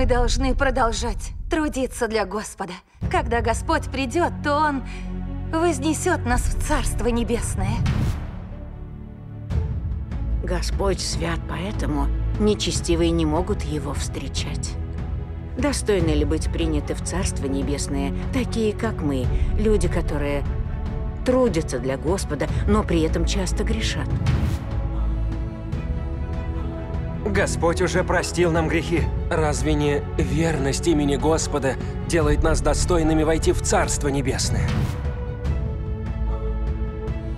Мы должны продолжать трудиться для Господа. Когда Господь придет, то Он вознесет нас в Царство Небесное. Господь свят, поэтому нечестивые не могут Его встречать. Достойны ли быть приняты в Царство Небесное такие, как мы, люди, которые трудятся для Господа, но при этом часто грешат? Господь уже простил нам грехи. Разве не верность имени Господа делает нас достойными войти в Царство Небесное?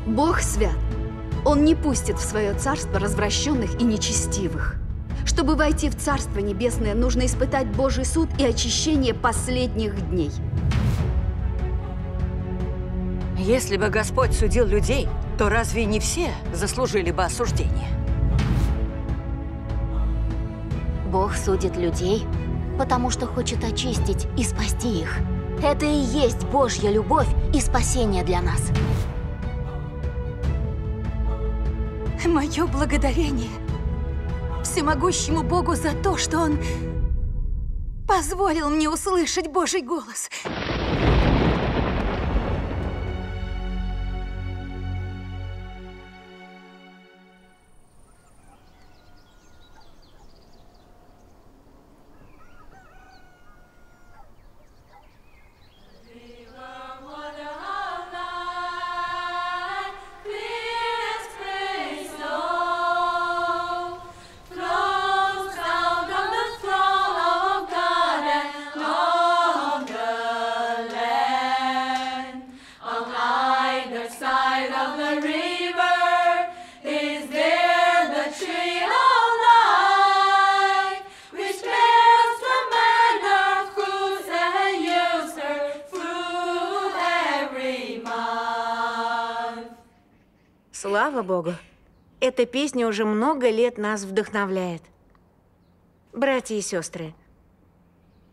Бог свят. Он не пустит в свое царство развращенных и нечестивых. Чтобы войти в Царство Небесное, нужно испытать Божий суд и очищение последних дней. Если бы Господь судил людей, то разве не все заслужили бы осуждения? Бог судит людей, потому что хочет очистить и спасти их. Это и есть Божья любовь и спасение для нас. Мое благодарение всемогущему Богу за то, что Он позволил мне услышать Божий голос. эта песня уже много лет нас вдохновляет. Братья и сестры,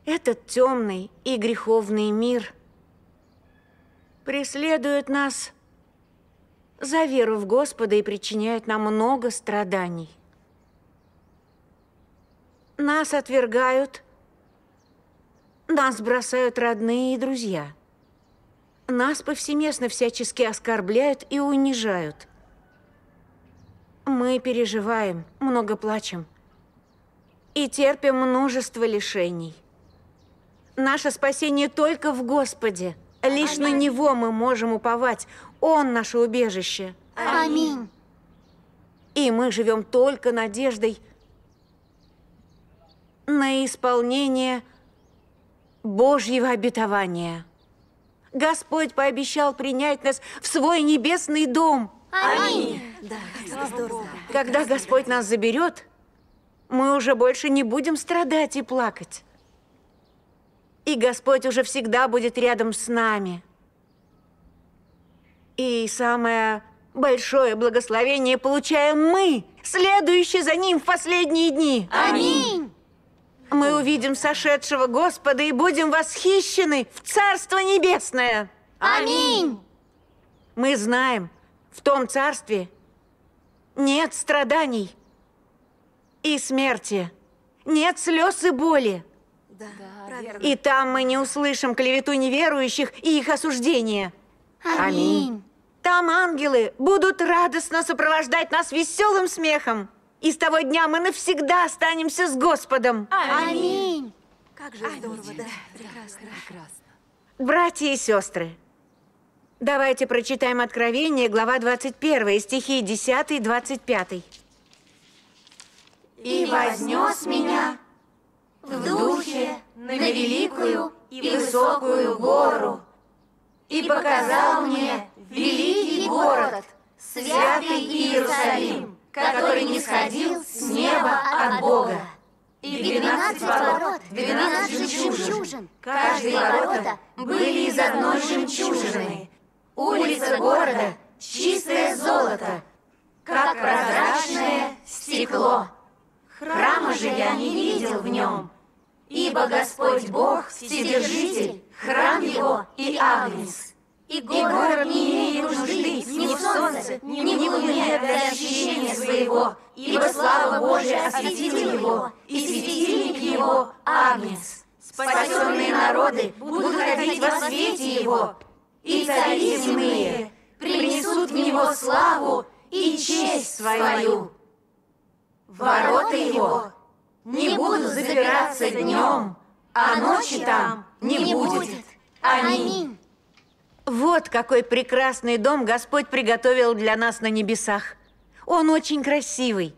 этот темный и греховный мир преследует нас за веру в Господа и причиняет нам много страданий. Нас отвергают, нас бросают родные и друзья. Нас повсеместно всячески оскорбляют и унижают. Мы переживаем, много плачем и терпим множество лишений. Наше спасение только в Господе. Лишь Аминь. на Него мы можем уповать. Он наше убежище. Аминь. И мы живем только надеждой на исполнение Божьего обетования. Господь пообещал принять нас в свой небесный дом – Аминь. Да, Слава здорово. Когда Господь нас заберет, мы уже больше не будем страдать и плакать. И Господь уже всегда будет рядом с нами. И самое большое благословение получаем мы, следующие за Ним в последние дни. Аминь! Мы увидим сошедшего Господа и будем восхищены в Царство Небесное. Аминь! Мы знаем, в том царстве нет страданий и смерти, нет слез и боли. Да, да И там мы не услышим клевету неверующих и их осуждения. Аминь. Там ангелы будут радостно сопровождать нас веселым смехом. И с того дня мы навсегда останемся с Господом. Аминь. Как же здорово, Аминь. да. Прекрасно. Прекрасно. Братья и сестры, Давайте прочитаем Откровение, глава 21, стихи 10 25. «И вознес меня в духе на великую и высокую гору, и показал мне великий город, святый Иерусалим, который не сходил с неба от Бога. И двенадцать ворот, двенадцать жемчужин, каждый ворота были из одной жемчужины, Улица города – чистое золото, как прозрачное стекло. Храма же я не видел в нем, ибо Господь Бог – Вседержитель, храм его и Агнец. И город не имеет нужды ни в солнце, ни в луне для освещения своего, ибо слава Божия осветила его, и светильник его – Агнец. Спасенные народы будут ходить во свете его, и цари земные принесут в него славу и честь свою. Ворота его не будут забираться днем, а ночи там не будет. Аминь. Вот какой прекрасный дом Господь приготовил для нас на небесах. Он очень красивый.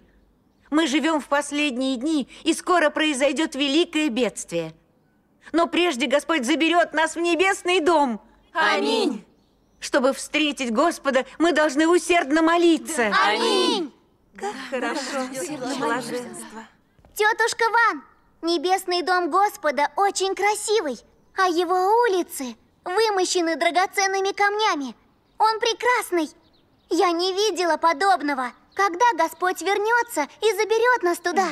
Мы живем в последние дни, и скоро произойдет великое бедствие. Но прежде Господь заберет нас в небесный дом – Аминь. Чтобы встретить Господа, мы должны усердно молиться. Аминь. Как да, хорошо. Блаженство. Тетушка Ван, небесный дом Господа очень красивый, а его улицы вымощены драгоценными камнями. Он прекрасный. Я не видела подобного. Когда Господь вернется и заберет нас туда?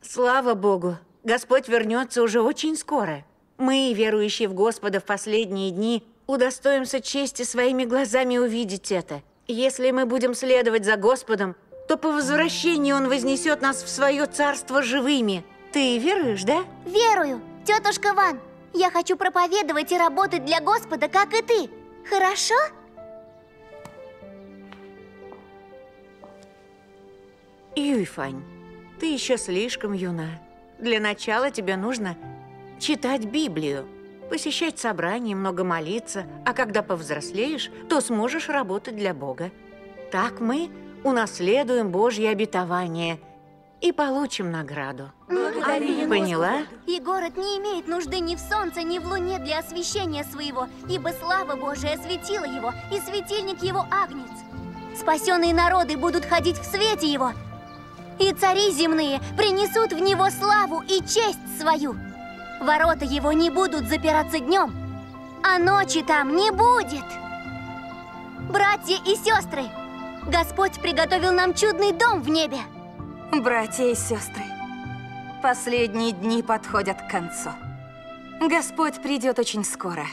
Слава Богу, Господь вернется уже очень скоро. Мы, верующие в Господа в последние дни, удостоимся чести своими глазами увидеть это. Если мы будем следовать за Господом, то по возвращении Он вознесет нас в свое царство живыми. Ты веруешь, да? Верую, тетушка Ван. Я хочу проповедовать и работать для Господа, как и ты. Хорошо? Юйфань, ты еще слишком юна. Для начала тебе нужно читать Библию посещать собрания, много молиться, а когда повзрослеешь, то сможешь работать для Бога. Так мы унаследуем Божье обетование и получим награду. Аминь. Поняла? И город не имеет нужды ни в солнце, ни в луне для освещения своего, ибо слава Божия осветила его, и светильник его агнец. Спасенные народы будут ходить в свете его, и цари земные принесут в него славу и честь свою. Ворота его не будут запираться днем, а ночи там не будет. Братья и сестры, Господь приготовил нам чудный дом в небе. Братья и сестры, последние дни подходят к концу. Господь придет очень скоро.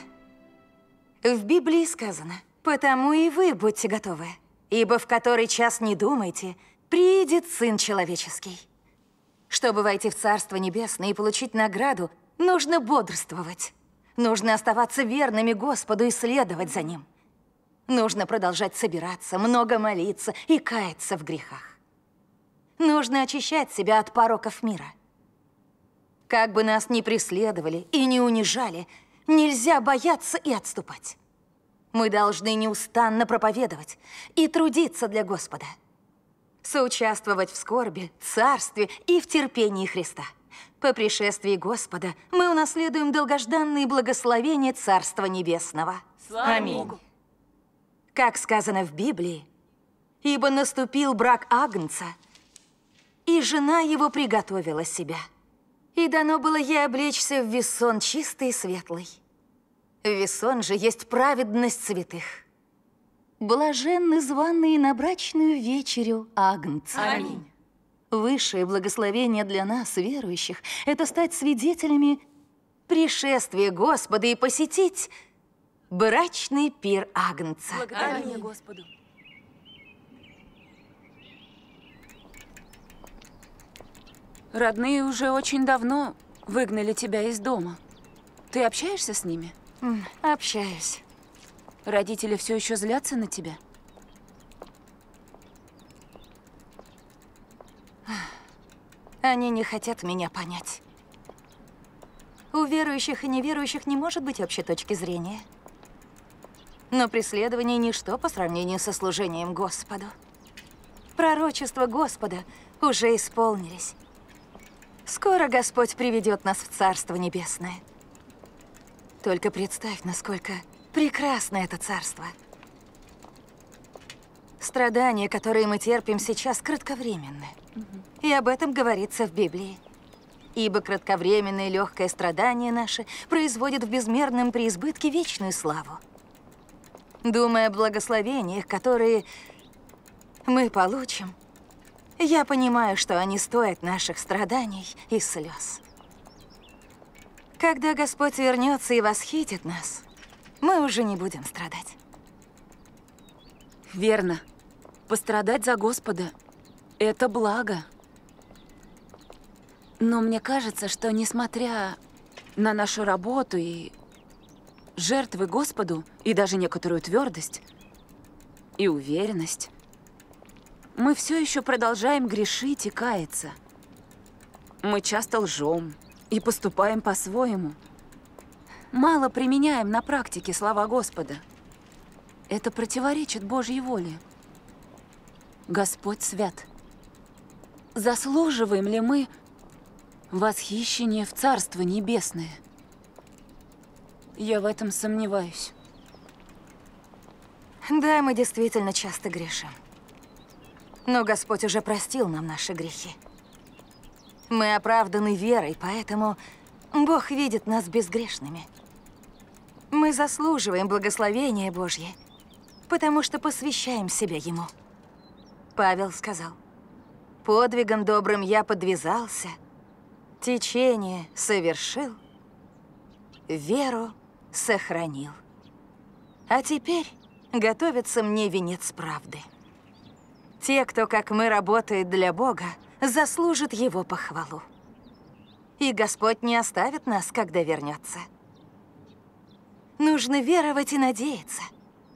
В Библии сказано, потому и вы будьте готовы, ибо в который час не думайте, приедет Сын Человеческий. Чтобы войти в Царство Небесное и получить награду, Нужно бодрствовать. Нужно оставаться верными Господу и следовать за Ним. Нужно продолжать собираться, много молиться и каяться в грехах. Нужно очищать себя от пороков мира. Как бы нас ни преследовали и не унижали, нельзя бояться и отступать. Мы должны неустанно проповедовать и трудиться для Господа, соучаствовать в скорби, царстве и в терпении Христа. По пришествии Господа мы унаследуем долгожданные благословения Царства Небесного. Аминь. Как сказано в Библии, «Ибо наступил брак Агнца, и жена его приготовила себя, и дано было ей облечься в весон чистый и светлый. Весон же есть праведность святых». Блаженны званые на брачную вечерю Агнца. Аминь. Высшее благословение для нас, верующих, это стать свидетелями пришествия Господа и посетить брачный пир Агнца. Благодарение Господу. Родные уже очень давно выгнали тебя из дома. Ты общаешься с ними? Общаюсь. Родители все еще злятся на тебя? Они не хотят меня понять. У верующих и неверующих не может быть общей точки зрения. Но преследование – ничто по сравнению со служением Господу. Пророчества Господа уже исполнились. Скоро Господь приведет нас в Царство Небесное. Только представь, насколько прекрасно это Царство – Страдания, которые мы терпим сейчас, кратковременны. И об этом говорится в Библии. Ибо кратковременное легкое страдание наше производит в безмерном преизбытке вечную славу. Думая о благословениях, которые мы получим, я понимаю, что они стоят наших страданий и слез. Когда Господь вернется и восхитит нас, мы уже не будем страдать. Верно. Пострадать за Господа – это благо. Но мне кажется, что несмотря на нашу работу и жертвы Господу, и даже некоторую твердость и уверенность, мы все еще продолжаем грешить и каяться. Мы часто лжем и поступаем по-своему. Мало применяем на практике слова Господа. Это противоречит Божьей воле. Господь свят. Заслуживаем ли мы восхищение в Царство Небесное? Я в этом сомневаюсь. Да, мы действительно часто грешим. Но Господь уже простил нам наши грехи. Мы оправданы верой, поэтому Бог видит нас безгрешными. Мы заслуживаем благословения Божье, потому что посвящаем себя Ему. Павел сказал, «Подвигом добрым я подвязался, течение совершил, веру сохранил. А теперь готовится мне венец правды. Те, кто, как мы, работает для Бога, заслужат Его похвалу. И Господь не оставит нас, когда вернется. Нужно веровать и надеяться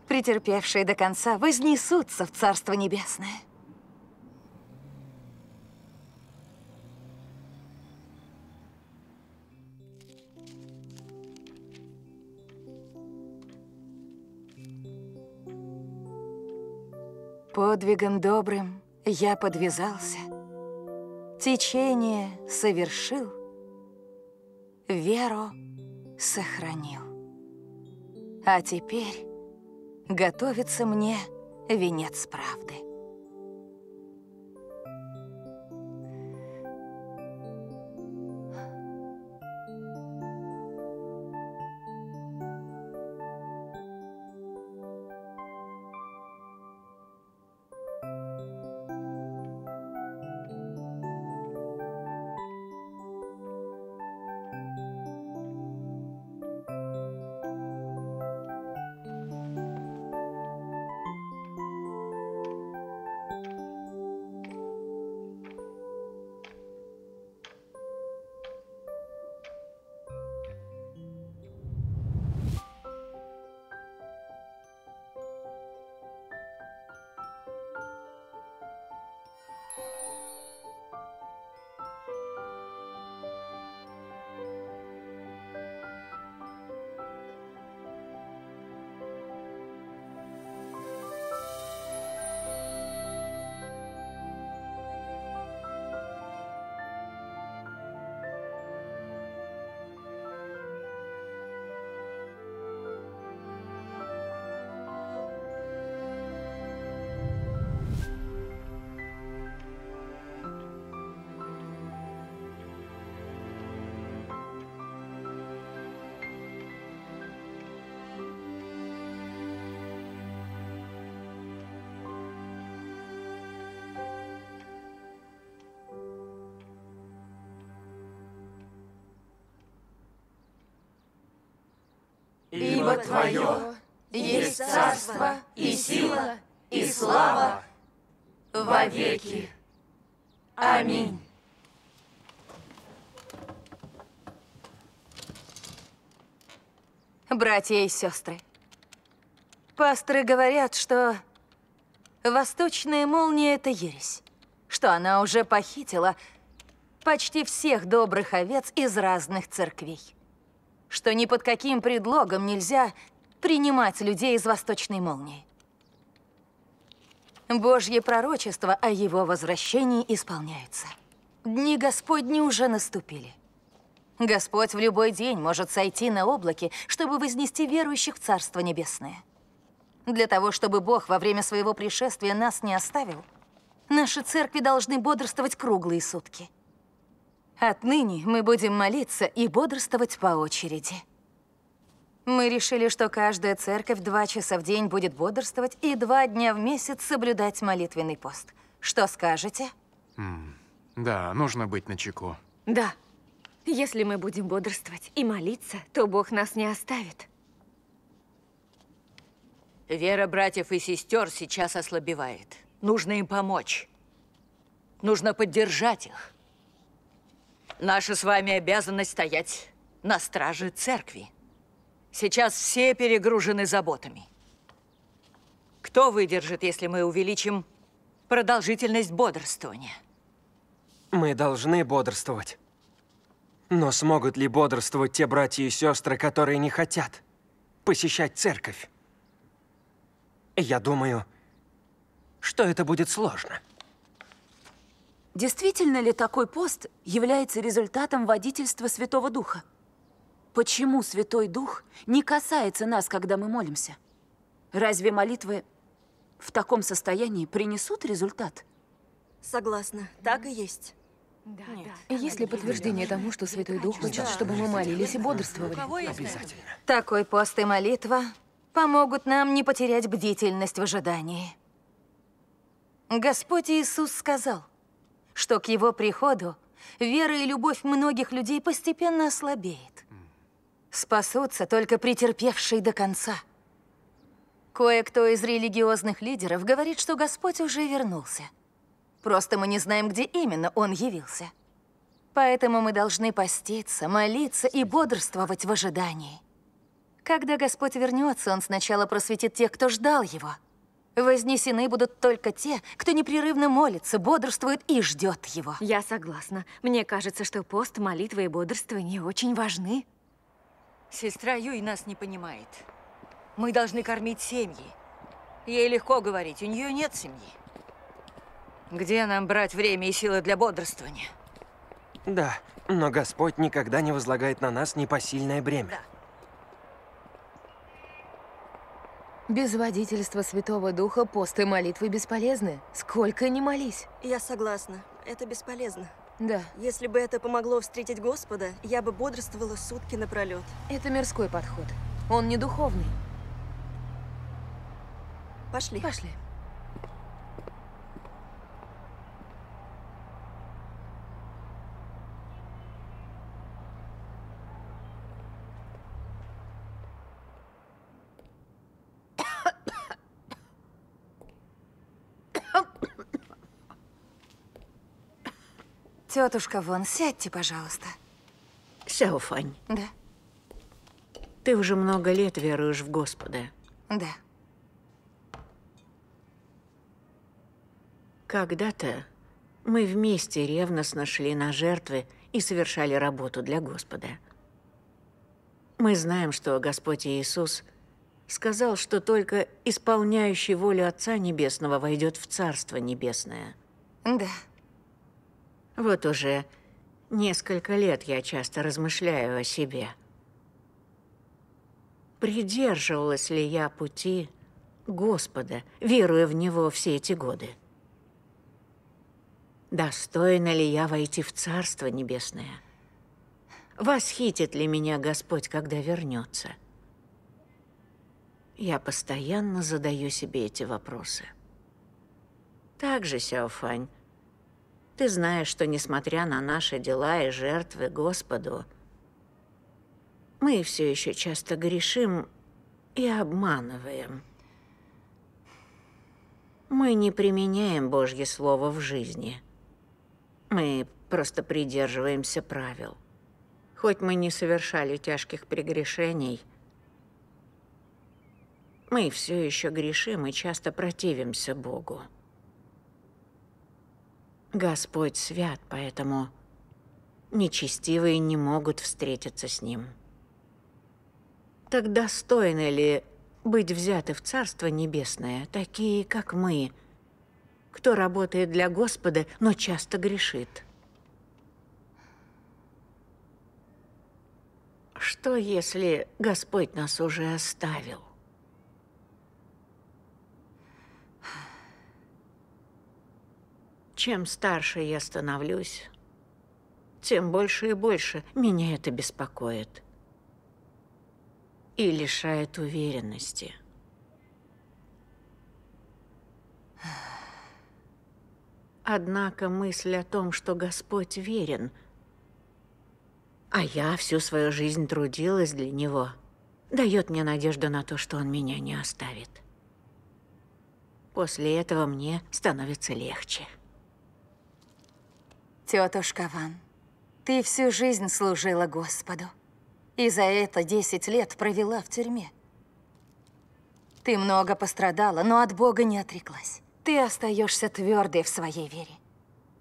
претерпевшие до конца, вознесутся в Царство Небесное. Подвигом добрым я подвязался, Течение совершил, Веру сохранил. А теперь Готовится мне венец правды. Твое есть царство и сила и слава во веки. Аминь. Братья и сестры, пасторы говорят, что восточная молния – это ересь, что она уже похитила почти всех добрых овец из разных церквей что ни под каким предлогом нельзя принимать людей из Восточной Молнии. Божье пророчество о его возвращении исполняется. Дни Господни уже наступили. Господь в любой день может сойти на облаке, чтобы вознести верующих в Царство Небесное. Для того, чтобы Бог во время своего пришествия нас не оставил, наши церкви должны бодрствовать круглые сутки – Отныне мы будем молиться и бодрствовать по очереди. Мы решили, что каждая церковь два часа в день будет бодрствовать и два дня в месяц соблюдать молитвенный пост. Что скажете? Mm. Да, нужно быть начеку. Да. Если мы будем бодрствовать и молиться, то Бог нас не оставит. Вера братьев и сестер сейчас ослабевает. Нужно им помочь. Нужно поддержать их. Наша с вами обязанность стоять на страже церкви. Сейчас все перегружены заботами. Кто выдержит, если мы увеличим продолжительность бодрствования? Мы должны бодрствовать. Но смогут ли бодрствовать те братья и сестры, которые не хотят посещать церковь? Я думаю, что это будет сложно. Действительно ли такой пост является результатом водительства Святого Духа? Почему Святой Дух не касается нас, когда мы молимся? Разве молитвы в таком состоянии принесут результат? Согласна, так и есть. Да, да. Есть ли подтверждение тому, что Святой Дух хочет, чтобы мы молились и бодрствовали? Обязательно. Такой пост и молитва помогут нам не потерять бдительность в ожидании. Господь Иисус сказал, что к его приходу вера и любовь многих людей постепенно ослабеет. Спасутся только претерпевшие до конца. Кое-кто из религиозных лидеров говорит, что Господь уже вернулся. Просто мы не знаем, где именно Он явился. Поэтому мы должны поститься, молиться и бодрствовать в ожидании. Когда Господь вернется, Он сначала просветит тех, кто ждал Его — Вознесены будут только те, кто непрерывно молится, бодрствует и ждет его. Я согласна. Мне кажется, что пост, молитва и бодрствование очень важны. Сестра Юй нас не понимает. Мы должны кормить семьи. Ей легко говорить, у нее нет семьи. Где нам брать время и силы для бодрствования? Да, но Господь никогда не возлагает на нас непосильное бремя. Да. Без водительства Святого Духа посты и молитвы бесполезны. Сколько ни молись. Я согласна. Это бесполезно. Да. Если бы это помогло встретить Господа, я бы бодрствовала сутки напролет. Это мирской подход. Он не духовный. Пошли. Пошли. Тетушка Вон, сядьте, пожалуйста. Сяофань. Да. Ты уже много лет веруешь в Господа. Да. Когда-то мы вместе ревностно шли на жертвы и совершали работу для Господа. Мы знаем, что Господь Иисус сказал, что только исполняющий волю Отца Небесного войдет в Царство Небесное. Да. Вот уже несколько лет я часто размышляю о себе. Придерживалась ли я пути Господа, веруя в Него все эти годы? Достойна ли я войти в Царство Небесное? Восхитит ли меня Господь, когда вернется? Я постоянно задаю себе эти вопросы. Так же, Сяофань, ты знаешь, что несмотря на наши дела и жертвы Господу, мы все еще часто грешим и обманываем. Мы не применяем Божье Слово в жизни. Мы просто придерживаемся правил. Хоть мы не совершали тяжких прегрешений, мы все еще грешим и часто противимся Богу. Господь свят, поэтому нечестивые не могут встретиться с Ним. Так достойны ли быть взяты в Царство Небесное такие, как мы, кто работает для Господа, но часто грешит? Что, если Господь нас уже оставил? Чем старше я становлюсь, тем больше и больше меня это беспокоит и лишает уверенности. Однако мысль о том, что Господь верен, а я всю свою жизнь трудилась для Него, дает мне надежду на то, что Он меня не оставит. После этого мне становится легче. Тетушка Ван, ты всю жизнь служила Господу. И за это 10 лет провела в тюрьме. Ты много пострадала, но от Бога не отреклась. Ты остаешься твердой в своей вере.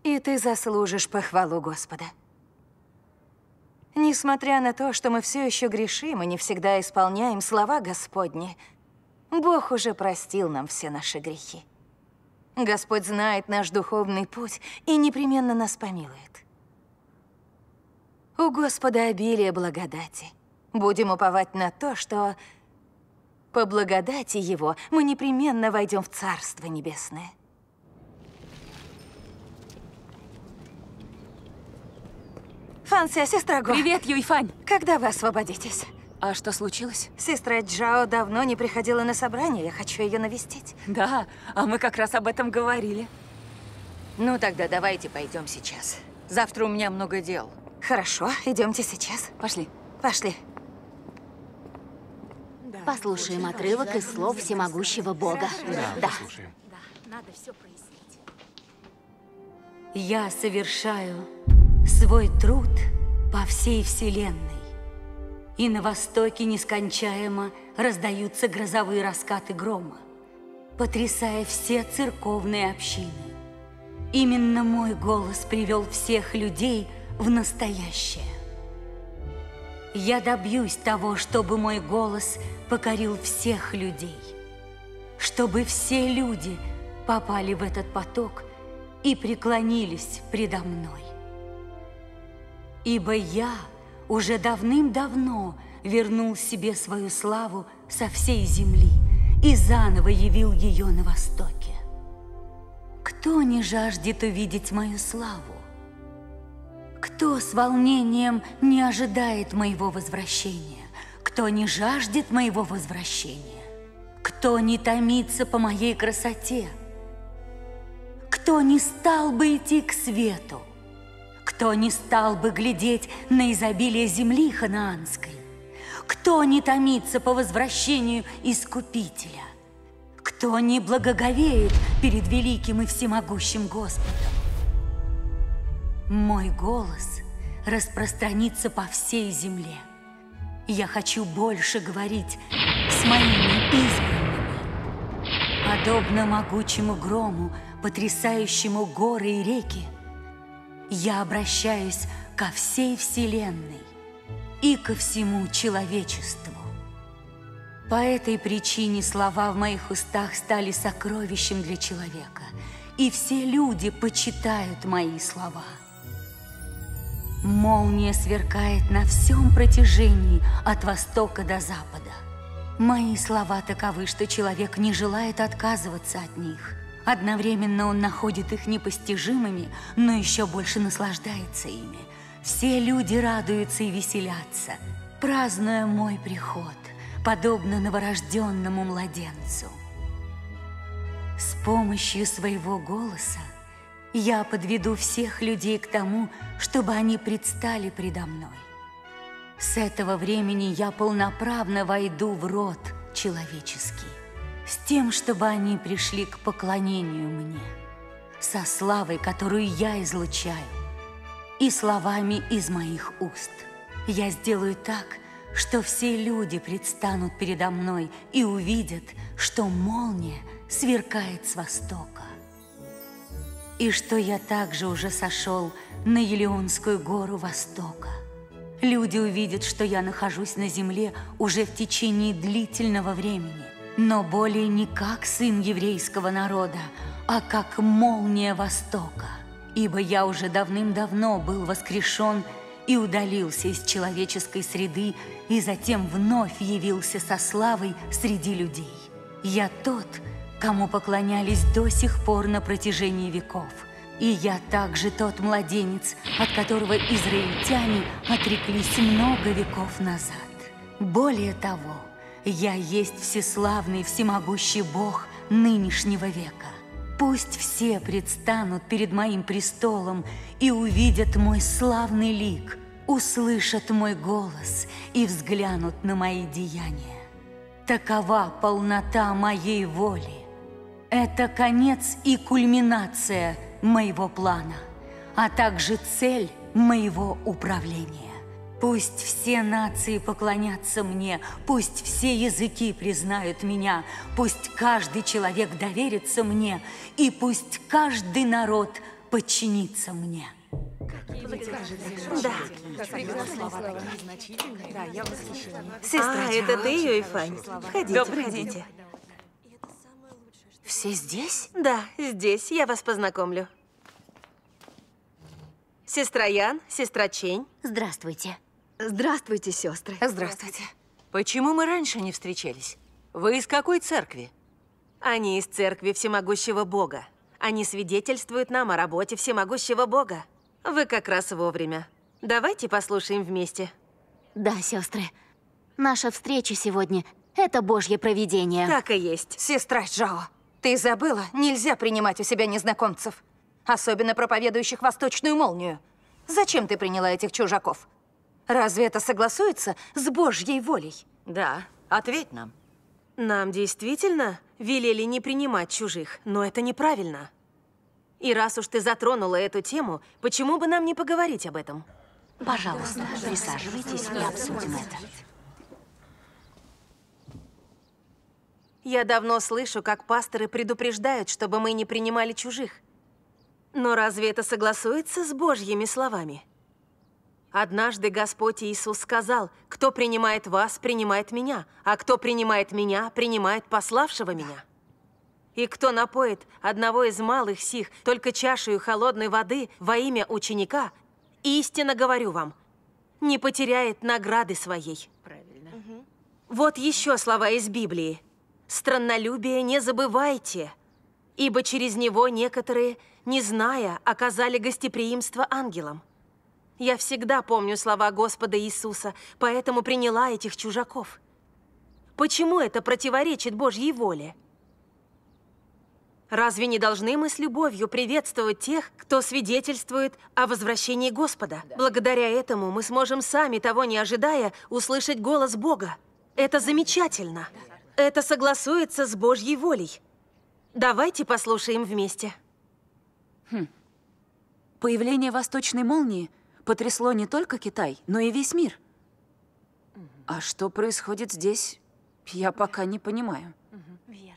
И ты заслужишь похвалу Господа. Несмотря на то, что мы все еще грешим и не всегда исполняем слова Господни, Бог уже простил нам все наши грехи. Господь знает наш духовный путь и непременно нас помилует. У Господа обилие благодати. Будем уповать на то, что по благодати Его мы непременно войдем в Царство Небесное. Фансия, сестра Го. Привет, Юйфань. Когда вы освободитесь? А что случилось? Сестра Джао давно не приходила на собрание. Я хочу ее навестить. Да, а мы как раз об этом говорили. Ну, тогда давайте пойдем сейчас. Завтра у меня много дел. Хорошо, идемте сейчас. Пошли. Пошли. Да, Послушаем отрывок из слов всемогущего Бога. Да, да. Послушаем. да, надо все прояснить. Я совершаю свой труд по всей Вселенной и на востоке нескончаемо раздаются грозовые раскаты грома, потрясая все церковные общины. Именно мой голос привел всех людей в настоящее. Я добьюсь того, чтобы мой голос покорил всех людей, чтобы все люди попали в этот поток и преклонились предо мной. Ибо я — уже давным-давно вернул себе свою славу со всей земли и заново явил ее на Востоке. Кто не жаждет увидеть мою славу? Кто с волнением не ожидает моего возвращения? Кто не жаждет моего возвращения? Кто не томится по моей красоте? Кто не стал бы идти к свету? Кто не стал бы глядеть на изобилие земли ханаанской? Кто не томится по возвращению Искупителя? Кто не благоговеет перед великим и всемогущим Господом? Мой голос распространится по всей земле. Я хочу больше говорить с моими избранными. Подобно могучему грому, потрясающему горы и реки, я обращаюсь ко всей Вселенной и ко всему человечеству. По этой причине слова в моих устах стали сокровищем для человека, и все люди почитают мои слова. Молния сверкает на всем протяжении от востока до запада. Мои слова таковы, что человек не желает отказываться от них – Одновременно он находит их непостижимыми, но еще больше наслаждается ими. Все люди радуются и веселятся, празднуя мой приход, подобно новорожденному младенцу. С помощью своего голоса я подведу всех людей к тому, чтобы они предстали предо мной. С этого времени я полноправно войду в род человеческий с тем, чтобы они пришли к поклонению мне, со славой, которую я излучаю, и словами из моих уст. Я сделаю так, что все люди предстанут передо мной и увидят, что молния сверкает с востока. И что я также уже сошел на Елеонскую гору Востока. Люди увидят, что я нахожусь на земле уже в течение длительного времени – но более не как сын еврейского народа, а как молния Востока. Ибо я уже давным-давно был воскрешен и удалился из человеческой среды, и затем вновь явился со славой среди людей. Я тот, кому поклонялись до сих пор на протяжении веков. И я также тот младенец, от которого израильтяне отреклись много веков назад. Более того, я есть всеславный, всемогущий Бог нынешнего века. Пусть все предстанут перед моим престолом и увидят мой славный лик, услышат мой голос и взглянут на мои деяния. Такова полнота моей воли. Это конец и кульминация моего плана, а также цель моего управления. Пусть все нации поклонятся мне, пусть все языки признают меня, пусть каждый человек доверится мне, и пусть каждый народ подчинится мне. Да. Сестра, а, это ты, Юйфань? Входите, Добрый входите. Все здесь? Да, здесь. Я вас познакомлю. Сестра Ян, сестра Чень. Здравствуйте. Здравствуйте, сестры. Здравствуйте. Почему мы раньше не встречались? Вы из какой церкви? Они из церкви всемогущего Бога. Они свидетельствуют нам о работе всемогущего Бога. Вы как раз вовремя. Давайте послушаем вместе. Да, сестры. Наша встреча сегодня – это Божье провидение. Так и есть. Сестра Джао, ты забыла, нельзя принимать у себя незнакомцев. Особенно проповедующих восточную молнию. Зачем ты приняла этих чужаков? Разве это согласуется с Божьей волей? Да. Ответь нам. Нам действительно велели не принимать чужих, но это неправильно. И раз уж ты затронула эту тему, почему бы нам не поговорить об этом? Пожалуйста, присаживайтесь и обсудим это. Я давно слышу, как пасторы предупреждают, чтобы мы не принимали чужих. Но разве это согласуется с Божьими словами? Однажды Господь Иисус сказал, кто принимает вас, принимает меня, а кто принимает меня, принимает пославшего меня. И кто напоит одного из малых сих только чашею холодной воды во имя ученика, истинно говорю вам, не потеряет награды своей. Правильно. Угу. Вот еще слова из Библии. «Страннолюбие не забывайте, ибо через него некоторые, не зная, оказали гостеприимство ангелам». Я всегда помню слова Господа Иисуса, поэтому приняла этих чужаков. Почему это противоречит Божьей воле? Разве не должны мы с любовью приветствовать тех, кто свидетельствует о возвращении Господа? Благодаря этому мы сможем сами, того не ожидая, услышать голос Бога. Это замечательно. Это согласуется с Божьей волей. Давайте послушаем вместе. Хм. Появление восточной молнии – потрясло не только Китай, но и весь мир. А что происходит здесь, я пока не понимаю. Верно.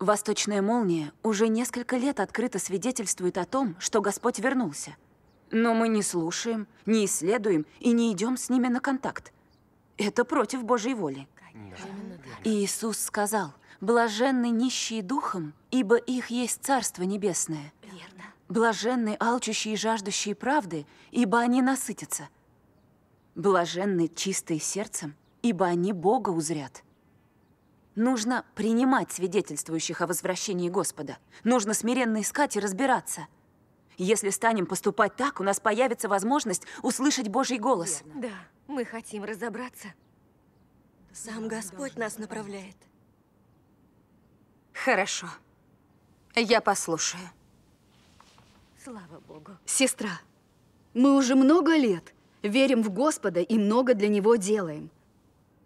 Восточная молния уже несколько лет открыто свидетельствует о том, что Господь вернулся. Но мы не слушаем, не исследуем и не идем с ними на контакт. Это против Божьей воли. Конечно. Иисус сказал, блаженны нищие духом, ибо их есть Царство Небесное. Верно. Блаженны алчущие и жаждущие правды, ибо они насытятся. Блаженны чистые сердцем, ибо они Бога узрят. Нужно принимать свидетельствующих о возвращении Господа. Нужно смиренно искать и разбираться. Если станем поступать так, у нас появится возможность услышать Божий голос. Верно. Да, мы хотим разобраться. Сам Господь нас направляет. Хорошо. Я послушаю. Слава Богу. Сестра, мы уже много лет верим в Господа и много для Него делаем.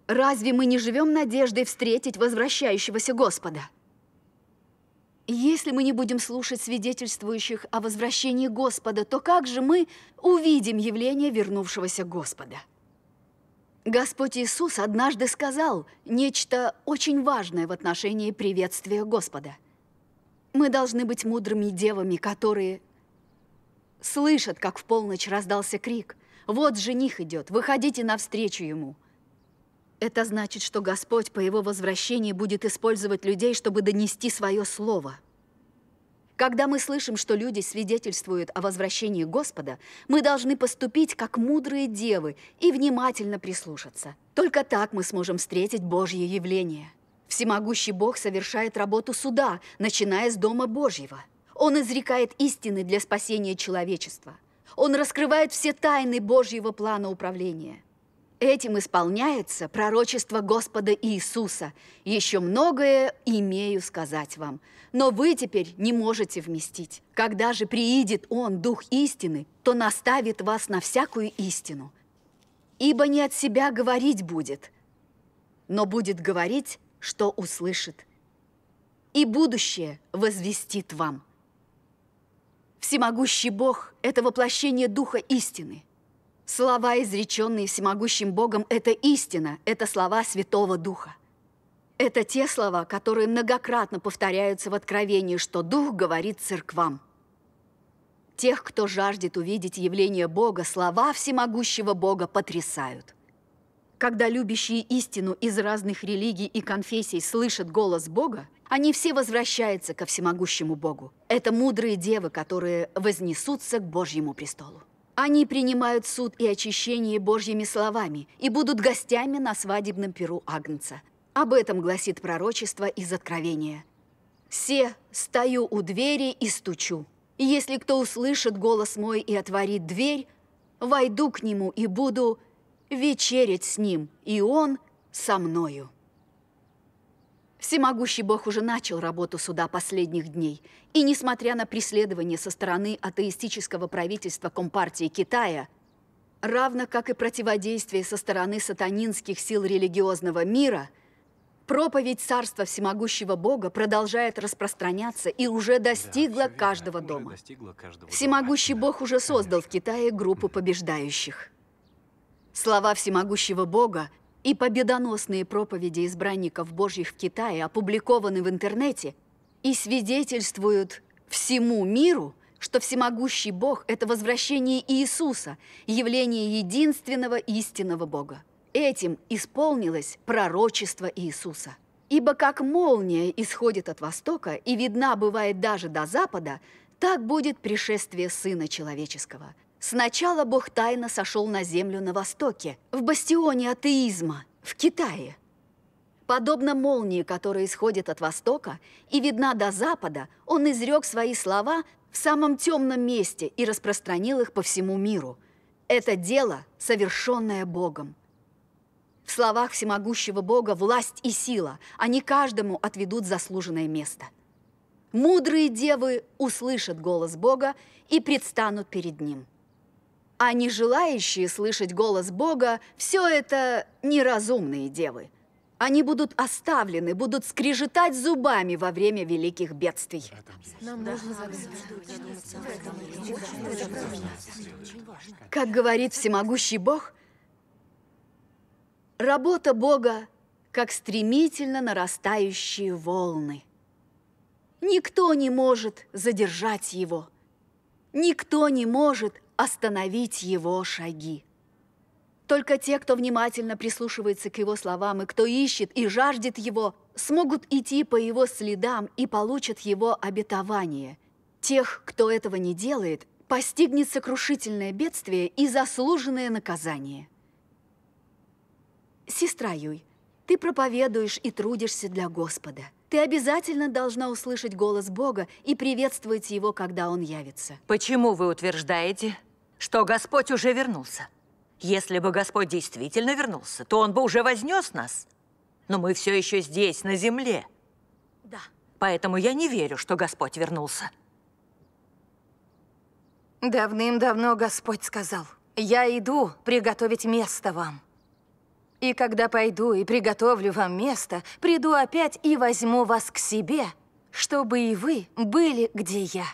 Разве мы не живем надеждой встретить возвращающегося Господа? Если мы не будем слушать свидетельствующих о возвращении Господа, то как же мы увидим явление вернувшегося Господа? Господь Иисус однажды сказал нечто очень важное в отношении приветствия Господа. Мы должны быть мудрыми девами, которые Слышат, как в полночь раздался крик. «Вот жених идет, выходите навстречу ему!» Это значит, что Господь по его возвращении будет использовать людей, чтобы донести свое слово. Когда мы слышим, что люди свидетельствуют о возвращении Господа, мы должны поступить как мудрые девы и внимательно прислушаться. Только так мы сможем встретить Божье явление. Всемогущий Бог совершает работу суда, начиная с Дома Божьего – он изрекает истины для спасения человечества. Он раскрывает все тайны Божьего плана управления. Этим исполняется пророчество Господа Иисуса. Еще многое имею сказать вам, но вы теперь не можете вместить. Когда же приидет Он, Дух истины, то наставит вас на всякую истину. Ибо не от себя говорить будет, но будет говорить, что услышит. И будущее возвестит вам. Всемогущий Бог – это воплощение Духа истины. Слова, изреченные всемогущим Богом, – это истина, это слова Святого Духа. Это те слова, которые многократно повторяются в Откровении, что Дух говорит церквам. Тех, кто жаждет увидеть явление Бога, слова всемогущего Бога потрясают – когда любящие истину из разных религий и конфессий слышат голос Бога, они все возвращаются ко всемогущему Богу. Это мудрые девы, которые вознесутся к Божьему престолу. Они принимают суд и очищение Божьими словами и будут гостями на свадебном перу Агнца. Об этом гласит пророчество из Откровения. «Се, стою у двери и стучу. если кто услышит голос мой и отворит дверь, войду к нему и буду вечерить с ним, и он со мною. Всемогущий Бог уже начал работу суда последних дней, и несмотря на преследование со стороны атеистического правительства Компартии Китая, равно как и противодействие со стороны сатанинских сил религиозного мира, проповедь Царства Всемогущего Бога продолжает распространяться и уже достигла да, каждого дома. Достигла каждого Всемогущий дома. Бог уже создал Конечно. в Китае группу побеждающих. Слова всемогущего Бога и победоносные проповеди избранников Божьих в Китае опубликованы в интернете и свидетельствуют всему миру, что всемогущий Бог – это возвращение Иисуса, явление единственного истинного Бога. Этим исполнилось пророчество Иисуса. Ибо как молния исходит от востока и видна бывает даже до запада, так будет пришествие Сына Человеческого – Сначала Бог тайно сошел на землю на востоке, в бастионе атеизма, в Китае. Подобно молнии, которая исходит от востока и видна до запада, он изрек свои слова в самом темном месте и распространил их по всему миру. Это дело, совершенное Богом. В словах всемогущего Бога власть и сила, они каждому отведут заслуженное место. Мудрые девы услышат голос Бога и предстанут перед Ним а не желающие слышать голос Бога – все это неразумные девы. Они будут оставлены, будут скрежетать зубами во время великих бедствий. Как говорит всемогущий Бог, работа Бога – как стремительно нарастающие волны. Никто не может задержать его. Никто не может остановить его шаги. Только те, кто внимательно прислушивается к его словам и кто ищет и жаждет его, смогут идти по его следам и получат его обетование. Тех, кто этого не делает, постигнет сокрушительное бедствие и заслуженное наказание. Сестра Юй, ты проповедуешь и трудишься для Господа. Ты обязательно должна услышать голос Бога и приветствовать Его, когда Он явится. Почему вы утверждаете, что Господь уже вернулся. Если бы Господь действительно вернулся, то Он бы уже вознес нас. Но мы все еще здесь, на земле. Да. Поэтому я не верю, что Господь вернулся. Давным-давно Господь сказал, «Я иду приготовить место вам». И когда пойду и приготовлю вам место, приду опять и возьму вас к себе, чтобы и вы были, где я.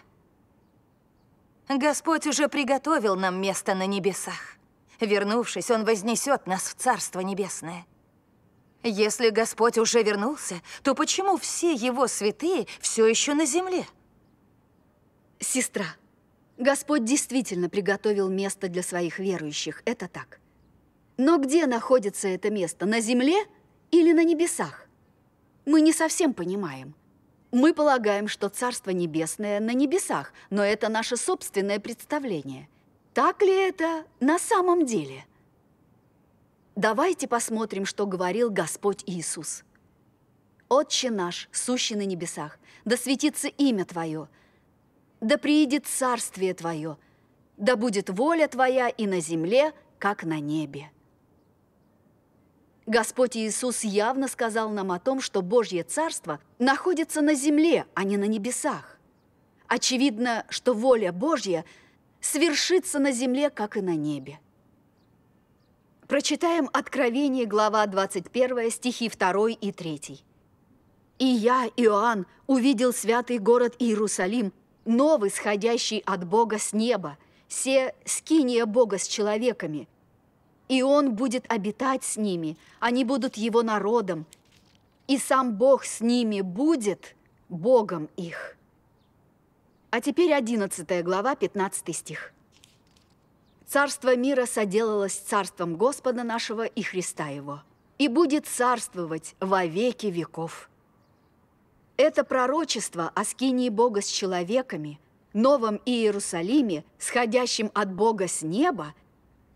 Господь уже приготовил нам место на небесах. Вернувшись, Он вознесет нас в Царство Небесное. Если Господь уже вернулся, то почему все Его святые все еще на земле? Сестра, Господь действительно приготовил место для своих верующих, это так. Но где находится это место, на земле или на небесах? Мы не совсем понимаем – мы полагаем, что Царство Небесное на небесах, но это наше собственное представление. Так ли это на самом деле? Давайте посмотрим, что говорил Господь Иисус. «Отче наш, сущий на небесах, да светится имя Твое, да приидет царствие Твое, да будет воля Твоя и на земле, как на небе». Господь Иисус явно сказал нам о том, что Божье Царство находится на земле, а не на небесах. Очевидно, что воля Божья свершится на земле, как и на небе. Прочитаем Откровение, глава 21, стихи 2 и 3. «И я, Иоанн, увидел святый город Иерусалим, новый, сходящий от Бога с неба, все скиния Бога с человеками – и Он будет обитать с ними, они будут Его народом, и сам Бог с ними будет Богом их. А теперь 11 глава, 15 стих. «Царство мира соделалось царством Господа нашего и Христа Его, и будет царствовать во веки веков». Это пророчество о скинии Бога с человеками, Новом Иерусалиме, сходящем от Бога с неба –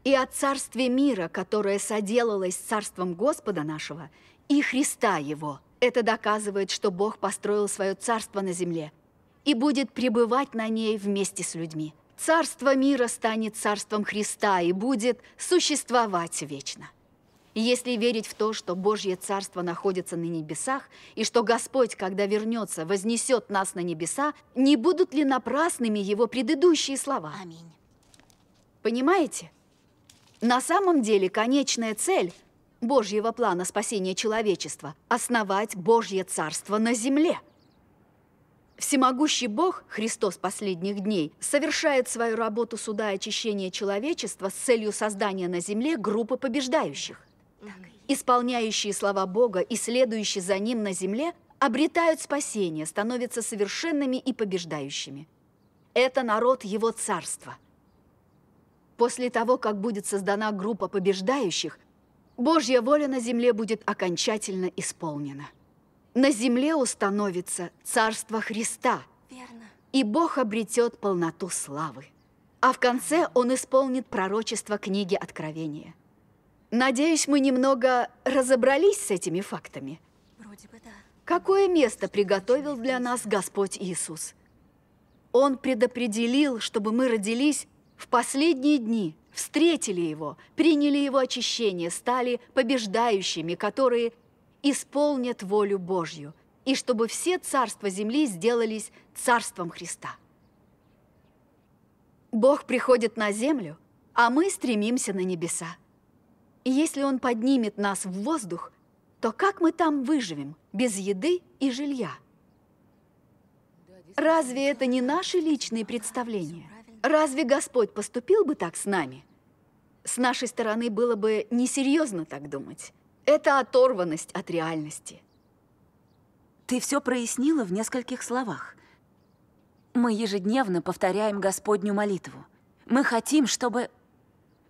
и о царстве мира, которое соделалось царством Господа нашего и Христа его. Это доказывает, что Бог построил свое царство на земле и будет пребывать на ней вместе с людьми. Царство мира станет царством Христа и будет существовать вечно. Если верить в то, что Божье Царство находится на небесах, и что Господь, когда вернется, вознесет нас на небеса, не будут ли напрасными Его предыдущие слова? Аминь. Понимаете? На самом деле конечная цель Божьего плана спасения человечества – основать Божье Царство на земле. Всемогущий Бог, Христос последних дней, совершает свою работу суда и очищения человечества с целью создания на земле группы побеждающих. Исполняющие слова Бога и следующие за Ним на земле обретают спасение, становятся совершенными и побеждающими. Это народ Его Царства – После того, как будет создана группа побеждающих, Божья воля на земле будет окончательно исполнена. На земле установится Царство Христа. Верно. И Бог обретет полноту славы. А в конце Он исполнит пророчество книги Откровения. Надеюсь, мы немного разобрались с этими фактами. Вроде бы да. Какое место приготовил для нас Господь Иисус? Он предопределил, чтобы мы родились в последние дни встретили его, приняли его очищение, стали побеждающими, которые исполнят волю Божью, и чтобы все царства земли сделались царством Христа. Бог приходит на землю, а мы стремимся на небеса. И если Он поднимет нас в воздух, то как мы там выживем без еды и жилья? Разве это не наши личные представления? Разве Господь поступил бы так с нами? С нашей стороны было бы несерьезно так думать. Это оторванность от реальности. Ты все прояснила в нескольких словах. Мы ежедневно повторяем Господню молитву. Мы хотим, чтобы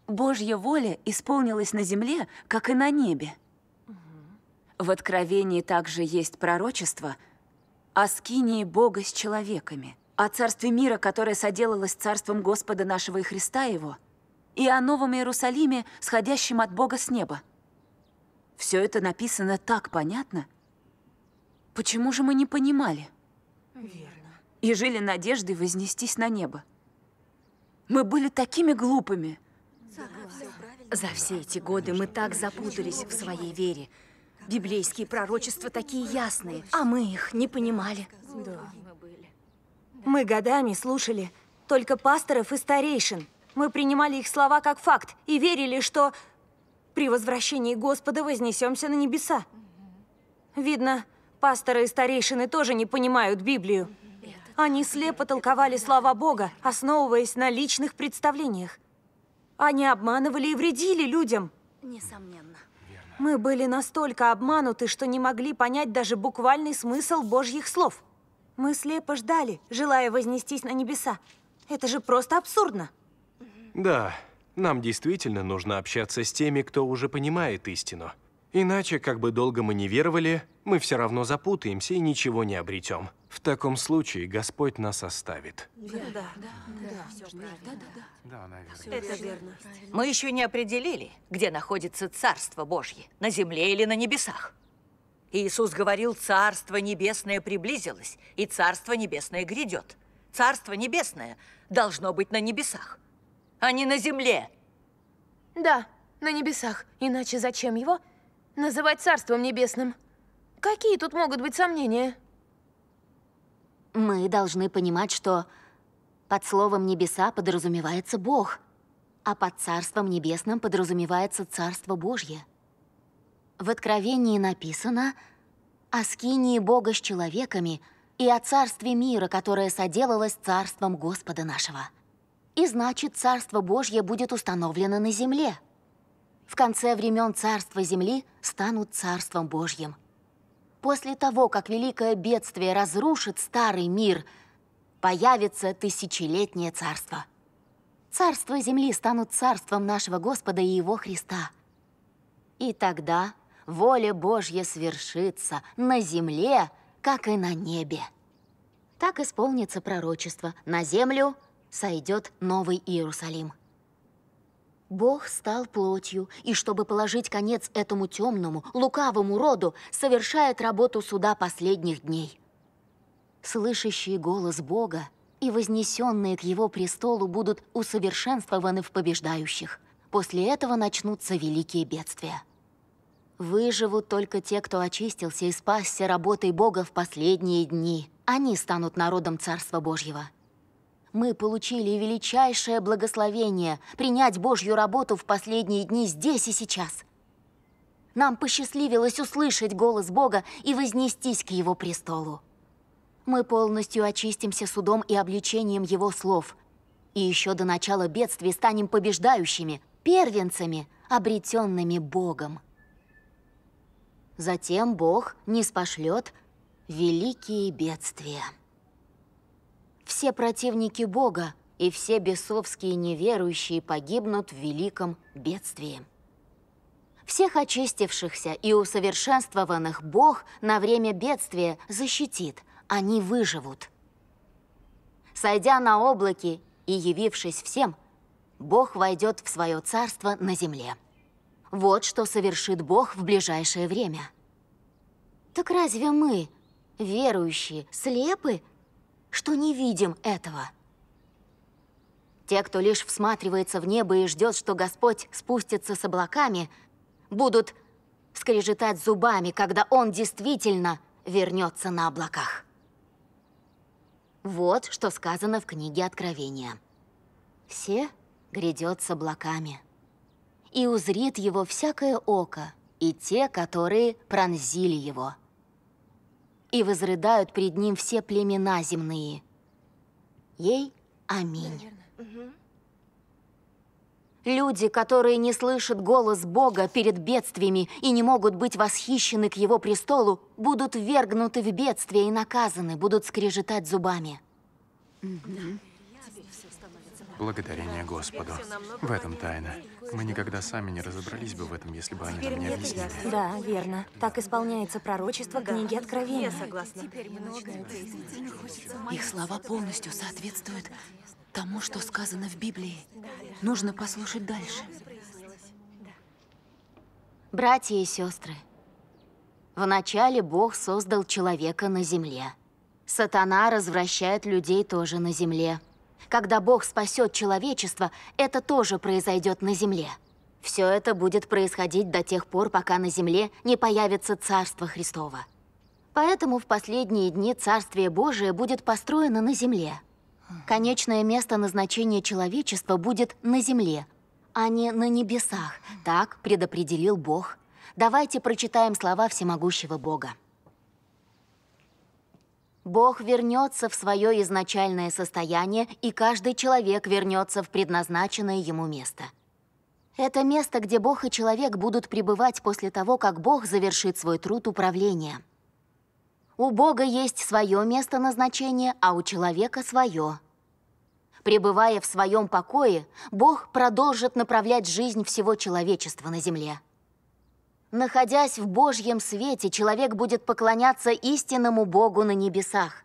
Божья воля исполнилась на земле, как и на небе. В Откровении также есть пророчество о скинии Бога с человеками – о царстве мира, которое соделалось царством Господа нашего и Христа Его, и о Новом Иерусалиме, сходящем от Бога с неба. Все это написано так понятно. Почему же мы не понимали? Верно. И жили надеждой вознестись на небо. Мы были такими глупыми. За все эти годы мы так запутались в своей вере. Библейские пророчества такие ясные, а мы их не понимали. Да. Мы годами слушали только пасторов и старейшин. Мы принимали их слова как факт и верили, что при возвращении Господа вознесемся на небеса. Видно, пасторы и старейшины тоже не понимают Библию. Они слепо толковали слова Бога, основываясь на личных представлениях. Они обманывали и вредили людям. Несомненно. Мы были настолько обмануты, что не могли понять даже буквальный смысл Божьих слов. Мы слепо ждали, желая вознестись на небеса. Это же просто абсурдно. Да, нам действительно нужно общаться с теми, кто уже понимает истину. Иначе, как бы долго мы не веровали, мы все равно запутаемся и ничего не обретем. В таком случае Господь нас оставит. Да, да, да. да, все да, да, да. да наверное. Это верно. Мы еще не определили, где находится Царство Божье, на земле или на небесах. Иисус говорил, Царство Небесное приблизилось, и Царство Небесное грядет. Царство Небесное должно быть на небесах, а не на земле. Да, на небесах. Иначе зачем его называть Царством Небесным? Какие тут могут быть сомнения? Мы должны понимать, что под словом «небеса» подразумевается Бог, а под Царством Небесным подразумевается Царство Божье – в Откровении написано о скинии Бога с человеками и о царстве мира, которое соделалось царством Господа нашего. И значит, царство Божье будет установлено на земле. В конце времен царства земли станут царством Божьим. После того, как великое бедствие разрушит старый мир, появится тысячелетнее царство. Царство земли станут царством нашего Господа и Его Христа. И тогда воля Божья свершится на земле, как и на небе. Так исполнится пророчество. На землю сойдет новый Иерусалим. Бог стал плотью, и чтобы положить конец этому темному, лукавому роду, совершает работу суда последних дней. Слышащие голос Бога и вознесенные к его престолу будут усовершенствованы в побеждающих. После этого начнутся великие бедствия. Выживут только те, кто очистился и спасся работой Бога в последние дни. Они станут народом Царства Божьего. Мы получили величайшее благословение принять Божью работу в последние дни здесь и сейчас. Нам посчастливилось услышать голос Бога и вознестись к Его престолу. Мы полностью очистимся судом и обличением Его слов. И еще до начала бедствий станем побеждающими, первенцами, обретенными Богом затем Бог не спошлет великие бедствия. Все противники Бога и все бесовские неверующие погибнут в великом бедствии. Всех очистившихся и усовершенствованных Бог на время бедствия защитит, они выживут. Сойдя на облаки и явившись всем, Бог войдет в свое царство на земле. Вот что совершит Бог в ближайшее время. Так разве мы, верующие, слепы, что не видим этого? Те, кто лишь всматривается в небо и ждет, что Господь спустится с облаками, будут скрежетать зубами, когда Он действительно вернется на облаках. Вот что сказано в книге Откровения. «Все грядет с облаками» и узрит его всякое око, и те, которые пронзили его. И возрыдают пред ним все племена земные. Ей аминь. Люди, которые не слышат голос Бога перед бедствиями и не могут быть восхищены к Его престолу, будут вергнуты в бедствие и наказаны, будут скрежетать зубами. Да. Благодарение Господу. В этом тайна. Мы никогда сами не разобрались бы в этом, если бы они Теперь не объяснили. Да, верно. Так исполняется пророчество книги Откровения. Я согласна. Их слова полностью соответствуют тому, что сказано в Библии. Нужно послушать дальше. Братья и сестры, вначале Бог создал человека на земле. Сатана развращает людей тоже на земле. Когда Бог спасет человечество, это тоже произойдет на земле. Все это будет происходить до тех пор, пока на земле не появится Царство Христово. Поэтому в последние дни Царствие Божие будет построено на земле. Конечное место назначения человечества будет на земле, а не на небесах. Так предопределил Бог. Давайте прочитаем слова всемогущего Бога. Бог вернется в свое изначальное состояние, и каждый человек вернется в предназначенное ему место. Это место, где Бог и человек будут пребывать после того, как Бог завершит свой труд управления. У Бога есть свое место назначения, а у человека свое. Пребывая в своем покое, Бог продолжит направлять жизнь всего человечества на земле. Находясь в Божьем свете, человек будет поклоняться истинному Богу на небесах.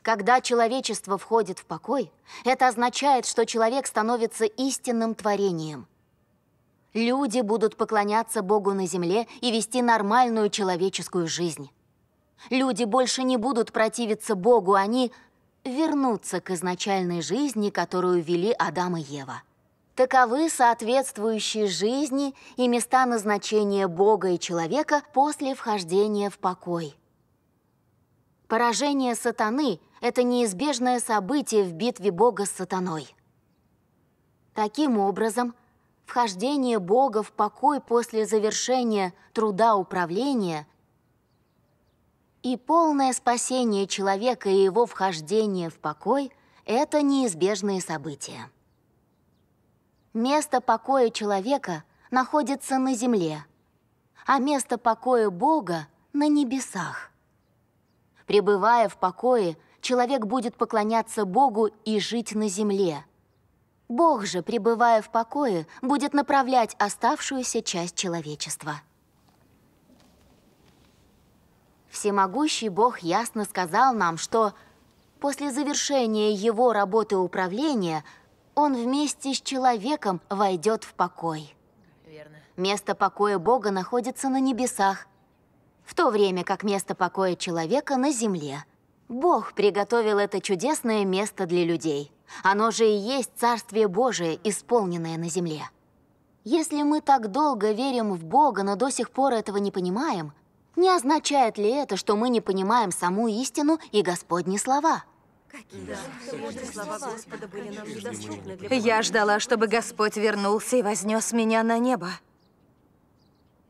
Когда человечество входит в покой, это означает, что человек становится истинным творением. Люди будут поклоняться Богу на земле и вести нормальную человеческую жизнь. Люди больше не будут противиться Богу, они вернутся к изначальной жизни, которую вели Адам и Ева. Таковы соответствующие жизни и места назначения Бога и человека после вхождения в покой. Поражение сатаны – это неизбежное событие в битве Бога с сатаной. Таким образом, вхождение Бога в покой после завершения труда управления и полное спасение человека и его вхождение в покой – это неизбежные события. Место покоя человека находится на земле, а место покоя Бога на небесах. Пребывая в покое, человек будет поклоняться Богу и жить на земле. Бог же, пребывая в покое, будет направлять оставшуюся часть человечества. Всемогущий Бог ясно сказал нам, что после завершения его работы управления – он вместе с человеком войдет в покой. Верно. Место покоя Бога находится на небесах, в то время как место покоя человека на земле. Бог приготовил это чудесное место для людей. Оно же и есть Царствие Божие, исполненное на земле. Если мы так долго верим в Бога, но до сих пор этого не понимаем, не означает ли это, что мы не понимаем саму истину и Господни слова? Я ждала, чтобы Господь вернулся и вознес меня на небо.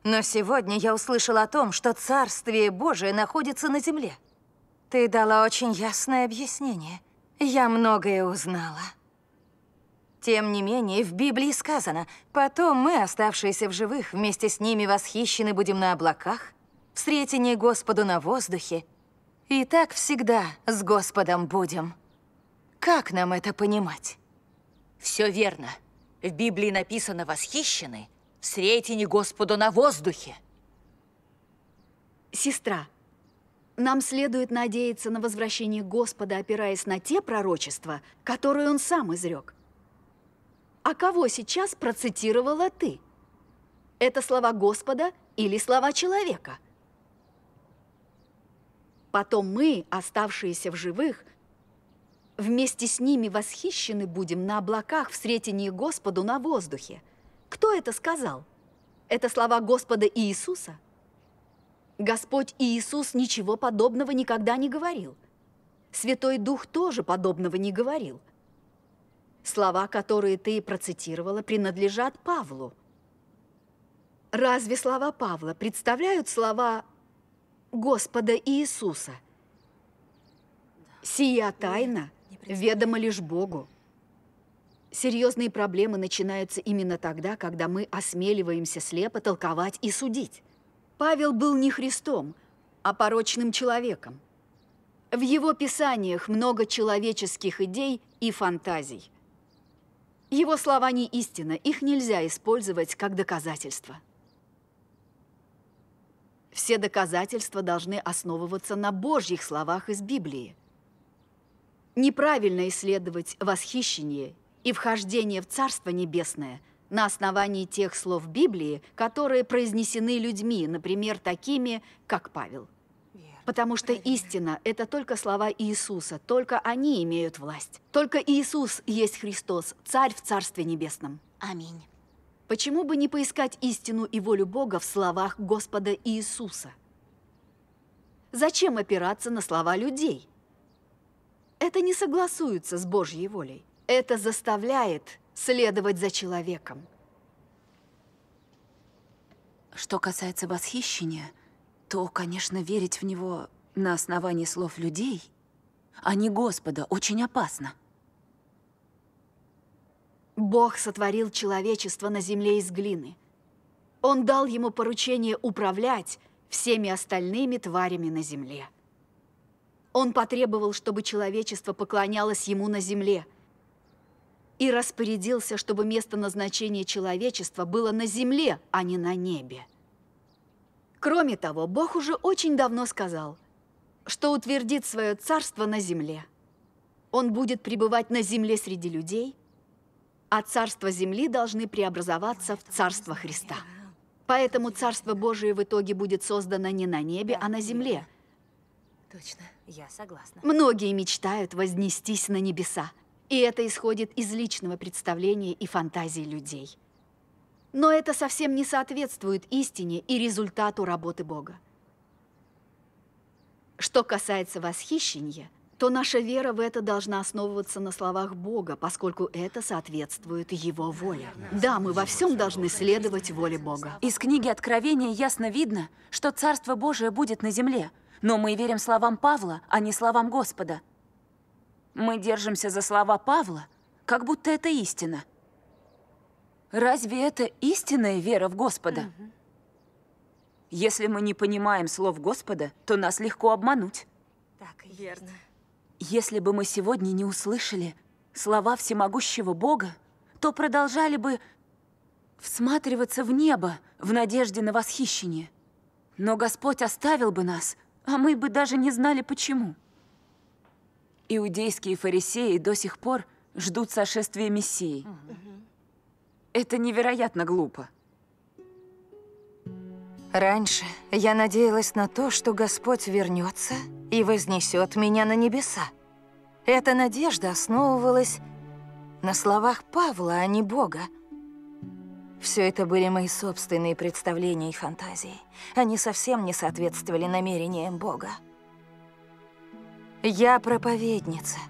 Но сегодня я услышала о том, что Царствие Божие находится на земле. Ты дала очень ясное объяснение. Я многое узнала. Тем не менее, в Библии сказано, «Потом мы, оставшиеся в живых, вместе с ними восхищены будем на облаках, в Господу на воздухе, и так всегда с Господом будем. Как нам это понимать? Все верно. В Библии написано «восхищены», не Господу на воздухе». Сестра, нам следует надеяться на возвращение Господа, опираясь на те пророчества, которые Он сам изрек. А кого сейчас процитировала ты? Это слова Господа или слова человека? Потом мы, оставшиеся в живых, вместе с ними восхищены будем на облаках в сретении Господу на воздухе. Кто это сказал? Это слова Господа Иисуса? Господь Иисус ничего подобного никогда не говорил. Святой Дух тоже подобного не говорил. Слова, которые ты процитировала, принадлежат Павлу. Разве слова Павла представляют слова Господа Иисуса. Сия тайна ведома лишь Богу. Серьезные проблемы начинаются именно тогда, когда мы осмеливаемся слепо толковать и судить. Павел был не Христом, а порочным человеком. В его писаниях много человеческих идей и фантазий. Его слова не истина, их нельзя использовать как доказательство. Все доказательства должны основываться на Божьих словах из Библии. Неправильно исследовать восхищение и вхождение в Царство Небесное на основании тех слов Библии, которые произнесены людьми, например, такими, как Павел. Потому что истина – это только слова Иисуса, только они имеют власть. Только Иисус есть Христос, Царь в Царстве Небесном. Аминь. Почему бы не поискать истину и волю Бога в словах Господа Иисуса? Зачем опираться на слова людей? Это не согласуется с Божьей волей. Это заставляет следовать за человеком. Что касается восхищения, то, конечно, верить в него на основании слов людей, а не Господа, очень опасно. Бог сотворил человечество на земле из глины. Он дал ему поручение управлять всеми остальными тварями на земле. Он потребовал, чтобы человечество поклонялось ему на земле и распорядился, чтобы место назначения человечества было на земле, а не на небе. Кроме того, Бог уже очень давно сказал, что утвердит свое царство на земле. Он будет пребывать на земле среди людей – а царство земли должны преобразоваться в царство Христа. Поэтому Царство Божие в итоге будет создано не на небе, а на земле. Точно, я согласна. Многие мечтают вознестись на небеса, и это исходит из личного представления и фантазии людей. Но это совсем не соответствует истине и результату работы Бога. Что касается восхищения – то наша вера в это должна основываться на словах Бога, поскольку это соответствует Его воле. Да, мы во всем должны следовать воле Бога. Из книги Откровения ясно видно, что Царство Божие будет на земле, но мы верим словам Павла, а не словам Господа. Мы держимся за слова Павла, как будто это истина. Разве это истинная вера в Господа? Если мы не понимаем слов Господа, то нас легко обмануть. Так, верно. Если бы мы сегодня не услышали слова всемогущего Бога, то продолжали бы всматриваться в небо в надежде на восхищение. Но Господь оставил бы нас, а мы бы даже не знали почему. Иудейские фарисеи до сих пор ждут сошествия Мессии. Это невероятно глупо. Раньше я надеялась на то, что Господь вернется и вознесет меня на небеса. Эта надежда основывалась на словах Павла, а не Бога. Все это были мои собственные представления и фантазии. Они совсем не соответствовали намерениям Бога. Я проповедница —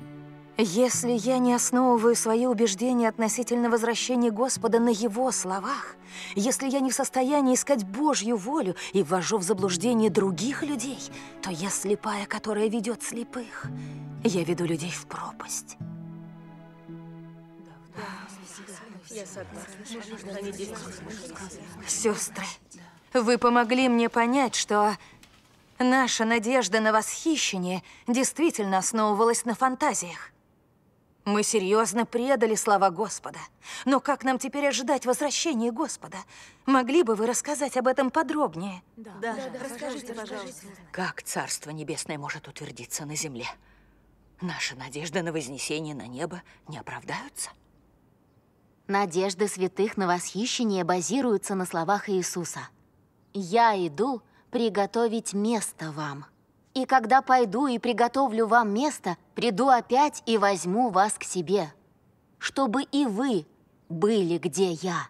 если я не основываю свои убеждения относительно возвращения Господа на Его словах, если я не в состоянии искать Божью волю и ввожу в заблуждение других людей, то я слепая, которая ведет слепых. Я веду людей в пропасть. Сестры, вы помогли мне понять, что наша надежда на восхищение действительно основывалась на фантазиях. Мы серьезно предали слова Господа. Но как нам теперь ожидать возвращения Господа? Могли бы вы рассказать об этом подробнее? Да, да, да, да. расскажите, пожалуйста. Как Царство Небесное может утвердиться на земле? Наши надежды на вознесение на небо не оправдаются? Надежды святых на восхищение базируются на словах Иисуса. «Я иду приготовить место вам». И когда пойду и приготовлю вам место, приду опять и возьму вас к себе, чтобы и вы были где я.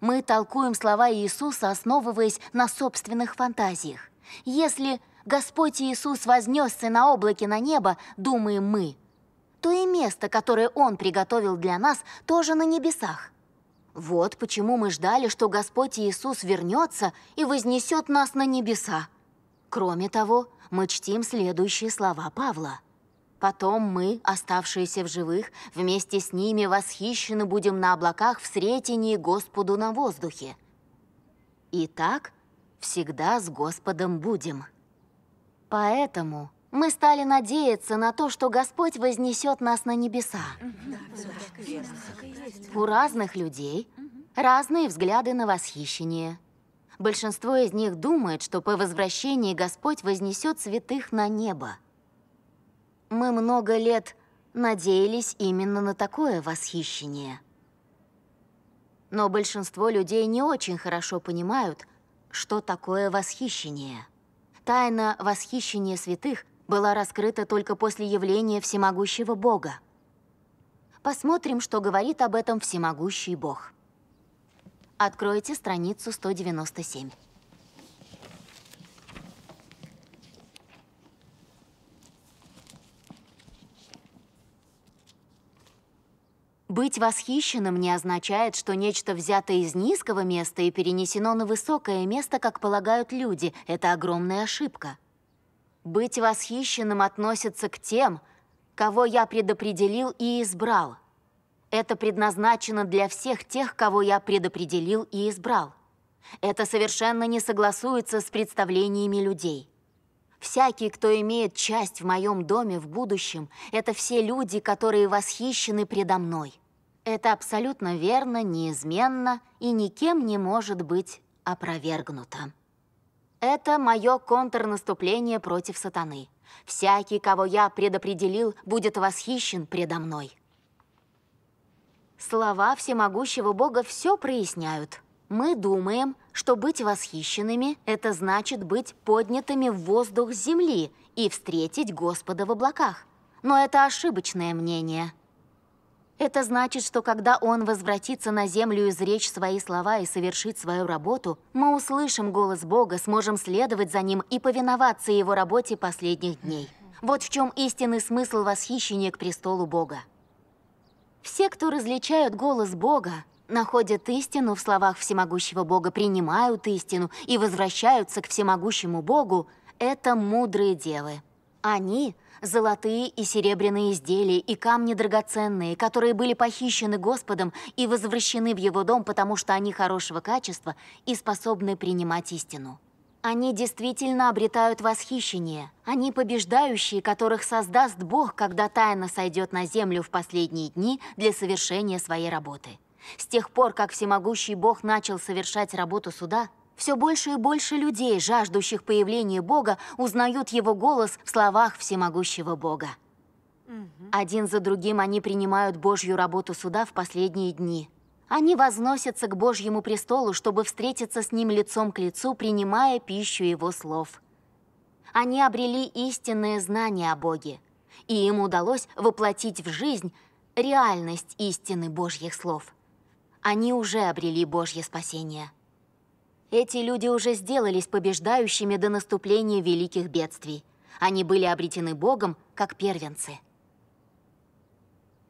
Мы толкуем слова Иисуса, основываясь на собственных фантазиях. Если Господь Иисус вознесся на облаке на небо, думаем мы, то и место, которое Он приготовил для нас, тоже на небесах. Вот почему мы ждали, что Господь Иисус вернется и вознесет нас на небеса. Кроме того, мы чтим следующие слова Павла. Потом мы, оставшиеся в живых, вместе с ними восхищены будем на облаках в сретении Господу на воздухе. И так всегда с Господом будем. Поэтому мы стали надеяться на то, что Господь вознесет нас на небеса. У разных людей разные взгляды на восхищение – Большинство из них думает, что по возвращении Господь вознесет святых на небо. Мы много лет надеялись именно на такое восхищение. Но большинство людей не очень хорошо понимают, что такое восхищение. Тайна восхищения святых была раскрыта только после явления всемогущего Бога. Посмотрим, что говорит об этом всемогущий Бог. Откройте страницу 197. Быть восхищенным не означает, что нечто взято из низкого места и перенесено на высокое место, как полагают люди. Это огромная ошибка. Быть восхищенным относится к тем, кого я предопределил и избрал – это предназначено для всех тех, кого я предопределил и избрал. Это совершенно не согласуется с представлениями людей. Всякий, кто имеет часть в моем доме в будущем, это все люди, которые восхищены предо мной. Это абсолютно верно, неизменно и никем не может быть опровергнуто. Это мое контрнаступление против сатаны. Всякий, кого я предопределил, будет восхищен предо мной. Слова всемогущего Бога все проясняют. Мы думаем, что быть восхищенными – это значит быть поднятыми в воздух с земли и встретить Господа в облаках. Но это ошибочное мнение. Это значит, что когда Он возвратится на землю изречь свои слова и совершит свою работу, мы услышим голос Бога, сможем следовать за Ним и повиноваться Его работе последних дней. Вот в чем истинный смысл восхищения к престолу Бога. Все, кто различают голос Бога, находят истину в словах всемогущего Бога, принимают истину и возвращаются к всемогущему Богу, это мудрые девы. Они – золотые и серебряные изделия и камни драгоценные, которые были похищены Господом и возвращены в его дом, потому что они хорошего качества и способны принимать истину. Они действительно обретают восхищение. Они побеждающие, которых создаст Бог, когда тайно сойдет на землю в последние дни для совершения своей работы. С тех пор, как всемогущий Бог начал совершать работу суда, все больше и больше людей, жаждущих появления Бога, узнают его голос в словах всемогущего Бога. Один за другим они принимают Божью работу суда в последние дни – они возносятся к Божьему престолу, чтобы встретиться с Ним лицом к лицу, принимая пищу Его слов. Они обрели истинное знание о Боге, и им удалось воплотить в жизнь реальность истины Божьих слов. Они уже обрели Божье спасение. Эти люди уже сделались побеждающими до наступления великих бедствий. Они были обретены Богом как первенцы.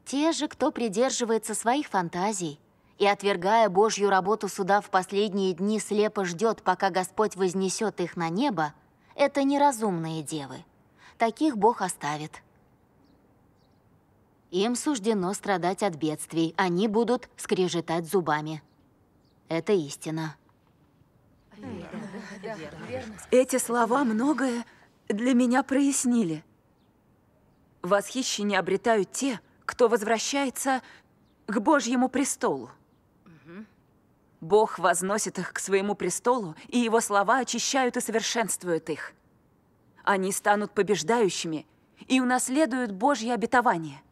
Те же, кто придерживается своих фантазий, и, отвергая Божью работу суда в последние дни, слепо ждет, пока Господь вознесет их на небо, это неразумные девы. Таких Бог оставит. Им суждено страдать от бедствий, они будут скрежетать зубами. Это истина. Эти слова многое для меня прояснили. Восхищение обретают те, кто возвращается к Божьему престолу. Бог возносит их к своему престолу, и его слова очищают и совершенствуют их. Они станут побеждающими и унаследуют Божье обетование.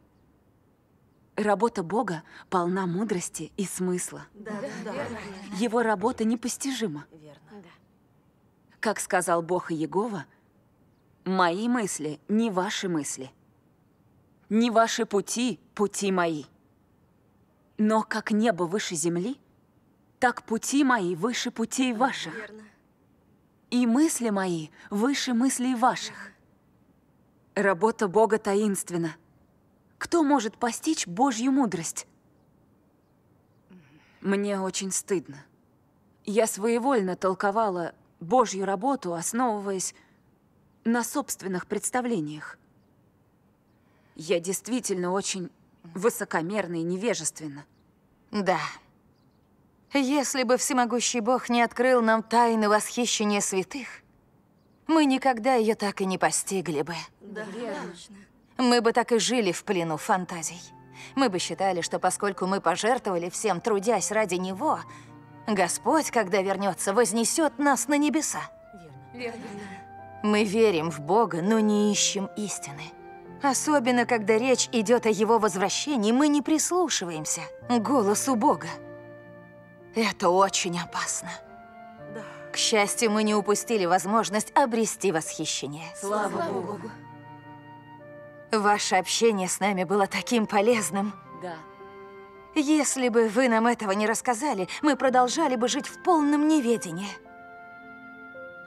Работа Бога полна мудрости и смысла. Да, да, да. Его работа непостижима. Верно. Как сказал Бог и Егова, «Мои мысли — не ваши мысли, не ваши пути — пути мои». Но как небо выше земли, так пути мои выше путей ваших. И мысли мои выше мыслей ваших. Работа Бога таинственна. Кто может постичь Божью мудрость? Мне очень стыдно. Я своевольно толковала Божью работу, основываясь на собственных представлениях. Я действительно очень высокомерна и невежественна. Да, если бы всемогущий Бог не открыл нам тайны восхищения святых, мы никогда ее так и не постигли бы. Да. да. Мы бы так и жили в плену фантазий. Мы бы считали, что поскольку мы пожертвовали всем, трудясь ради Него, Господь, когда вернется, вознесет нас на небеса. Верно. Верно. Мы верим в Бога, но не ищем истины. Особенно, когда речь идет о Его возвращении, мы не прислушиваемся к голосу Бога. Это очень опасно. Да. К счастью, мы не упустили возможность обрести восхищение. Слава, Слава Богу. Богу. Ваше общение с нами было таким полезным. Да. Если бы вы нам этого не рассказали, мы продолжали бы жить в полном неведении.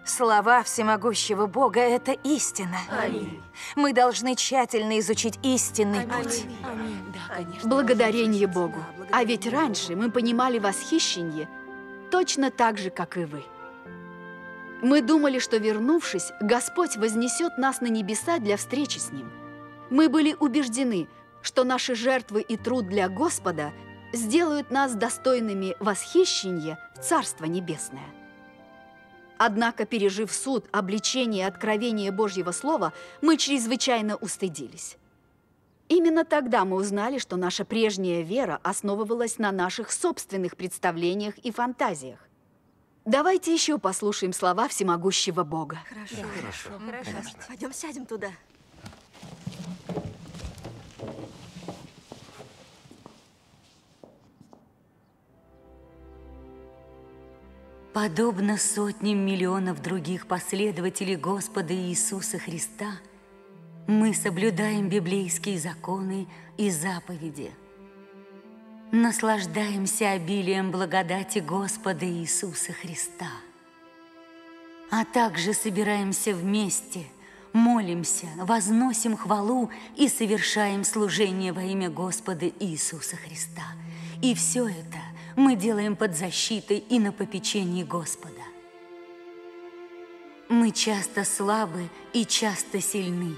Слова всемогущего Бога – это истина. Аминь. Мы должны тщательно изучить истинный Аминь. путь. Аминь. Да, конечно. Благодарение Богу. А ведь раньше мы понимали восхищение точно так же, как и вы. Мы думали, что вернувшись, Господь вознесет нас на небеса для встречи с Ним. Мы были убеждены, что наши жертвы и труд для Господа сделают нас достойными восхищения в Царство Небесное. Однако, пережив суд, обличение и откровение Божьего Слова, мы чрезвычайно устыдились. Именно тогда мы узнали, что наша прежняя вера основывалась на наших собственных представлениях и фантазиях. Давайте еще послушаем слова всемогущего Бога. Хорошо, да. хорошо. хорошо. Пойдем сядем туда. Подобно сотням миллионов других последователей Господа Иисуса Христа, мы соблюдаем библейские законы и заповеди. Наслаждаемся обилием благодати Господа Иисуса Христа. А также собираемся вместе, молимся, возносим хвалу и совершаем служение во имя Господа Иисуса Христа. И все это – мы делаем под защитой и на попечении Господа. Мы часто слабы и часто сильны.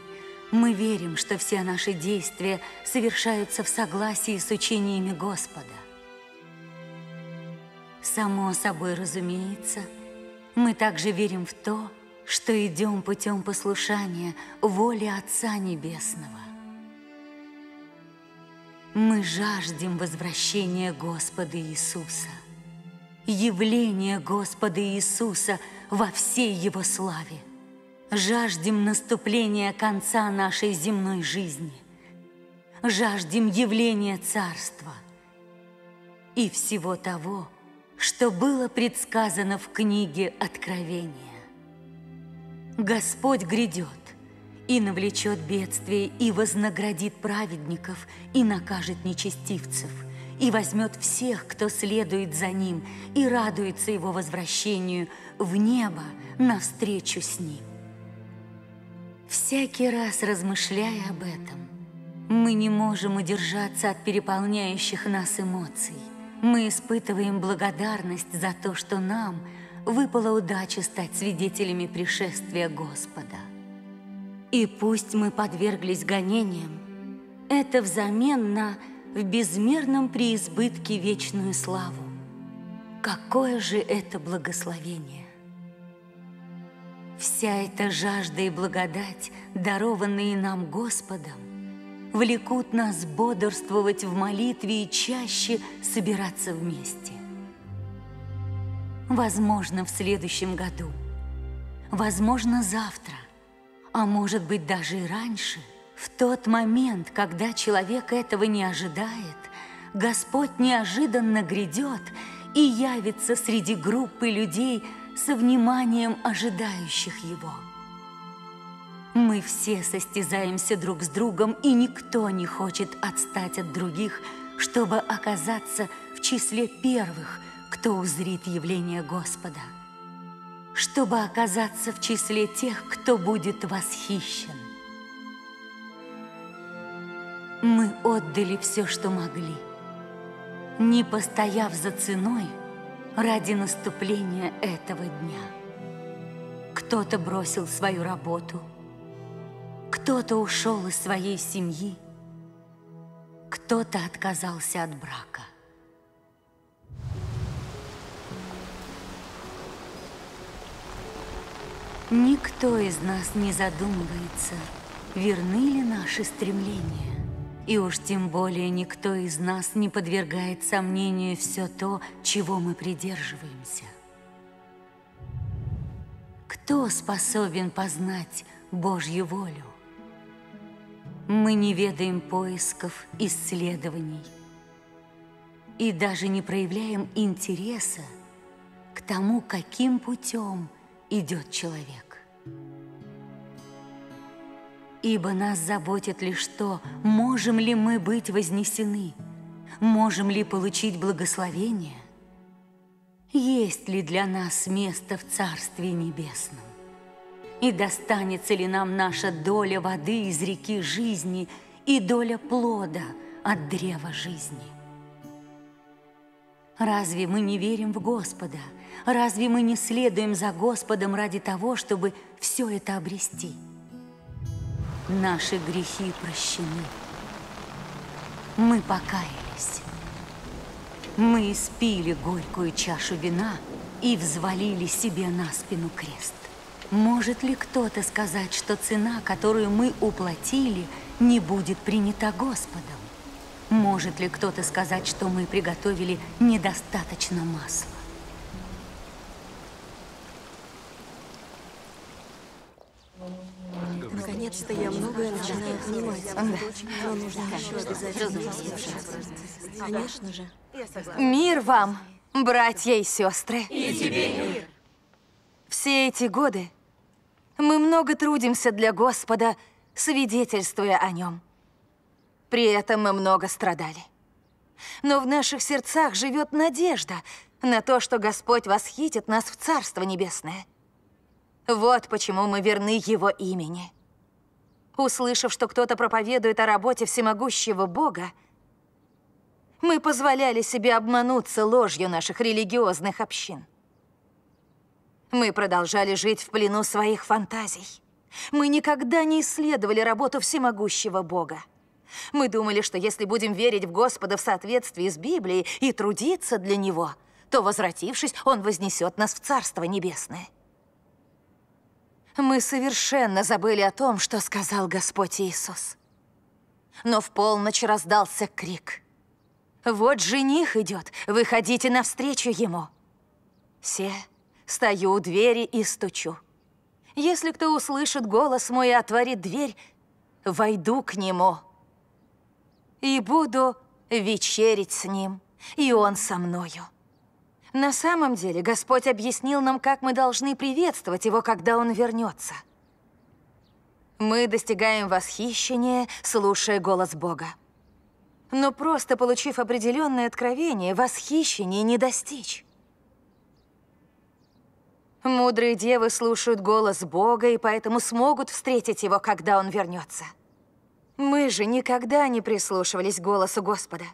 Мы верим, что все наши действия совершаются в согласии с учениями Господа. Само собой разумеется, мы также верим в то, что идем путем послушания воли Отца Небесного. Мы жаждем возвращения Господа Иисуса, явления Господа Иисуса во всей Его славе. Жаждем наступления конца нашей земной жизни. Жаждем явления Царства и всего того, что было предсказано в книге Откровения. Господь грядет, и навлечет бедствие, и вознаградит праведников, и накажет нечестивцев, и возьмет всех, кто следует за ним, и радуется его возвращению в небо навстречу с ним. Всякий раз размышляя об этом, мы не можем удержаться от переполняющих нас эмоций. Мы испытываем благодарность за то, что нам выпала удача стать свидетелями пришествия Господа. И пусть мы подверглись гонениям, это взамен на в безмерном преизбытке вечную славу. Какое же это благословение! Вся эта жажда и благодать, дарованные нам Господом, влекут нас бодрствовать в молитве и чаще собираться вместе. Возможно, в следующем году, возможно, завтра, а может быть даже и раньше, в тот момент, когда человек этого не ожидает, Господь неожиданно грядет и явится среди группы людей со вниманием ожидающих Его. Мы все состязаемся друг с другом, и никто не хочет отстать от других, чтобы оказаться в числе первых, кто узрит явление Господа чтобы оказаться в числе тех, кто будет восхищен. Мы отдали все, что могли, не постояв за ценой ради наступления этого дня. Кто-то бросил свою работу, кто-то ушел из своей семьи, кто-то отказался от брака. Никто из нас не задумывается, верны ли наши стремления. И уж тем более никто из нас не подвергает сомнению все то, чего мы придерживаемся. Кто способен познать Божью волю? Мы не ведаем поисков, исследований и даже не проявляем интереса к тому, каким путем – идет человек. Ибо нас заботит лишь то, можем ли мы быть вознесены, можем ли получить благословение, есть ли для нас место в Царстве Небесном, и достанется ли нам наша доля воды из реки жизни и доля плода от древа жизни. Разве мы не верим в Господа – Разве мы не следуем за Господом ради того, чтобы все это обрести? Наши грехи прощены. Мы покаялись. Мы испили горькую чашу вина и взвалили себе на спину крест. Может ли кто-то сказать, что цена, которую мы уплатили, не будет принята Господом? Может ли кто-то сказать, что мы приготовили недостаточно масла? Наконец-то я многое начинаю понимать. Да. Но нужно еще обязательно Конечно же. Мир вам, братья и сестры. И тебе мир. Все эти годы мы много трудимся для Господа, свидетельствуя о Нем. При этом мы много страдали. Но в наших сердцах живет надежда на то, что Господь восхитит нас в Царство Небесное. Вот почему мы верны Его имени. Услышав, что кто-то проповедует о работе всемогущего Бога, мы позволяли себе обмануться ложью наших религиозных общин. Мы продолжали жить в плену своих фантазий. Мы никогда не исследовали работу всемогущего Бога. Мы думали, что если будем верить в Господа в соответствии с Библией и трудиться для Него, то, возвратившись, Он вознесет нас в Царство Небесное. Мы совершенно забыли о том, что сказал Господь Иисус. Но в полночь раздался крик. «Вот жених идет, выходите навстречу ему!» Все стою у двери и стучу. Если кто услышит голос мой и отворит дверь, войду к нему и буду вечерить с ним, и он со мною. На самом деле, Господь объяснил нам, как мы должны приветствовать Его, когда Он вернется. Мы достигаем восхищения, слушая голос Бога. Но просто получив определенное откровение, восхищения не достичь. Мудрые девы слушают голос Бога и поэтому смогут встретить Его, когда Он вернется. Мы же никогда не прислушивались к голосу Господа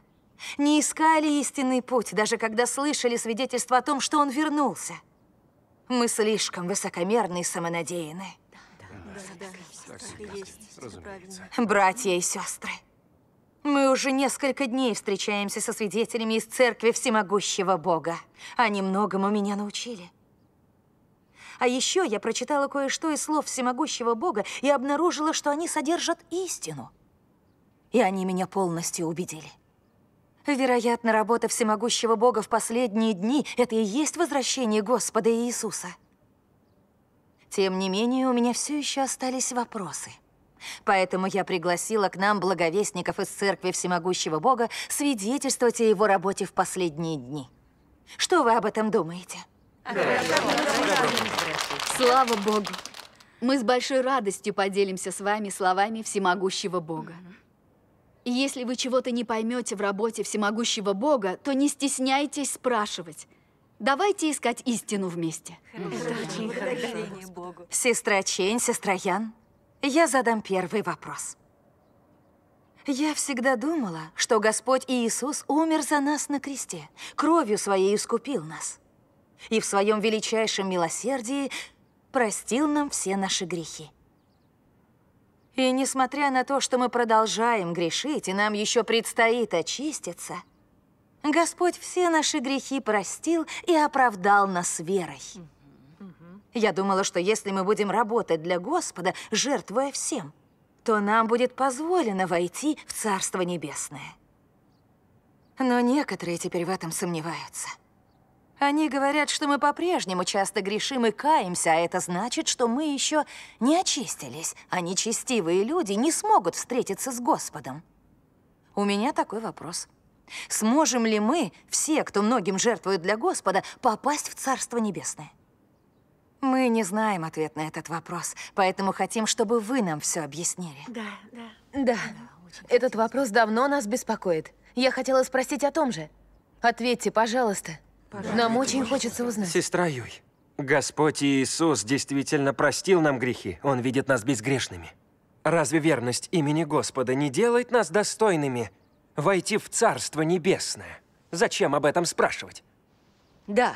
не искали истинный путь, даже когда слышали свидетельство о том, что он вернулся. Мы слишком высокомерны и самонадеяны. Братья и сестры, мы уже несколько дней встречаемся со свидетелями из Церкви Всемогущего Бога. Они многому меня научили. А еще я прочитала кое-что из слов Всемогущего Бога и обнаружила, что они содержат истину. И они меня полностью убедили. Вероятно, работа всемогущего Бога в последние дни – это и есть возвращение Господа Иисуса. Тем не менее, у меня все еще остались вопросы. Поэтому я пригласила к нам благовестников из Церкви Всемогущего Бога свидетельствовать о его работе в последние дни. Что вы об этом думаете? Слава Богу! Мы с большой радостью поделимся с вами словами Всемогущего Бога. Если вы чего-то не поймете в работе всемогущего Бога, то не стесняйтесь спрашивать. Давайте искать истину вместе. Сестра Чень, сестра Ян, я задам первый вопрос. Я всегда думала, что Господь Иисус умер за нас на кресте, кровью своей искупил нас. И в своем величайшем милосердии простил нам все наши грехи. И несмотря на то, что мы продолжаем грешить, и нам еще предстоит очиститься, Господь все наши грехи простил и оправдал нас верой. Я думала, что если мы будем работать для Господа, жертвуя всем, то нам будет позволено войти в Царство Небесное. Но некоторые теперь в этом сомневаются. Они говорят, что мы по-прежнему часто грешим и каемся, а это значит, что мы еще не очистились, а нечестивые люди не смогут встретиться с Господом. У меня такой вопрос. Сможем ли мы, все, кто многим жертвует для Господа, попасть в Царство Небесное? Мы не знаем ответ на этот вопрос, поэтому хотим, чтобы вы нам все объяснили. Да, да. Да, да этот вопрос давно нас беспокоит. Я хотела спросить о том же. Ответьте, пожалуйста. Нам очень хочется узнать. Сестра Юй, Господь Иисус действительно простил нам грехи. Он видит нас безгрешными. Разве верность имени Господа не делает нас достойными войти в Царство Небесное? Зачем об этом спрашивать? Да,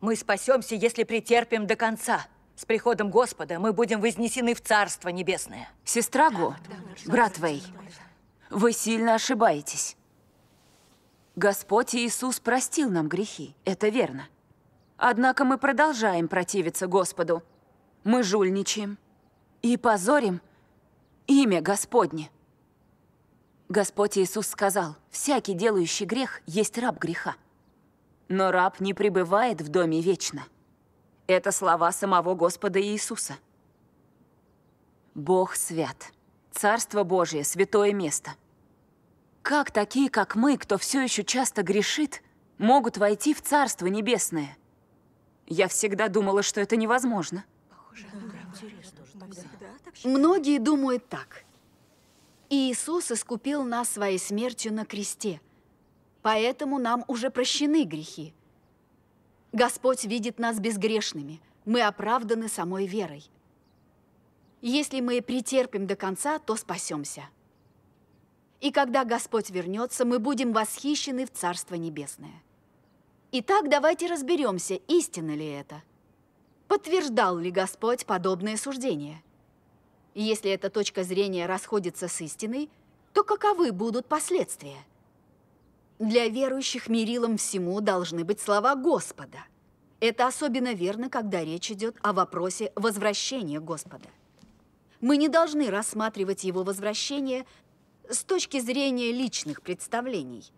мы спасемся, если претерпим до конца. С приходом Господа мы будем вознесены в Царство Небесное. Сестра Го, брат Вэй, вы сильно ошибаетесь. Господь Иисус простил нам грехи, это верно. Однако мы продолжаем противиться Господу. Мы жульничаем и позорим имя Господне. Господь Иисус сказал, «Всякий делающий грех есть раб греха». Но раб не пребывает в доме вечно. Это слова самого Господа Иисуса. Бог свят. Царство Божие – святое место – как такие, как мы, кто все еще часто грешит, могут войти в Царство Небесное? Я всегда думала, что это невозможно. Многие думают так. Иисус искупил нас своей смертью на кресте, поэтому нам уже прощены грехи. Господь видит нас безгрешными, мы оправданы самой верой. Если мы претерпим до конца, то спасемся и когда Господь вернется, мы будем восхищены в Царство Небесное. Итак, давайте разберемся, истина ли это. Подтверждал ли Господь подобное суждение? Если эта точка зрения расходится с истиной, то каковы будут последствия? Для верующих мерилом всему должны быть слова Господа. Это особенно верно, когда речь идет о вопросе возвращения Господа. Мы не должны рассматривать его возвращение с точки зрения личных представлений.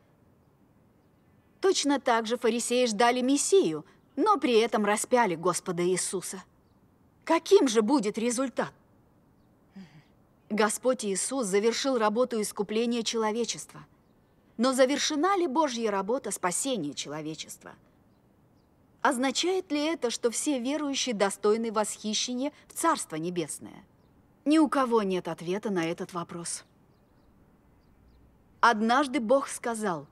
Точно так же фарисеи ждали Мессию, но при этом распяли Господа Иисуса. Каким же будет результат? Господь Иисус завершил работу искупления человечества. Но завершена ли Божья работа спасения человечества? Означает ли это, что все верующие достойны восхищения в Царство Небесное? Ни у кого нет ответа на этот вопрос. Однажды Бог сказал,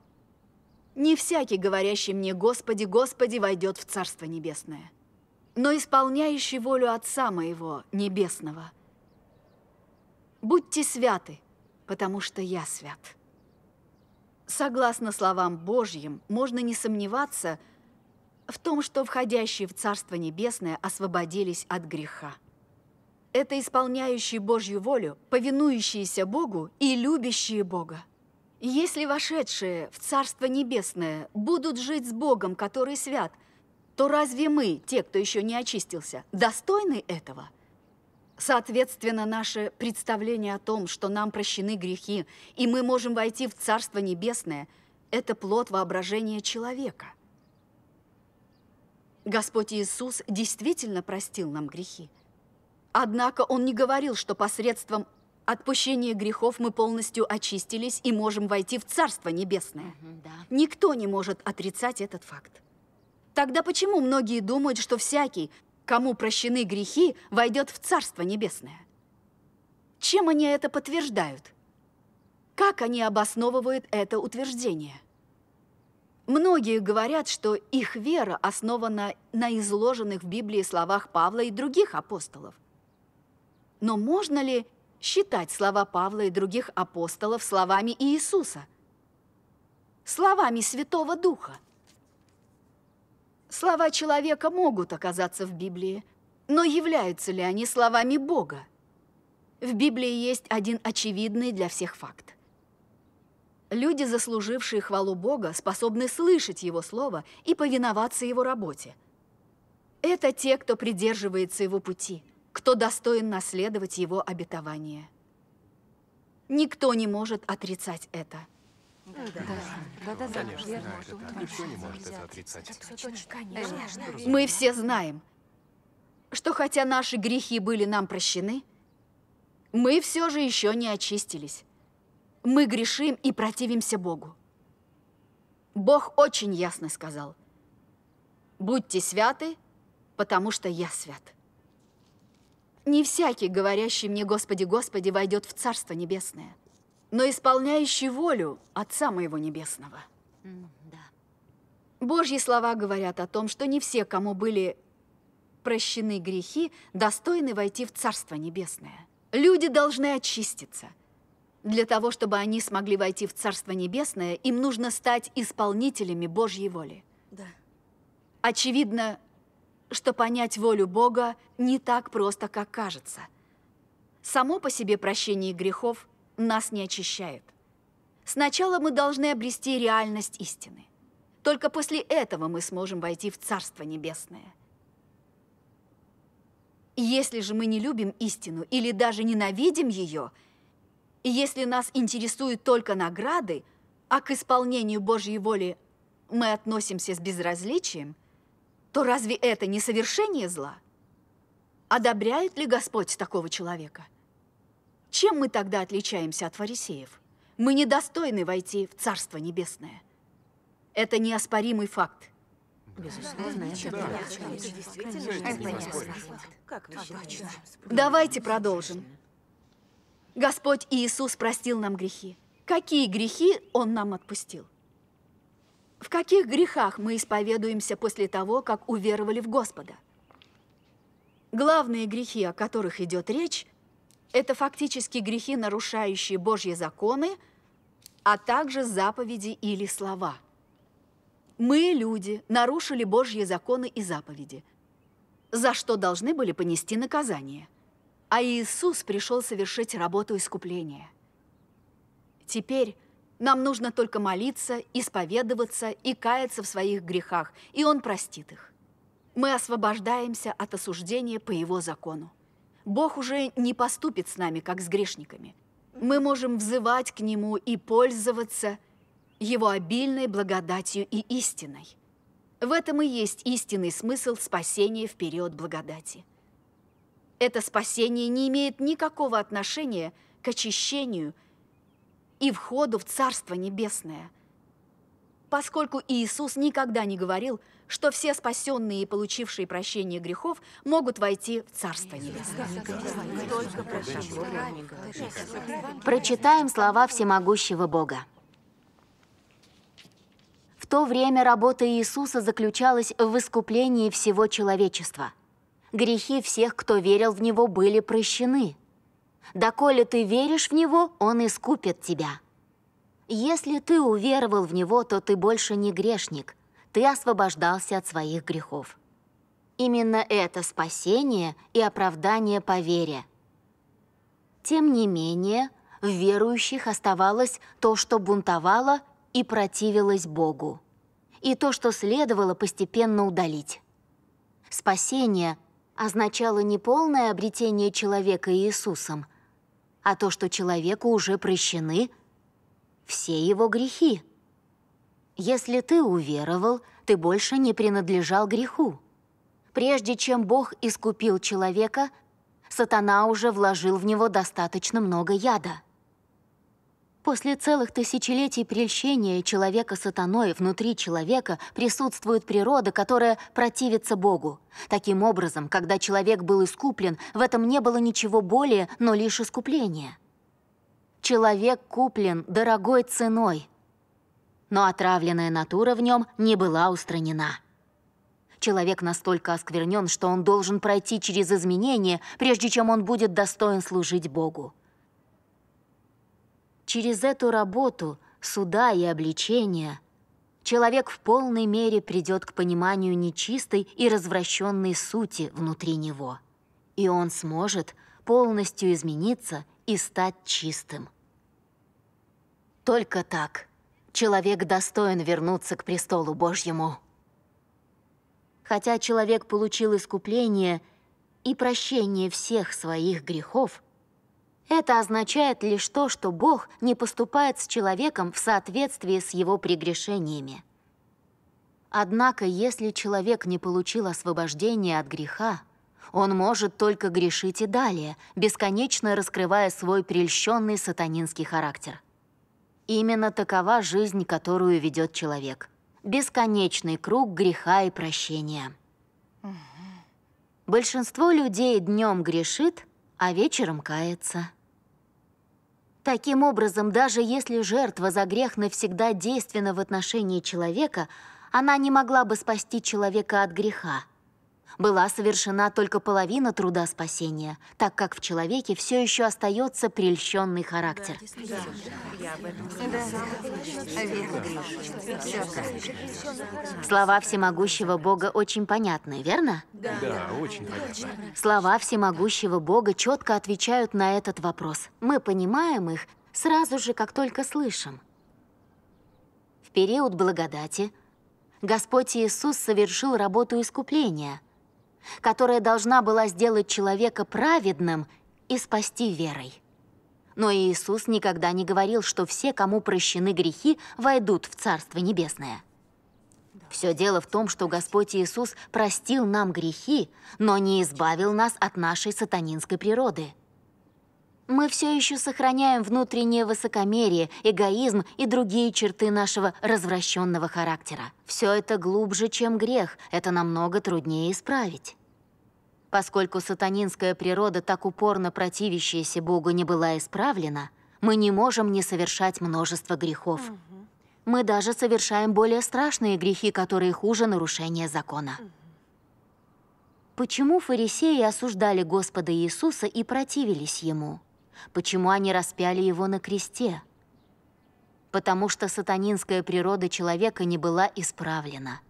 «Не всякий, говорящий мне, Господи, Господи, войдет в Царство Небесное, но исполняющий волю Отца моего Небесного. Будьте святы, потому что я свят». Согласно словам Божьим, можно не сомневаться в том, что входящие в Царство Небесное освободились от греха. Это исполняющие Божью волю, повинующиеся Богу и любящие Бога. Если вошедшие в Царство Небесное будут жить с Богом, который свят, то разве мы, те, кто еще не очистился, достойны этого? Соответственно, наше представление о том, что нам прощены грехи, и мы можем войти в Царство Небесное, это плод воображения человека. Господь Иисус действительно простил нам грехи. Однако Он не говорил, что посредством Отпущение грехов мы полностью очистились и можем войти в Царство Небесное. да. Никто не может отрицать этот факт. Тогда почему многие думают, что всякий, кому прощены грехи, войдет в Царство Небесное? Чем они это подтверждают? Как они обосновывают это утверждение? Многие говорят, что их вера основана на изложенных в Библии словах Павла и других апостолов. Но можно ли считать слова Павла и других апостолов словами Иисуса, словами Святого Духа. Слова человека могут оказаться в Библии, но являются ли они словами Бога? В Библии есть один очевидный для всех факт. Люди, заслужившие хвалу Бога, способны слышать Его Слово и повиноваться Его работе. Это те, кто придерживается Его пути – кто достоин наследовать его обетование. Никто не может отрицать это. Ну да, да, да, Никто не может это отрицать. Мы все знаем, что хотя наши грехи были нам прощены, мы все же еще не очистились. Мы грешим и противимся Богу. Бог очень ясно сказал, будьте святы, потому что я свят. Не всякий, говорящий мне «Господи, Господи», войдет в Царство Небесное, но исполняющий волю Отца Моего Небесного. да. Божьи слова говорят о том, что не все, кому были прощены грехи, достойны войти в Царство Небесное. Люди должны очиститься. Для того, чтобы они смогли войти в Царство Небесное, им нужно стать исполнителями Божьей воли. Да. Очевидно, что понять волю Бога не так просто, как кажется. Само по себе прощение грехов нас не очищает. Сначала мы должны обрести реальность истины. Только после этого мы сможем войти в Царство Небесное. Если же мы не любим истину или даже ненавидим ее, если нас интересуют только награды, а к исполнению Божьей воли мы относимся с безразличием – то разве это не совершение зла? Одобряет ли Господь такого человека? Чем мы тогда отличаемся от фарисеев? Мы недостойны войти в Царство Небесное. Это неоспоримый факт. Давайте продолжим. Господь Иисус простил нам грехи. Какие грехи Он нам отпустил? В каких грехах мы исповедуемся после того, как уверовали в Господа? Главные грехи, о которых идет речь, это фактически грехи, нарушающие Божьи законы, а также заповеди или слова. Мы, люди, нарушили Божьи законы и заповеди, за что должны были понести наказание. А Иисус пришел совершить работу искупления. Теперь нам нужно только молиться, исповедоваться и каяться в своих грехах, и Он простит их. Мы освобождаемся от осуждения по Его закону. Бог уже не поступит с нами, как с грешниками. Мы можем взывать к Нему и пользоваться Его обильной благодатью и истиной. В этом и есть истинный смысл спасения в период благодати. Это спасение не имеет никакого отношения к очищению – и входу в Царство Небесное. Поскольку Иисус никогда не говорил, что все спасенные и получившие прощение грехов могут войти в Царство Небесное. Прочитаем слова всемогущего Бога. В то время работа Иисуса заключалась в искуплении всего человечества. Грехи всех, кто верил в Него, были прощены – Доколе ты веришь в него, он искупит тебя. Если ты уверовал в него, то ты больше не грешник. Ты освобождался от своих грехов. Именно это спасение и оправдание по вере. Тем не менее, в верующих оставалось то, что бунтовало и противилось Богу, и то, что следовало постепенно удалить. Спасение – означало не полное обретение человека Иисусом, а то, что человеку уже прощены все его грехи. Если ты уверовал, ты больше не принадлежал греху. Прежде чем Бог искупил человека, сатана уже вложил в него достаточно много яда – После целых тысячелетий прельщения человека сатаной внутри человека присутствует природа, которая противится Богу. Таким образом, когда человек был искуплен, в этом не было ничего более, но лишь искупление. Человек куплен дорогой ценой, но отравленная натура в нем не была устранена. Человек настолько осквернен, что он должен пройти через изменения, прежде чем он будет достоин служить Богу. Через эту работу суда и обличения человек в полной мере придет к пониманию нечистой и развращенной сути внутри него. И он сможет полностью измениться и стать чистым. Только так человек достоин вернуться к престолу Божьему. Хотя человек получил искупление и прощение всех своих грехов – это означает лишь то, что Бог не поступает с человеком в соответствии с его прегрешениями. Однако, если человек не получил освобождения от греха, он может только грешить и далее, бесконечно раскрывая свой прельщенный сатанинский характер. Именно такова жизнь, которую ведет человек. Бесконечный круг греха и прощения. Большинство людей днем грешит, а вечером кается. Таким образом, даже если жертва за грех навсегда действенна в отношении человека, она не могла бы спасти человека от греха – была совершена только половина труда спасения, так как в человеке все еще остается прельщенный характер. Слова всемогущего Бога очень понятны, верно? Да, да очень понятны. Слова всемогущего Бога четко отвечают на этот вопрос. Мы понимаем их сразу же, как только слышим. В период благодати Господь Иисус совершил работу искупления – которая должна была сделать человека праведным и спасти верой. Но Иисус никогда не говорил, что все, кому прощены грехи, войдут в Царство Небесное. Все дело в том, что Господь Иисус простил нам грехи, но не избавил нас от нашей сатанинской природы – мы все еще сохраняем внутреннее высокомерие, эгоизм и другие черты нашего развращенного характера. Все это глубже, чем грех, это намного труднее исправить. Поскольку сатанинская природа, так упорно противящаяся Богу, не была исправлена, мы не можем не совершать множество грехов. Угу. Мы даже совершаем более страшные грехи, которые хуже нарушения закона. Угу. Почему фарисеи осуждали Господа Иисуса и противились Ему? почему они распяли его на кресте. Потому что сатанинская природа человека не была исправлена.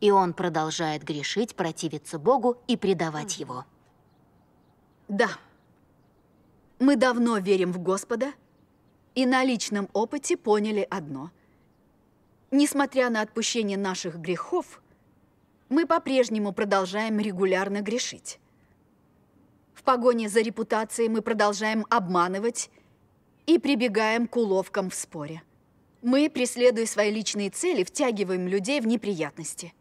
И он продолжает грешить, противиться Богу и предавать хм. его. Да. Мы давно верим в Господа и на личном опыте поняли одно. Несмотря на отпущение наших грехов, мы по-прежнему продолжаем регулярно грешить погоне за репутацией мы продолжаем обманывать и прибегаем к уловкам в споре. Мы, преследуя свои личные цели, втягиваем людей в неприятности.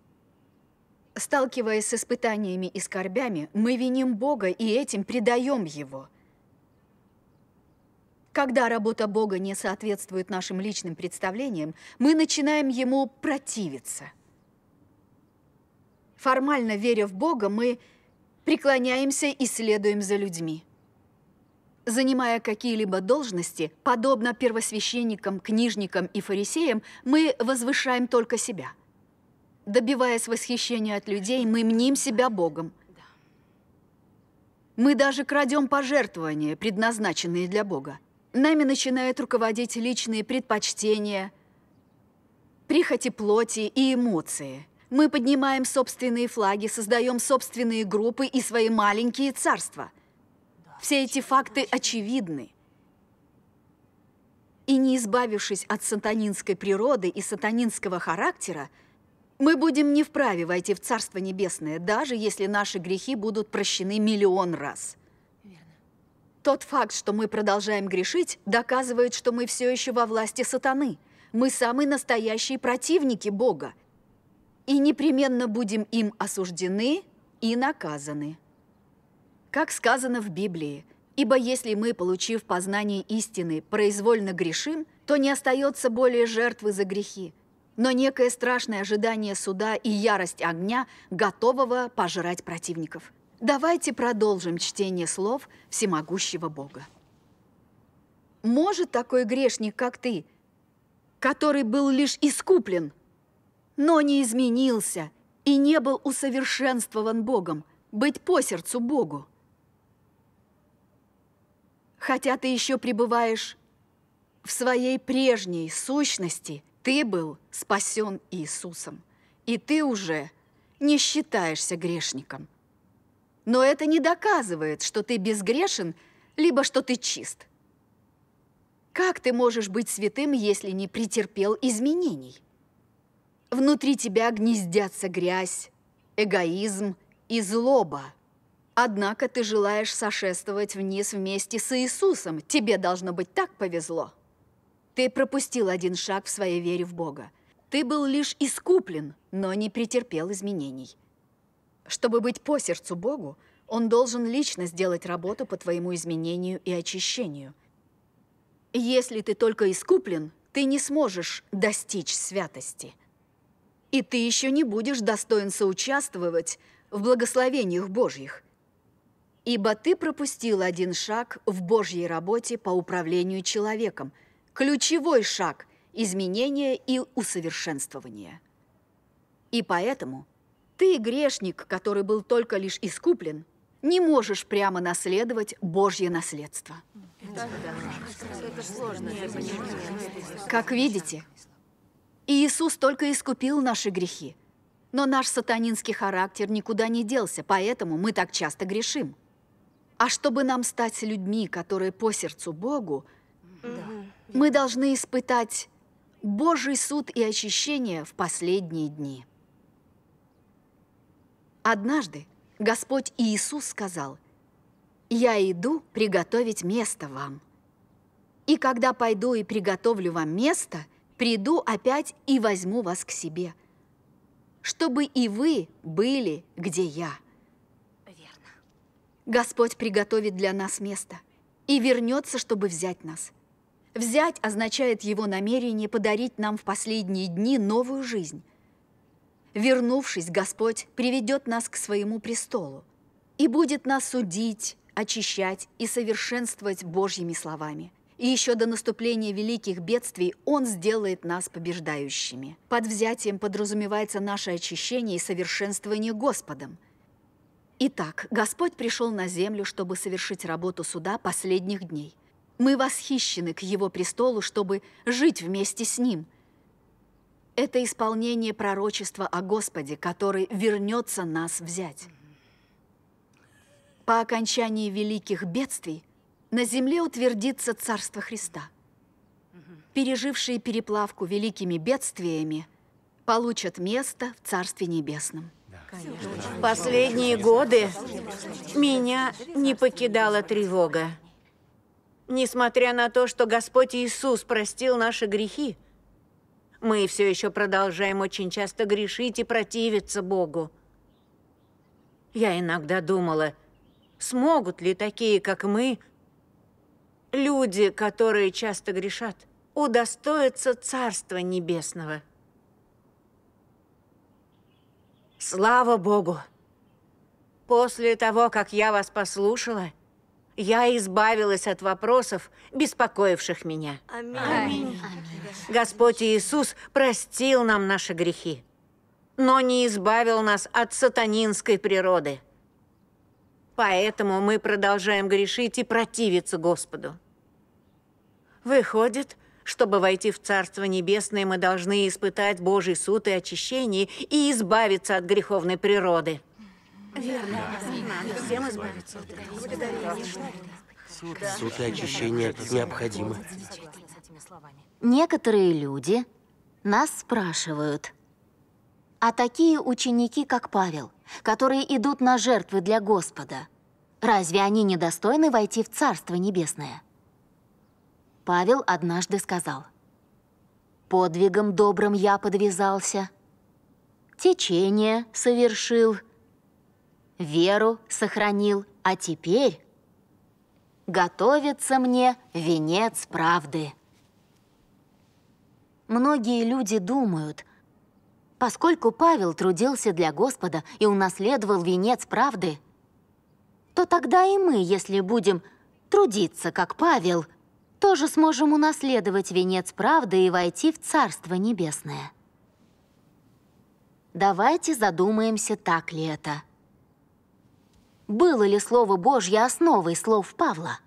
Сталкиваясь с испытаниями и скорбями, мы виним Бога и этим предаем Его. Когда работа Бога не соответствует нашим личным представлениям, мы начинаем Ему противиться. Формально веря в Бога, мы – преклоняемся и следуем за людьми. Занимая какие-либо должности, подобно первосвященникам, книжникам и фарисеям, мы возвышаем только себя. Добиваясь восхищения от людей, мы мним себя Богом. Мы даже крадем пожертвования, предназначенные для Бога. Нами начинают руководить личные предпочтения, прихоти плоти и эмоции. Мы поднимаем собственные флаги, создаем собственные группы и свои маленькие царства. Все эти факты очевидны. И не избавившись от сатанинской природы и сатанинского характера, мы будем не вправе войти в Царство Небесное, даже если наши грехи будут прощены миллион раз. Тот факт, что мы продолжаем грешить, доказывает, что мы все еще во власти сатаны. Мы самые настоящие противники Бога, и непременно будем им осуждены и наказаны. Как сказано в Библии, ибо если мы, получив познание истины, произвольно грешим, то не остается более жертвы за грехи, но некое страшное ожидание суда и ярость огня, готового пожрать противников. Давайте продолжим чтение слов всемогущего Бога. Может такой грешник, как ты, который был лишь искуплен – но не изменился и не был усовершенствован Богом, быть по сердцу Богу. Хотя ты еще пребываешь в своей прежней сущности, ты был спасен Иисусом, и ты уже не считаешься грешником. Но это не доказывает, что ты безгрешен, либо что ты чист. Как ты можешь быть святым, если не претерпел изменений? Внутри тебя гнездятся грязь, эгоизм и злоба. Однако ты желаешь сошествовать вниз вместе с Иисусом. Тебе должно быть так повезло. Ты пропустил один шаг в своей вере в Бога. Ты был лишь искуплен, но не претерпел изменений. Чтобы быть по сердцу Богу, Он должен лично сделать работу по твоему изменению и очищению. Если ты только искуплен, ты не сможешь достичь святости – и ты еще не будешь достоин соучаствовать в благословениях Божьих, ибо ты пропустил один шаг в Божьей работе по управлению человеком, ключевой шаг изменения и усовершенствования. И поэтому ты, грешник, который был только лишь искуплен, не можешь прямо наследовать Божье наследство. Как видите, и Иисус только искупил наши грехи. Но наш сатанинский характер никуда не делся, поэтому мы так часто грешим. А чтобы нам стать людьми, которые по сердцу Богу, да. мы должны испытать Божий суд и очищение в последние дни. Однажды Господь Иисус сказал, «Я иду приготовить место вам. И когда пойду и приготовлю вам место – приду опять и возьму вас к себе, чтобы и вы были, где я. Верно. Господь приготовит для нас место и вернется, чтобы взять нас. Взять означает его намерение подарить нам в последние дни новую жизнь. Вернувшись, Господь приведет нас к своему престолу и будет нас судить, очищать и совершенствовать Божьими словами. И еще до наступления великих бедствий Он сделает нас побеждающими. Под взятием подразумевается наше очищение и совершенствование Господом. Итак, Господь пришел на землю, чтобы совершить работу суда последних дней. Мы восхищены к Его престолу, чтобы жить вместе с Ним. Это исполнение пророчества о Господе, который вернется нас взять. По окончании великих бедствий на земле утвердится Царство Христа. Пережившие переплавку великими бедствиями получат место в Царстве Небесном. Конечно. Последние годы меня не покидала тревога. Несмотря на то, что Господь Иисус простил наши грехи, мы все еще продолжаем очень часто грешить и противиться Богу. Я иногда думала, смогут ли такие, как мы, люди, которые часто грешат, удостоятся Царства Небесного. Слава Богу! После того, как я вас послушала, я избавилась от вопросов, беспокоивших меня. Аминь. Аминь. Господь Иисус простил нам наши грехи, но не избавил нас от сатанинской природы – Поэтому мы продолжаем грешить и противиться Господу. Выходит, чтобы войти в Царство Небесное, мы должны испытать Божий суд и очищение и избавиться от греховной природы. Верно. Да. Всем избавиться от Суд, суд и очищение необходимы. Некоторые люди нас спрашивают – а такие ученики, как Павел, которые идут на жертвы для Господа. Разве они не достойны войти в Царство Небесное? Павел однажды сказал, «Подвигом добрым я подвязался, течение совершил, веру сохранил, а теперь готовится мне венец правды». Многие люди думают, Поскольку Павел трудился для Господа и унаследовал венец правды, то тогда и мы, если будем трудиться, как Павел, тоже сможем унаследовать венец правды и войти в Царство Небесное. Давайте задумаемся, так ли это. Было ли Слово Божье основой слов Павла?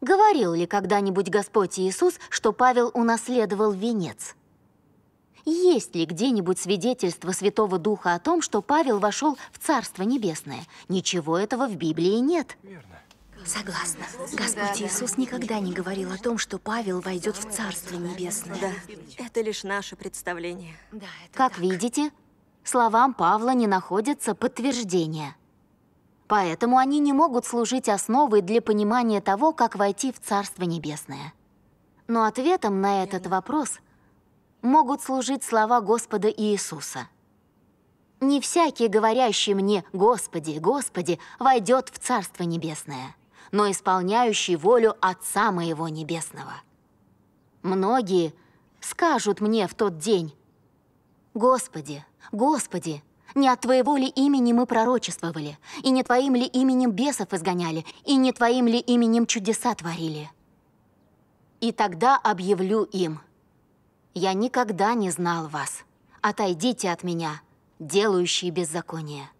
Говорил ли когда-нибудь Господь Иисус, что Павел унаследовал венец? Есть ли где-нибудь свидетельство Святого Духа о том, что Павел вошел в Царство Небесное? Ничего этого в Библии нет. Верно. Согласна. Господь Иисус никогда не говорил о том, что Павел войдет в Царство Небесное. Да, это лишь наше представление. как видите, словам Павла не находятся подтверждения. Поэтому они не могут служить основой для понимания того, как войти в Царство Небесное. Но ответом на этот вопрос – могут служить слова Господа Иисуса. «Не всякий, говорящий мне «Господи, Господи», войдет в Царство Небесное, но исполняющий волю Отца Моего Небесного. Многие скажут мне в тот день, «Господи, Господи, не от Твоего ли имени мы пророчествовали, и не Твоим ли именем бесов изгоняли, и не Твоим ли именем чудеса творили?» И тогда объявлю им – я никогда не знал вас. Отойдите от меня, делающие беззаконие.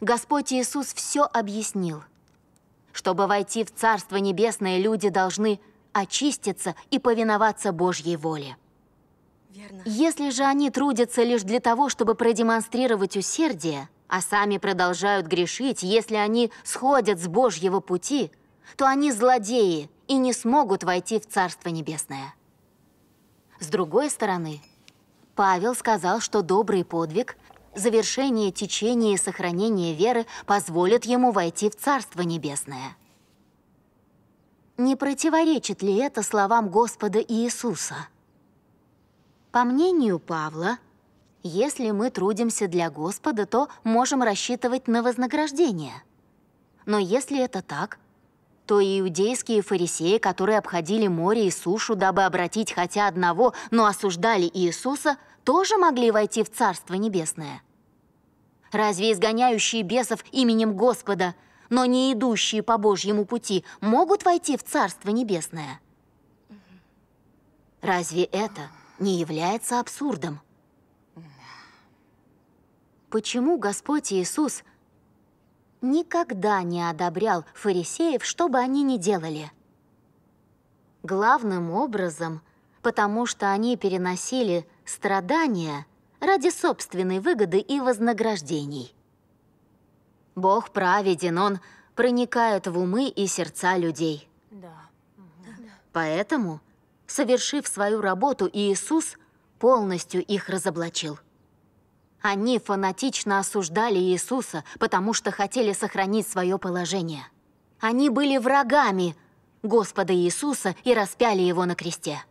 Господь Иисус все объяснил. Чтобы войти в Царство Небесное, люди должны очиститься и повиноваться Божьей воле. Верно. Если же они трудятся лишь для того, чтобы продемонстрировать усердие, а сами продолжают грешить, если они сходят с Божьего пути, то они злодеи и не смогут войти в Царство Небесное. С другой стороны, Павел сказал, что добрый подвиг, завершение течения и сохранение веры позволят ему войти в Царство Небесное. Не противоречит ли это словам Господа Иисуса? По мнению Павла, если мы трудимся для Господа, то можем рассчитывать на вознаграждение. Но если это так, то иудейские фарисеи, которые обходили море и сушу, дабы обратить хотя одного, но осуждали Иисуса, тоже могли войти в Царство Небесное. Разве изгоняющие бесов именем Господа, но не идущие по Божьему пути, могут войти в Царство Небесное? Разве это не является абсурдом? Почему Господь Иисус – никогда не одобрял фарисеев, что бы они ни делали. Главным образом, потому что они переносили страдания ради собственной выгоды и вознаграждений. Бог праведен, Он проникает в умы и сердца людей. Да. Поэтому, совершив свою работу, Иисус полностью их разоблачил. Они фанатично осуждали Иисуса, потому что хотели сохранить свое положение. Они были врагами Господа Иисуса и распяли его на кресте.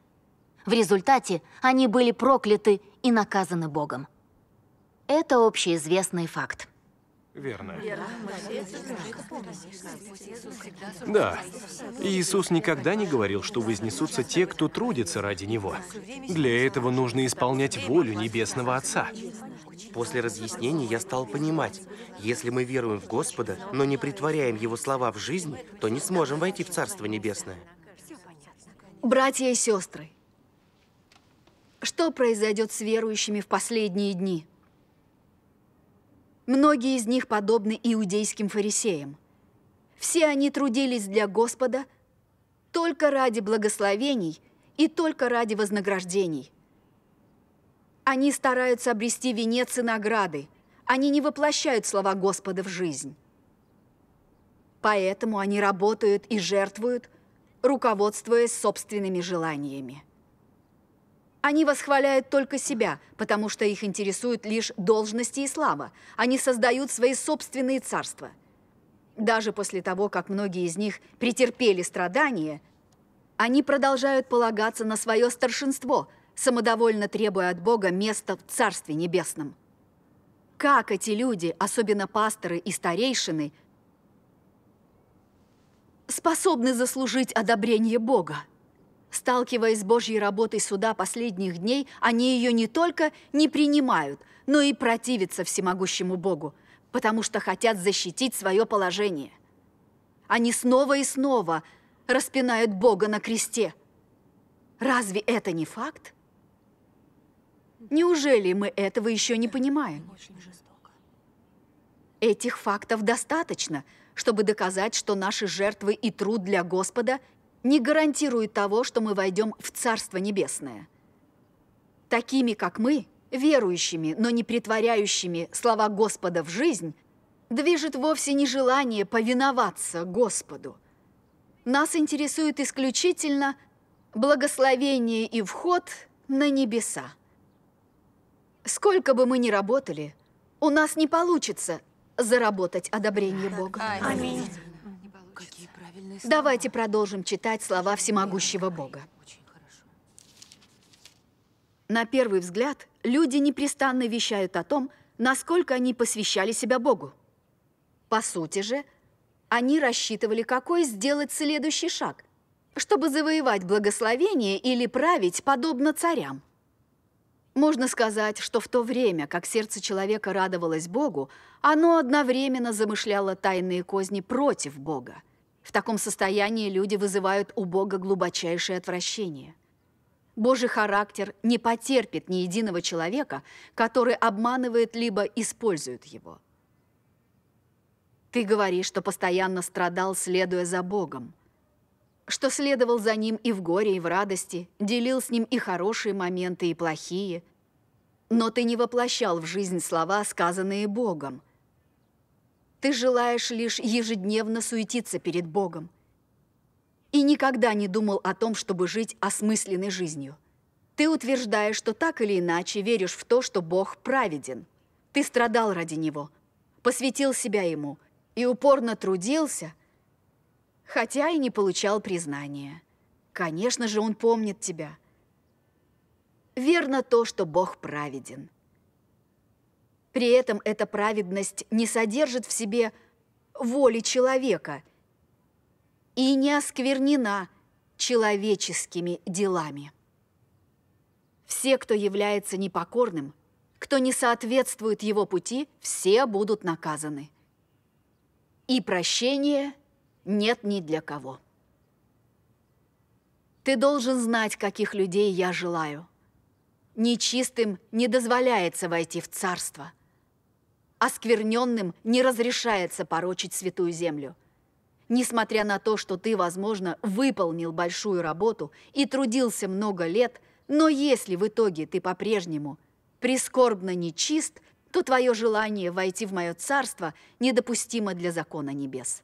В результате они были прокляты и наказаны Богом. Это общеизвестный факт. Верно. Да. Иисус никогда не говорил, что вознесутся те, кто трудится ради Него. Для этого нужно исполнять волю Небесного Отца. После разъяснений я стал понимать, если мы веруем в Господа, но не притворяем Его слова в жизнь, то не сможем войти в Царство Небесное. Братья и сестры, что произойдет с верующими в последние дни? Многие из них подобны иудейским фарисеям. Все они трудились для Господа только ради благословений и только ради вознаграждений. Они стараются обрести венец и награды. Они не воплощают слова Господа в жизнь. Поэтому они работают и жертвуют, руководствуясь собственными желаниями. Они восхваляют только себя, потому что их интересуют лишь должности и слава. Они создают свои собственные царства. Даже после того, как многие из них претерпели страдания, они продолжают полагаться на свое старшинство, самодовольно требуя от Бога места в Царстве Небесном. Как эти люди, особенно пасторы и старейшины, способны заслужить одобрение Бога? Сталкиваясь с Божьей работой суда последних дней, они ее не только не принимают, но и противятся всемогущему Богу, потому что хотят защитить свое положение. Они снова и снова распинают Бога на кресте. Разве это не факт? Неужели мы этого еще не понимаем? Этих фактов достаточно, чтобы доказать, что наши жертвы и труд для Господа – не гарантирует того, что мы войдем в Царство Небесное. Такими, как мы, верующими, но не притворяющими слова Господа в жизнь, движет вовсе не желание повиноваться Господу. Нас интересует исключительно благословение и вход на небеса. Сколько бы мы ни работали, у нас не получится заработать одобрение Бога. Аминь. Аминь. Давайте продолжим читать слова всемогущего Бога. На первый взгляд, люди непрестанно вещают о том, насколько они посвящали себя Богу. По сути же, они рассчитывали, какой сделать следующий шаг, чтобы завоевать благословение или править подобно царям. Можно сказать, что в то время, как сердце человека радовалось Богу, оно одновременно замышляло тайные козни против Бога – в таком состоянии люди вызывают у Бога глубочайшее отвращение. Божий характер не потерпит ни единого человека, который обманывает либо использует его. Ты говоришь, что постоянно страдал, следуя за Богом, что следовал за Ним и в горе, и в радости, делил с Ним и хорошие моменты, и плохие. Но ты не воплощал в жизнь слова, сказанные Богом – ты желаешь лишь ежедневно суетиться перед Богом и никогда не думал о том, чтобы жить осмысленной жизнью. Ты утверждаешь, что так или иначе веришь в то, что Бог праведен. Ты страдал ради Него, посвятил себя Ему и упорно трудился, хотя и не получал признания. Конечно же, Он помнит тебя. Верно то, что Бог праведен. При этом эта праведность не содержит в себе воли человека и не осквернена человеческими делами. Все, кто является непокорным, кто не соответствует его пути, все будут наказаны. И прощения нет ни для кого. Ты должен знать, каких людей я желаю. Нечистым не дозволяется войти в царство – оскверненным не разрешается порочить святую землю. Несмотря на то, что ты, возможно, выполнил большую работу и трудился много лет, но если в итоге ты по-прежнему прискорбно нечист, то твое желание войти в мое царство недопустимо для закона небес.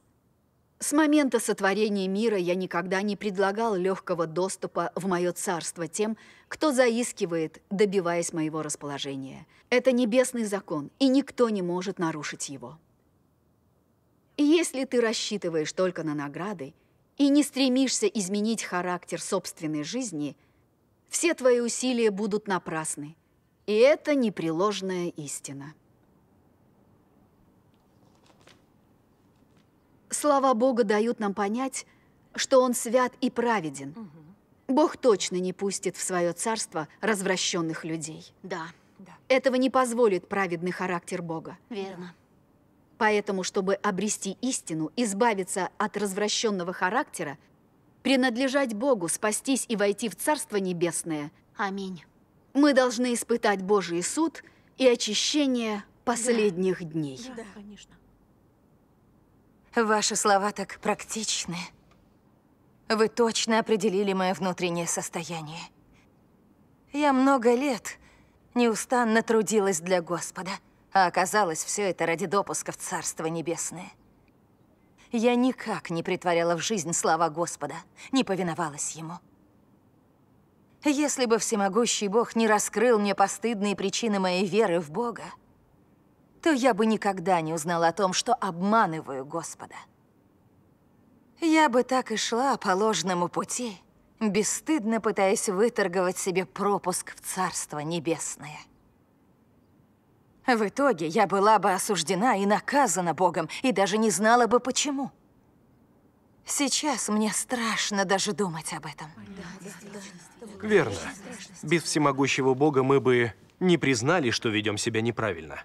С момента сотворения мира я никогда не предлагал легкого доступа в мое царство тем, кто заискивает, добиваясь моего расположения. Это небесный закон, и никто не может нарушить его. Если ты рассчитываешь только на награды и не стремишься изменить характер собственной жизни, все твои усилия будут напрасны. И это непреложная истина. Слова Бога дают нам понять, что Он свят и праведен. Угу. Бог точно не пустит в свое царство развращенных людей. Да. да. Этого не позволит праведный характер Бога. Верно. Поэтому, чтобы обрести истину, избавиться от развращенного характера, принадлежать Богу, спастись и войти в Царство Небесное. Аминь. Мы должны испытать Божий суд и очищение последних да. дней. Да, конечно. Ваши слова так практичны. Вы точно определили мое внутреннее состояние. Я много лет неустанно трудилась для Господа, а оказалось все это ради допуска в Царство Небесное. Я никак не притворяла в жизнь слова Господа, не повиновалась Ему. Если бы всемогущий Бог не раскрыл мне постыдные причины моей веры в Бога, то я бы никогда не узнала о том, что обманываю Господа. Я бы так и шла по ложному пути, бесстыдно пытаясь выторговать себе пропуск в Царство Небесное. В итоге я была бы осуждена и наказана Богом, и даже не знала бы почему. Сейчас мне страшно даже думать об этом. Верно. Без всемогущего Бога мы бы не признали, что ведем себя неправильно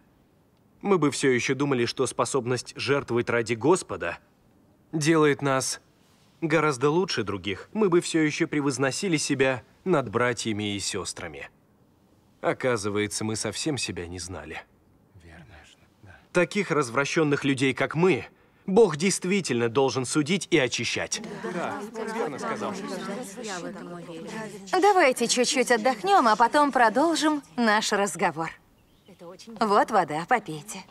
мы бы все еще думали, что способность жертвовать ради Господа делает нас гораздо лучше других. Мы бы все еще превозносили себя над братьями и сестрами. Оказывается, мы совсем себя не знали. Верно. Да. Таких развращенных людей, как мы, Бог действительно должен судить и очищать. Да, он верно сказал. Давайте чуть-чуть отдохнем, а потом продолжим наш разговор очень... Вот вода, попейте.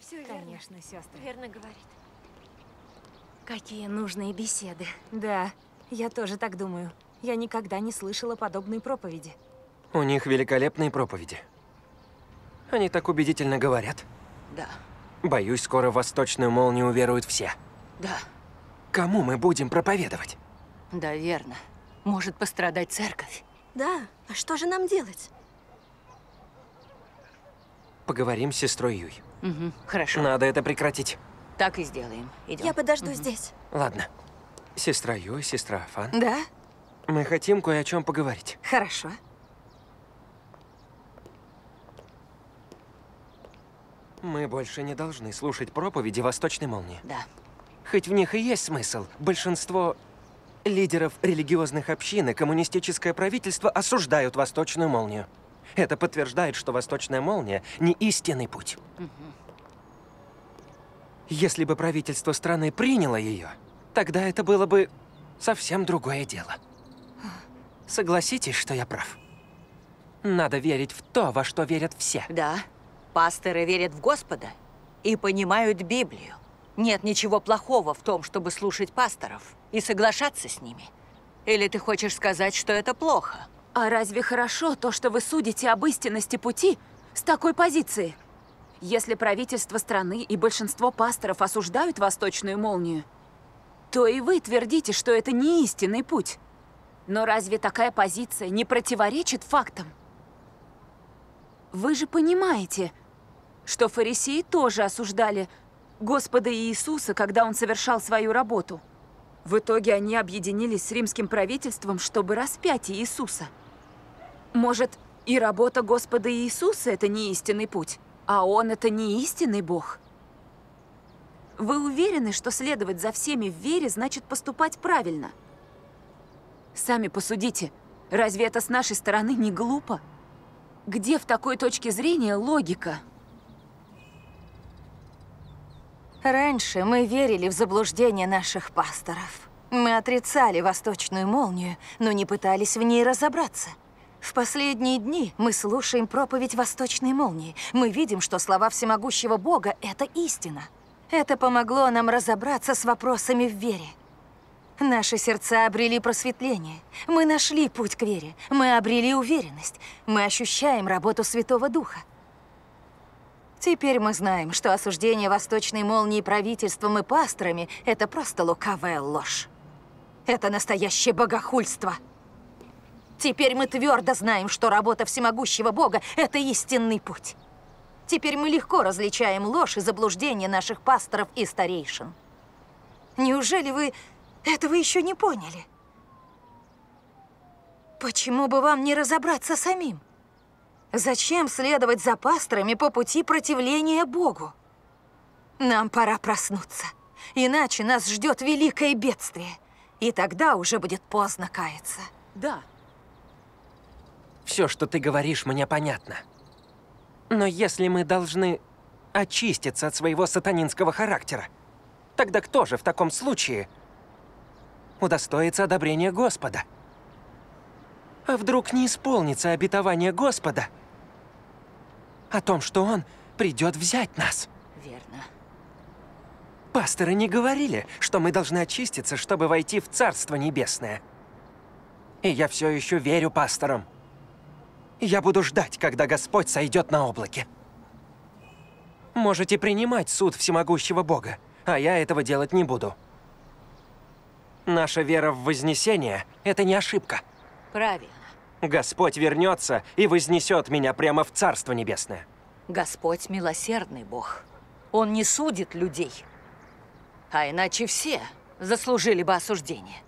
Все верно. Конечно, сестра. Верно говорит. Какие нужные беседы. Да, я тоже так думаю. Я никогда не слышала подобной проповеди. У них великолепные проповеди. Они так убедительно говорят. Да. Боюсь, скоро в восточную молнию веруют все. Да. Кому мы будем проповедовать? Да, верно. Может пострадать церковь. Да, а что же нам делать? поговорим с сестрой Юй. Угу, хорошо. Надо это прекратить. Так и сделаем. Идем. Я подожду угу. здесь. Ладно. Сестра Юй, сестра Фан. Да? Мы хотим кое о чем поговорить. Хорошо. Мы больше не должны слушать проповеди Восточной Молнии. Да. Хоть в них и есть смысл, большинство лидеров религиозных общин и коммунистическое правительство осуждают Восточную Молнию. Это подтверждает, что восточная молния не истинный путь. Если бы правительство страны приняло ее, тогда это было бы совсем другое дело. Согласитесь, что я прав. Надо верить в то, во что верят все. Да. Пасторы верят в Господа и понимают Библию. Нет ничего плохого в том, чтобы слушать пасторов и соглашаться с ними. Или ты хочешь сказать, что это плохо? А разве хорошо то, что вы судите об истинности пути с такой позиции? Если правительство страны и большинство пасторов осуждают восточную молнию, то и вы твердите, что это не истинный путь. Но разве такая позиция не противоречит фактам? Вы же понимаете, что фарисеи тоже осуждали Господа Иисуса, когда Он совершал свою работу. В итоге они объединились с римским правительством, чтобы распять Иисуса – может, и работа Господа Иисуса – это не истинный путь, а Он – это не истинный Бог? Вы уверены, что следовать за всеми в вере значит поступать правильно? Сами посудите, разве это с нашей стороны не глупо? Где в такой точке зрения логика? Раньше мы верили в заблуждение наших пасторов. Мы отрицали восточную молнию, но не пытались в ней разобраться. В последние дни мы слушаем проповедь Восточной молнии. Мы видим, что слова всемогущего Бога — это истина. Это помогло нам разобраться с вопросами в вере. Наши сердца обрели просветление. Мы нашли путь к вере. Мы обрели уверенность. Мы ощущаем работу Святого Духа. Теперь мы знаем, что осуждение Восточной Молнии правительством и пасторами — это просто лукавая ложь. Это настоящее богохульство. Теперь мы твердо знаем, что работа всемогущего Бога – это истинный путь. Теперь мы легко различаем ложь и заблуждение наших пасторов и старейшин. Неужели вы этого еще не поняли? Почему бы вам не разобраться самим? Зачем следовать за пасторами по пути противления Богу? Нам пора проснуться, иначе нас ждет великое бедствие, и тогда уже будет поздно каяться. Да. Все, что ты говоришь, мне понятно. Но если мы должны очиститься от своего сатанинского характера, тогда кто же в таком случае удостоится одобрения Господа? А вдруг не исполнится обетование Господа о том, что Он придет взять нас? Верно. Пасторы не говорили, что мы должны очиститься, чтобы войти в Царство Небесное. И я все еще верю пасторам. Я буду ждать, когда Господь сойдет на облаке. Можете принимать суд всемогущего Бога, а я этого делать не буду. Наша вера в Вознесение – это не ошибка. Правильно. Господь вернется и вознесет меня прямо в Царство Небесное. Господь – милосердный Бог. Он не судит людей. А иначе все заслужили бы осуждение.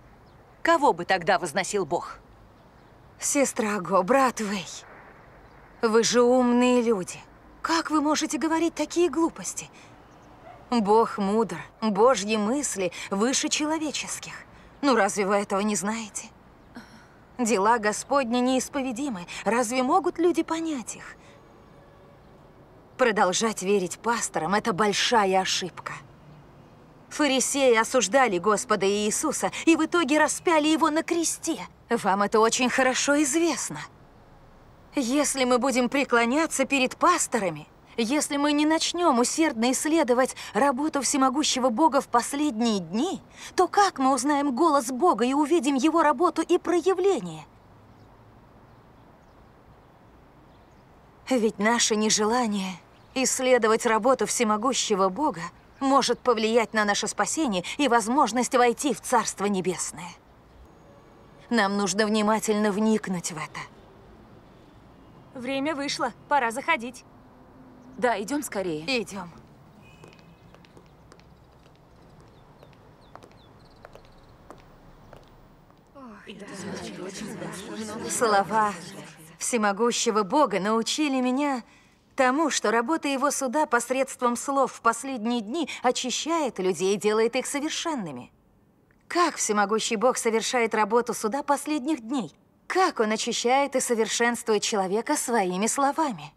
Кого бы тогда возносил Бог? Сестра Го, брат Вэй, вы же умные люди. Как вы можете говорить такие глупости? Бог мудр, божьи мысли выше человеческих. Ну разве вы этого не знаете? Дела Господни неисповедимы. Разве могут люди понять их? Продолжать верить пасторам – это большая ошибка. Фарисеи осуждали Господа Иисуса и в итоге распяли его на кресте. Вам это очень хорошо известно. Если мы будем преклоняться перед пасторами, если мы не начнем усердно исследовать работу всемогущего Бога в последние дни, то как мы узнаем голос Бога и увидим его работу и проявление? Ведь наше нежелание исследовать работу всемогущего Бога может повлиять на наше спасение и возможность войти в Царство Небесное. Нам нужно внимательно вникнуть в это. Время вышло. Пора заходить. Да, идем скорее. Идем. Слова всемогущего Бога научили меня тому, что работа его суда посредством слов в последние дни очищает людей и делает их совершенными. Как всемогущий Бог совершает работу суда последних дней? Как Он очищает и совершенствует человека своими словами?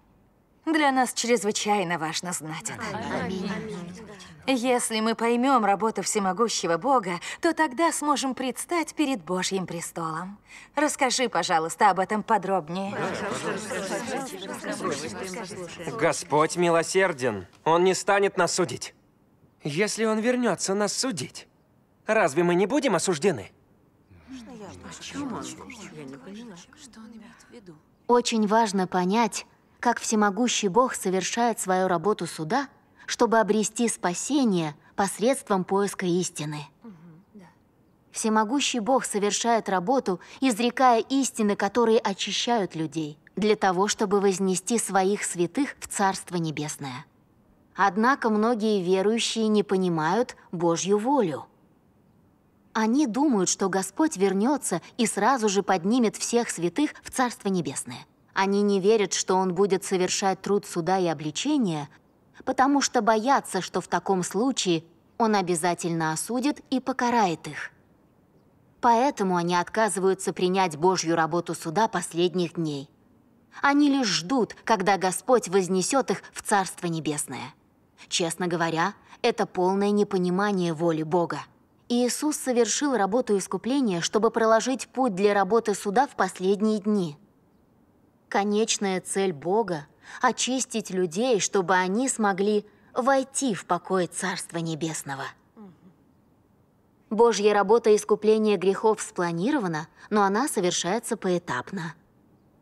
Для нас чрезвычайно важно знать это. Аминь. Если мы поймем работу всемогущего Бога, то тогда сможем предстать перед Божьим престолом. Расскажи, пожалуйста, об этом подробнее. Господь милосерден. Он не станет нас судить. Если Он вернется нас судить, Разве мы не будем осуждены? Очень важно понять, как всемогущий Бог совершает свою работу суда, чтобы обрести спасение посредством поиска истины. Всемогущий Бог совершает работу, изрекая истины, которые очищают людей, для того, чтобы вознести своих святых в Царство Небесное. Однако многие верующие не понимают Божью волю – они думают, что Господь вернется и сразу же поднимет всех святых в Царство Небесное. Они не верят, что Он будет совершать труд суда и обличения, потому что боятся, что в таком случае Он обязательно осудит и покарает их. Поэтому они отказываются принять Божью работу суда последних дней. Они лишь ждут, когда Господь вознесет их в Царство Небесное. Честно говоря, это полное непонимание воли Бога. Иисус совершил работу искупления, чтобы проложить путь для работы суда в последние дни. Конечная цель Бога – очистить людей, чтобы они смогли войти в покой Царства Небесного. Божья работа искупления грехов спланирована, но она совершается поэтапно.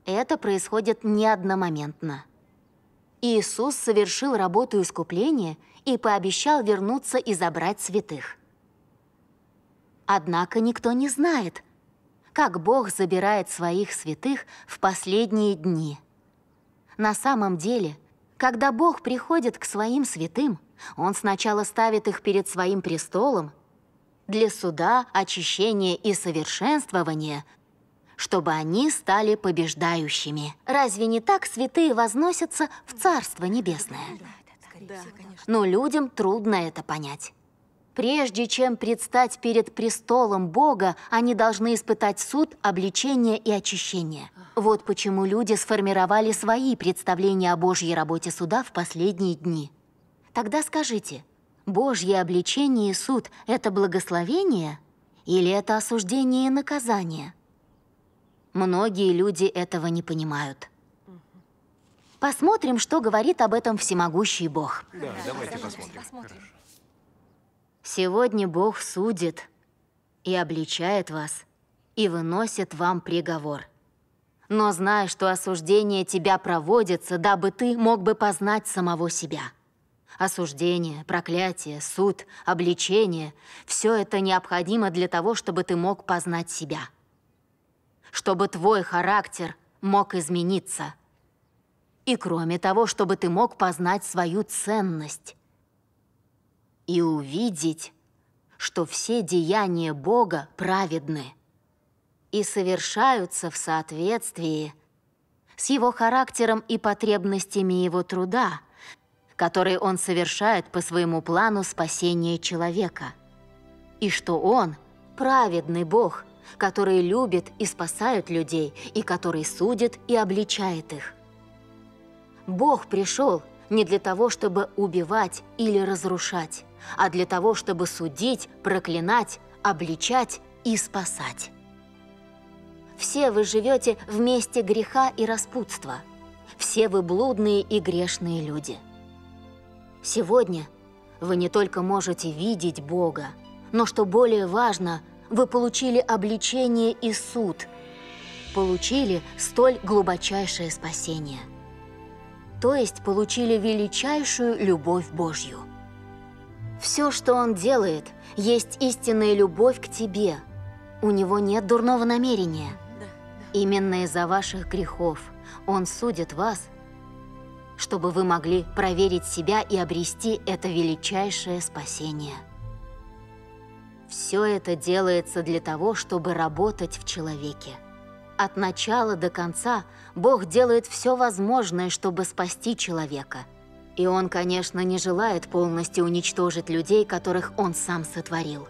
Это происходит не одномоментно. Иисус совершил работу искупления и пообещал вернуться и забрать святых – Однако никто не знает, как Бог забирает своих святых в последние дни. На самом деле, когда Бог приходит к своим святым, Он сначала ставит их перед своим престолом для суда, очищения и совершенствования, чтобы они стали побеждающими. Разве не так святые возносятся в Царство Небесное? Да, да, Но людям трудно это понять. Прежде чем предстать перед престолом Бога, они должны испытать суд, обличение и очищение. Вот почему люди сформировали свои представления о Божьей работе суда в последние дни. Тогда скажите, Божье обличение и суд – это благословение или это осуждение и наказание? Многие люди этого не понимают. Посмотрим, что говорит об этом всемогущий Бог. Да, давайте посмотрим. посмотрим. Сегодня Бог судит и обличает вас, и выносит вам приговор. Но знай, что осуждение тебя проводится, дабы ты мог бы познать самого себя. Осуждение, проклятие, суд, обличение – все это необходимо для того, чтобы ты мог познать себя. Чтобы твой характер мог измениться. И кроме того, чтобы ты мог познать свою ценность – и увидеть, что все деяния Бога праведны и совершаются в соответствии с его характером и потребностями его труда, который он совершает по своему плану спасения человека, и что он – праведный Бог, который любит и спасает людей, и который судит и обличает их. Бог пришел не для того, чтобы убивать или разрушать, а для того, чтобы судить, проклинать, обличать и спасать. Все вы живете вместе греха и распутства. Все вы блудные и грешные люди. Сегодня вы не только можете видеть Бога, но, что более важно, вы получили обличение и суд, получили столь глубочайшее спасение. То есть получили величайшую любовь Божью – все, что он делает, есть истинная любовь к тебе. У него нет дурного намерения. Именно из-за ваших грехов он судит вас, чтобы вы могли проверить себя и обрести это величайшее спасение. Все это делается для того, чтобы работать в человеке. От начала до конца Бог делает все возможное, чтобы спасти человека – и он, конечно, не желает полностью уничтожить людей, которых он сам сотворил.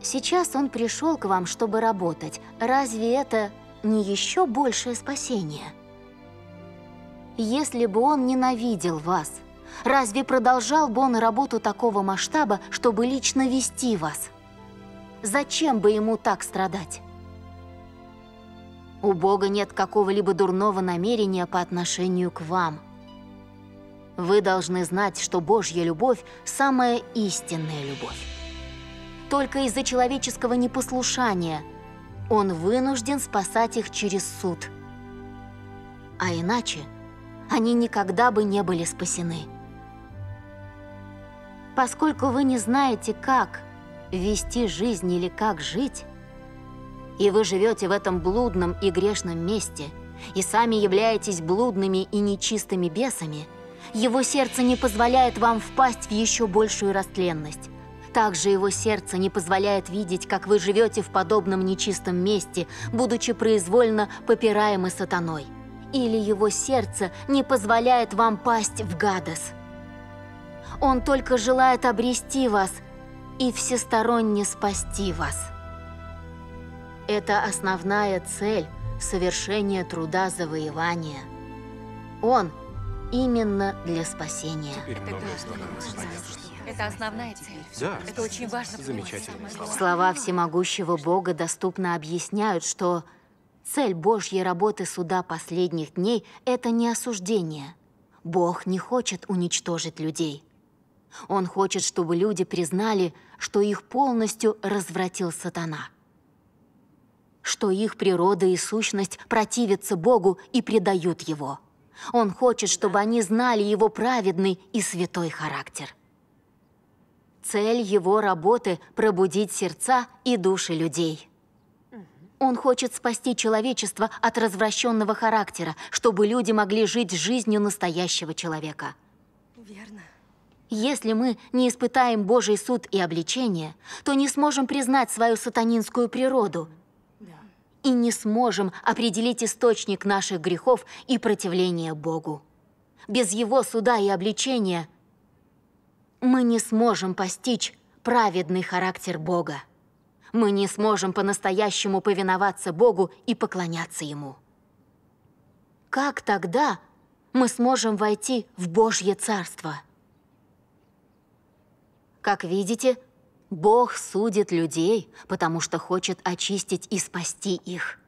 Сейчас он пришел к вам, чтобы работать. Разве это не еще большее спасение? Если бы он ненавидел вас, разве продолжал бы он работу такого масштаба, чтобы лично вести вас? Зачем бы ему так страдать? У Бога нет какого-либо дурного намерения по отношению к вам – вы должны знать, что Божья любовь – самая истинная любовь. Только из-за человеческого непослушания Он вынужден спасать их через суд. А иначе они никогда бы не были спасены. Поскольку вы не знаете, как вести жизнь или как жить, и вы живете в этом блудном и грешном месте, и сами являетесь блудными и нечистыми бесами – его сердце не позволяет вам впасть в еще большую растленность. Также его сердце не позволяет видеть, как вы живете в подобном нечистом месте, будучи произвольно попираемы сатаной. Или его сердце не позволяет вам пасть в гадос. Он только желает обрести вас и всесторонне спасти вас. Это основная цель совершения труда завоевания. Он – именно для спасения. Это основная цель. Да. Это очень важно. Замечательные слова. Слова всемогущего Бога доступно объясняют, что цель Божьей работы суда последних дней – это не осуждение. Бог не хочет уничтожить людей. Он хочет, чтобы люди признали, что их полностью развратил сатана. Что их природа и сущность противятся Богу и предают Его – он хочет, чтобы они знали его праведный и святой характер. Цель его работы – пробудить сердца и души людей. Он хочет спасти человечество от развращенного характера, чтобы люди могли жить жизнью настоящего человека. Верно. Если мы не испытаем Божий суд и обличение, то не сможем признать свою сатанинскую природу – и не сможем определить источник наших грехов и противления Богу. Без Его суда и обличения мы не сможем постичь праведный характер Бога. Мы не сможем по-настоящему повиноваться Богу и поклоняться Ему. Как тогда мы сможем войти в Божье Царство? Как видите, Бог судит людей, потому что хочет очистить и спасти их.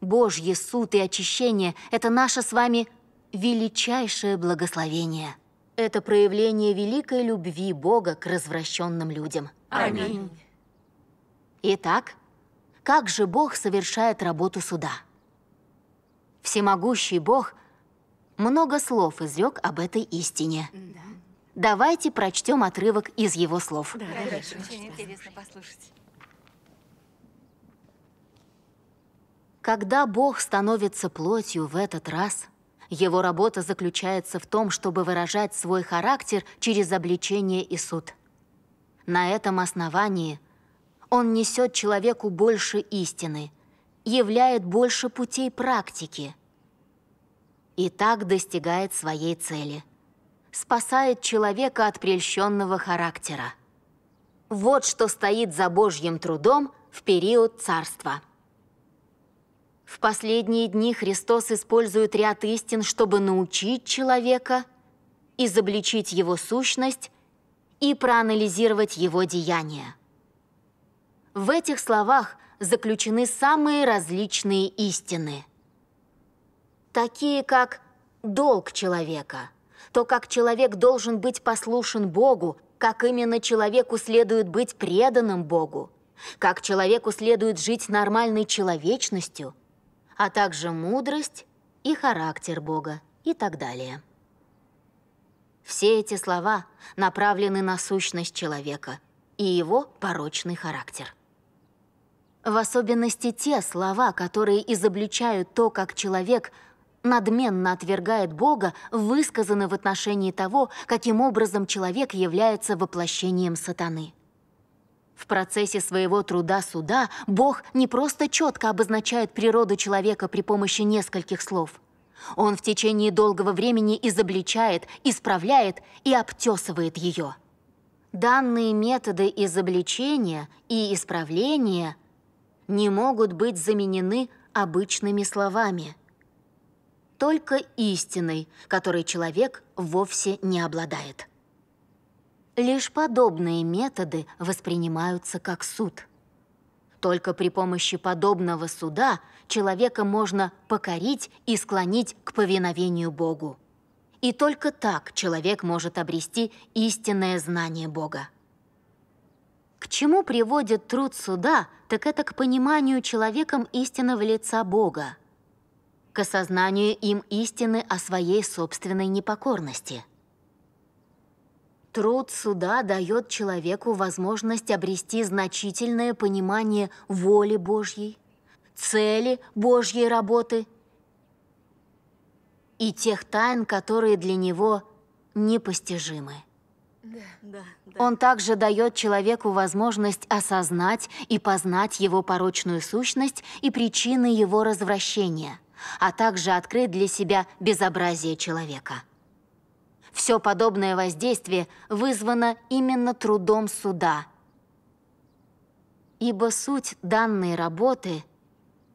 Божье суд и очищение – это наше с вами величайшее благословение. Это проявление великой любви Бога к развращенным людям. Аминь. Итак, как же Бог совершает работу суда? Всемогущий Бог много слов изрек об этой истине. Да. Давайте прочтем отрывок из его слов. Да, да, конечно. Очень интересно послушать. Когда Бог становится плотью в этот раз, его работа заключается в том, чтобы выражать свой характер через обличение и суд. На этом основании он несет человеку больше истины, являет больше путей практики и так достигает своей цели – спасает человека от прельщенного характера. Вот что стоит за Божьим трудом в период царства. В последние дни Христос использует ряд истин, чтобы научить человека, изобличить его сущность и проанализировать его деяния. В этих словах заключены самые различные истины, такие как долг человека – то как человек должен быть послушен Богу, как именно человеку следует быть преданным Богу, как человеку следует жить нормальной человечностью, а также мудрость и характер Бога и так далее. Все эти слова направлены на сущность человека и его порочный характер. В особенности те слова, которые изобличают то, как человек – надменно отвергает Бога, высказаны в отношении того, каким образом человек является воплощением сатаны. В процессе своего труда-суда Бог не просто четко обозначает природу человека при помощи нескольких слов. Он в течение долгого времени изобличает, исправляет и обтесывает ее. Данные методы изобличения и исправления не могут быть заменены обычными словами – только истиной, которой человек вовсе не обладает. Лишь подобные методы воспринимаются как суд. Только при помощи подобного суда человека можно покорить и склонить к повиновению Богу. И только так человек может обрести истинное знание Бога. К чему приводит труд суда, так это к пониманию человеком истинного лица Бога – к осознанию им истины о своей собственной непокорности. Труд суда дает человеку возможность обрести значительное понимание воли Божьей, цели Божьей работы и тех тайн, которые для него непостижимы. Он также дает человеку возможность осознать и познать его порочную сущность и причины его развращения – а также открыть для себя безобразие человека. Все подобное воздействие вызвано именно трудом суда, ибо суть данной работы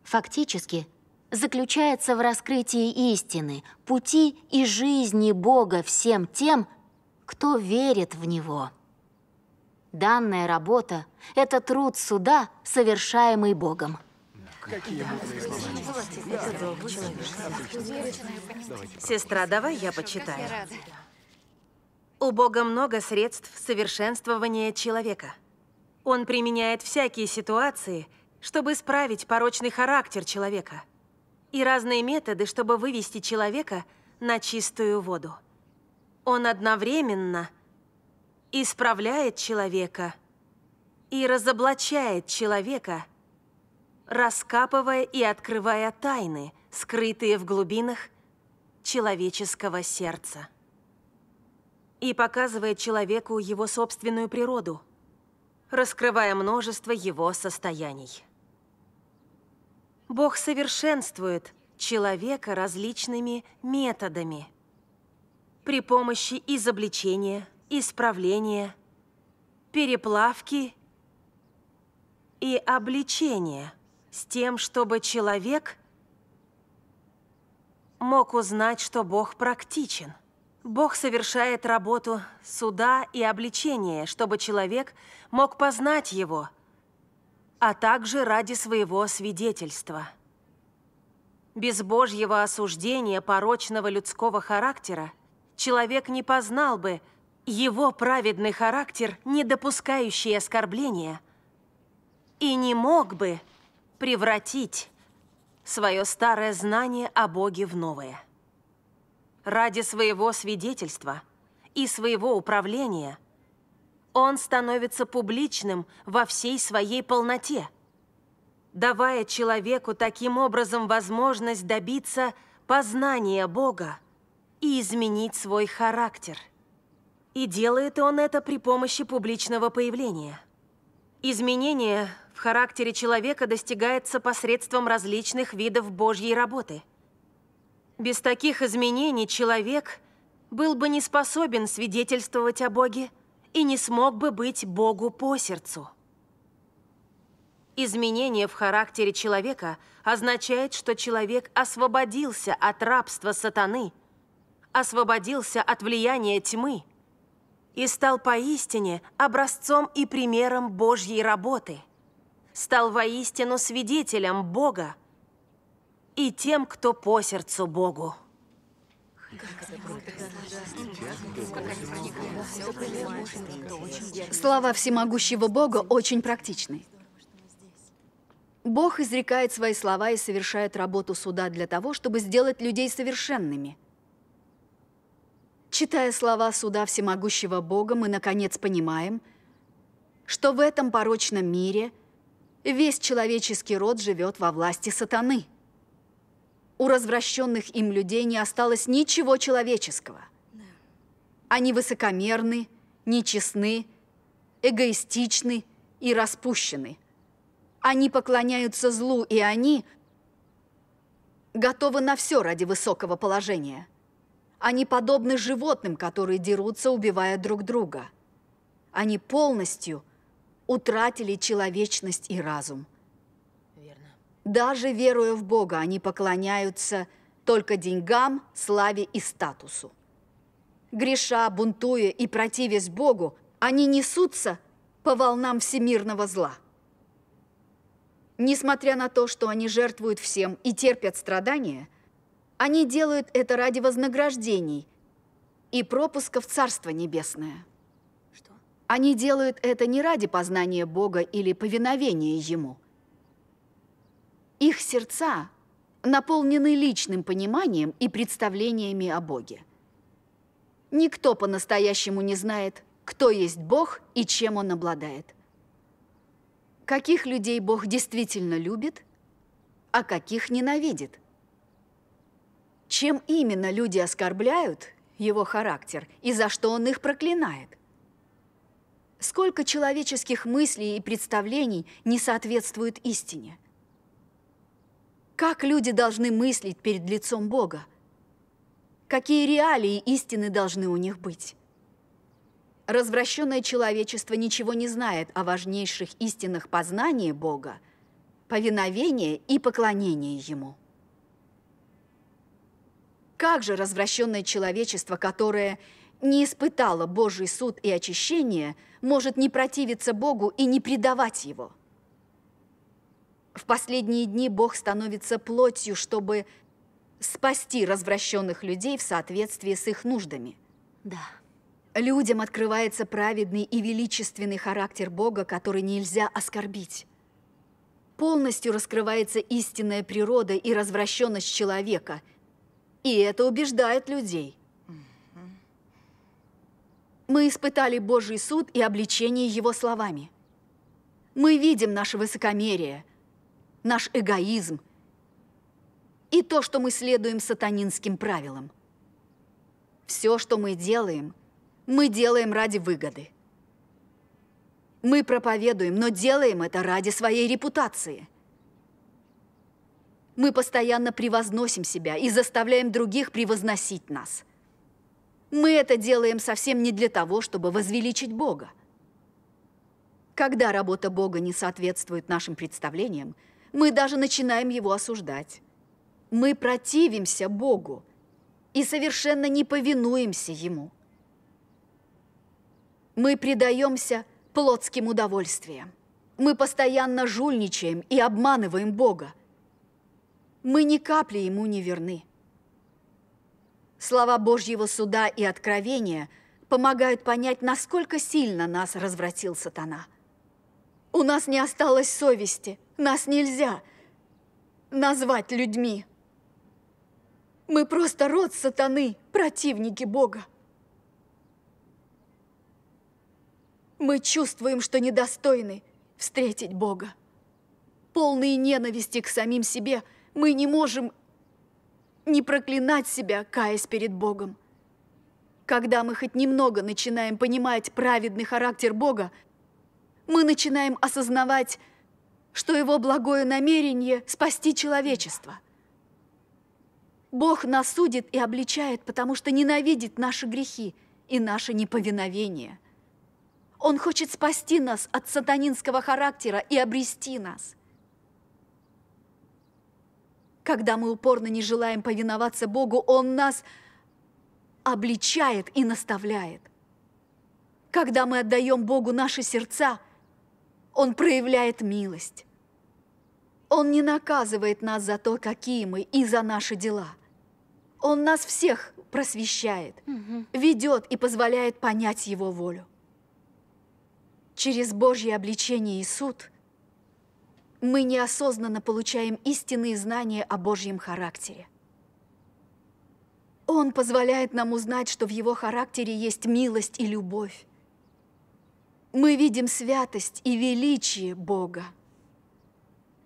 фактически заключается в раскрытии истины, пути и жизни Бога всем тем, кто верит в Него. Данная работа – это труд суда, совершаемый Богом. Какие Сестра, давай я почитаю. У Бога много средств совершенствования человека. Он применяет всякие ситуации, чтобы исправить порочный характер человека. И разные методы, чтобы вывести человека на чистую воду. Он одновременно исправляет человека и разоблачает человека – раскапывая и открывая тайны, скрытые в глубинах человеческого сердца. И показывает человеку его собственную природу, раскрывая множество его состояний. Бог совершенствует человека различными методами при помощи изобличения, исправления, переплавки и обличения – с тем, чтобы человек мог узнать, что Бог практичен. Бог совершает работу суда и обличения, чтобы человек мог познать Его, а также ради своего свидетельства. Без Божьего осуждения порочного людского характера человек не познал бы его праведный характер, не допускающий оскорбления, и не мог бы превратить свое старое знание о Боге в новое. Ради своего свидетельства и своего управления он становится публичным во всей своей полноте, давая человеку таким образом возможность добиться познания Бога и изменить свой характер. И делает он это при помощи публичного появления – Изменение в характере человека достигается посредством различных видов Божьей работы. Без таких изменений человек был бы не способен свидетельствовать о Боге и не смог бы быть Богу по сердцу. Изменение в характере человека означает, что человек освободился от рабства сатаны, освободился от влияния тьмы – и стал поистине образцом и примером Божьей работы. Стал воистину свидетелем Бога и тем, кто по сердцу Богу. Слова всемогущего Бога очень практичны. Бог изрекает свои слова и совершает работу суда для того, чтобы сделать людей совершенными – Читая слова суда всемогущего Бога, мы, наконец, понимаем, что в этом порочном мире весь человеческий род живет во власти сатаны. У развращенных им людей не осталось ничего человеческого. Они высокомерны, нечестны, эгоистичны и распущены. Они поклоняются злу, и они готовы на все ради высокого положения – они подобны животным, которые дерутся, убивая друг друга. Они полностью утратили человечность и разум. Верно. Даже веруя в Бога, они поклоняются только деньгам, славе и статусу. Греша, бунтуя и противясь Богу, они несутся по волнам всемирного зла. Несмотря на то, что они жертвуют всем и терпят страдания – они делают это ради вознаграждений и пропуска в Царство Небесное. Что? Они делают это не ради познания Бога или повиновения Ему. Их сердца наполнены личным пониманием и представлениями о Боге. Никто по-настоящему не знает, кто есть Бог и чем Он обладает. Каких людей Бог действительно любит, а каких ненавидит – чем именно люди оскорбляют его характер и за что он их проклинает. Сколько человеческих мыслей и представлений не соответствует истине. Как люди должны мыслить перед лицом Бога? Какие реалии истины должны у них быть? Развращенное человечество ничего не знает о важнейших истинах познания Бога, повиновения и поклонения Ему. Как же развращенное человечество, которое не испытало Божий суд и очищение, может не противиться Богу и не предавать Его? В последние дни Бог становится плотью, чтобы спасти развращенных людей в соответствии с их нуждами. Да. Людям открывается праведный и величественный характер Бога, который нельзя оскорбить. Полностью раскрывается истинная природа и развращенность человека – и это убеждает людей. Мы испытали Божий суд и обличение Его словами. Мы видим наше высокомерие, наш эгоизм и то, что мы следуем сатанинским правилам. Все, что мы делаем, мы делаем ради выгоды. Мы проповедуем, но делаем это ради своей репутации – мы постоянно превозносим себя и заставляем других превозносить нас. Мы это делаем совсем не для того, чтобы возвеличить Бога. Когда работа Бога не соответствует нашим представлениям, мы даже начинаем его осуждать. Мы противимся Богу и совершенно не повинуемся Ему. Мы предаемся плотским удовольствиям. Мы постоянно жульничаем и обманываем Бога – мы ни капли ему не верны. Слова Божьего суда и откровения помогают понять, насколько сильно нас развратил сатана. У нас не осталось совести, нас нельзя назвать людьми. Мы просто род сатаны, противники Бога. Мы чувствуем, что недостойны встретить Бога. Полные ненависти к самим себе – мы не можем не проклинать себя, каясь перед Богом. Когда мы хоть немного начинаем понимать праведный характер Бога, мы начинаем осознавать, что Его благое намерение – спасти человечество. Бог нас судит и обличает, потому что ненавидит наши грехи и наше неповиновение. Он хочет спасти нас от сатанинского характера и обрести нас – когда мы упорно не желаем повиноваться Богу, Он нас обличает и наставляет. Когда мы отдаем Богу наши сердца, Он проявляет милость. Он не наказывает нас за то, какие мы, и за наши дела. Он нас всех просвещает, ведет и позволяет понять Его волю. Через Божье обличение и суд – мы неосознанно получаем истинные знания о Божьем характере. Он позволяет нам узнать, что в Его характере есть милость и любовь. Мы видим святость и величие Бога.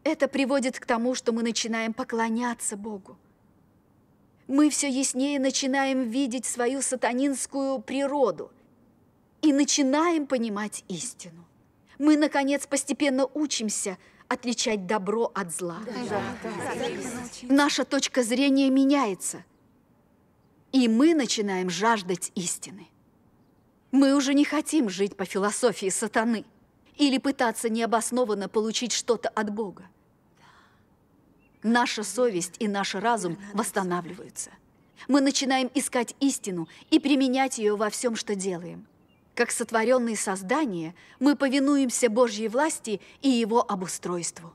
Это приводит к тому, что мы начинаем поклоняться Богу. Мы все яснее начинаем видеть свою сатанинскую природу и начинаем понимать истину. Мы, наконец, постепенно учимся – отличать добро от зла. Да. Да. Да. Наша точка зрения меняется. И мы начинаем жаждать истины. Мы уже не хотим жить по философии сатаны или пытаться необоснованно получить что-то от Бога. Наша совесть и наш разум восстанавливаются. Мы начинаем искать истину и применять ее во всем, что делаем – как сотворенные создания, мы повинуемся Божьей власти и Его обустройству.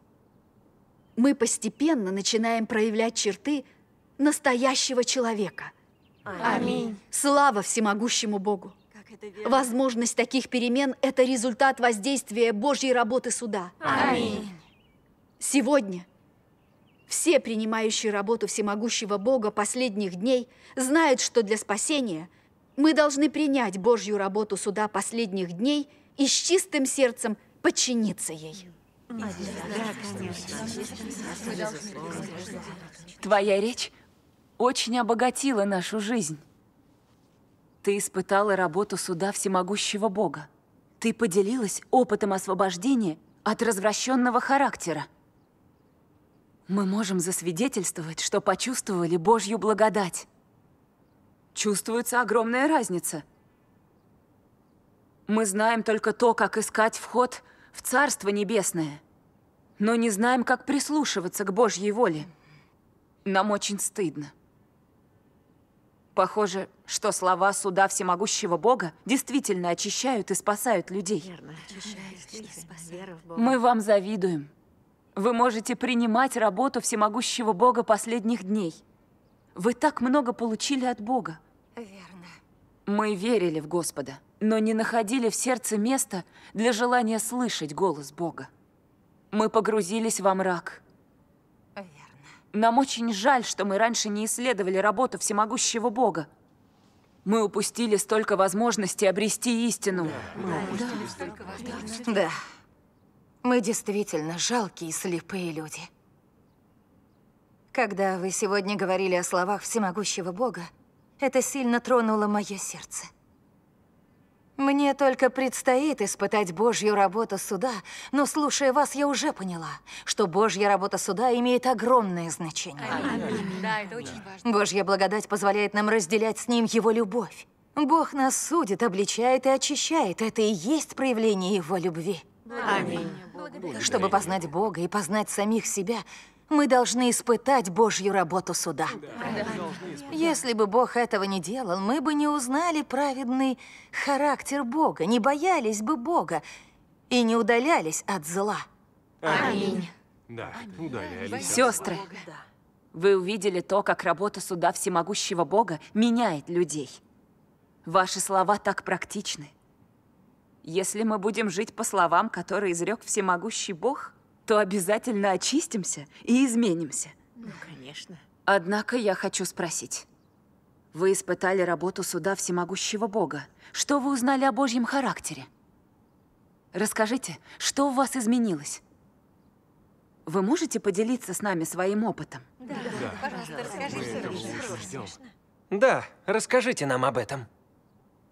Мы постепенно начинаем проявлять черты настоящего человека. Аминь. Слава всемогущему Богу! Возможность таких перемен – это результат воздействия Божьей работы суда. Аминь. Сегодня все принимающие работу всемогущего Бога последних дней знают, что для спасения – мы должны принять Божью работу суда последних дней и с чистым сердцем подчиниться ей. Твоя речь очень обогатила нашу жизнь. Ты испытала работу суда всемогущего Бога. Ты поделилась опытом освобождения от развращенного характера. Мы можем засвидетельствовать, что почувствовали Божью благодать чувствуется огромная разница. Мы знаем только то, как искать вход в Царство Небесное, но не знаем, как прислушиваться к Божьей воле. Нам очень стыдно. Похоже, что слова суда всемогущего Бога действительно очищают и спасают людей. Мы вам завидуем. Вы можете принимать работу всемогущего Бога последних дней – вы так много получили от Бога. Верно. Мы верили в Господа, но не находили в сердце места для желания слышать голос Бога. Мы погрузились во мрак. Верно. Нам очень жаль, что мы раньше не исследовали работу всемогущего Бога. Мы упустили столько возможностей обрести истину. Да, мы да. да. да. Мы действительно жалкие и слепые люди. Когда вы сегодня говорили о словах всемогущего Бога, это сильно тронуло мое сердце. Мне только предстоит испытать Божью работу суда, но, слушая вас, я уже поняла, что Божья работа суда имеет огромное значение. Аминь. Аминь. Да, это очень да. важно. Божья благодать позволяет нам разделять с Ним Его любовь. Бог нас судит, обличает и очищает. Это и есть проявление Его любви. Аминь. Чтобы познать Бога и познать самих себя – мы должны испытать Божью работу суда. Да. Если бы Бог этого не делал, мы бы не узнали праведный характер Бога, не боялись бы Бога и не удалялись от зла. Аминь. Да, удалялись. Сестры, вы увидели то, как работа суда всемогущего Бога меняет людей. Ваши слова так практичны. Если мы будем жить по словам, которые изрек всемогущий Бог, то обязательно очистимся и изменимся. Ну, конечно. Однако я хочу спросить. Вы испытали работу суда всемогущего Бога. Что вы узнали о Божьем характере? Расскажите, что у вас изменилось? Вы можете поделиться с нами своим опытом? Да, да. пожалуйста, расскажите. Да, расскажите нам об этом.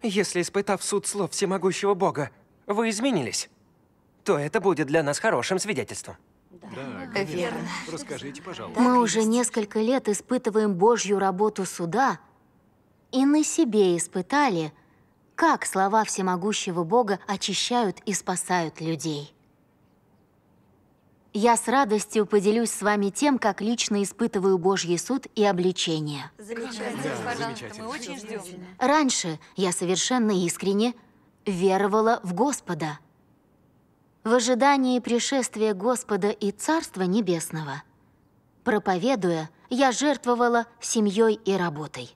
Если, испытав суд слов всемогущего Бога, вы изменились, то это будет для нас хорошим свидетельством. Да, да верно. Расскажите, пожалуйста. Мы уже несколько лет испытываем Божью работу суда и на себе испытали, как слова всемогущего Бога очищают и спасают людей. Я с радостью поделюсь с вами тем, как лично испытываю Божий суд и обличение. Замечательно, да, замечательно. Мы очень ждем. Раньше я совершенно искренне веровала в Господа – в ожидании пришествия Господа и Царства Небесного. Проповедуя, я жертвовала семьей и работой.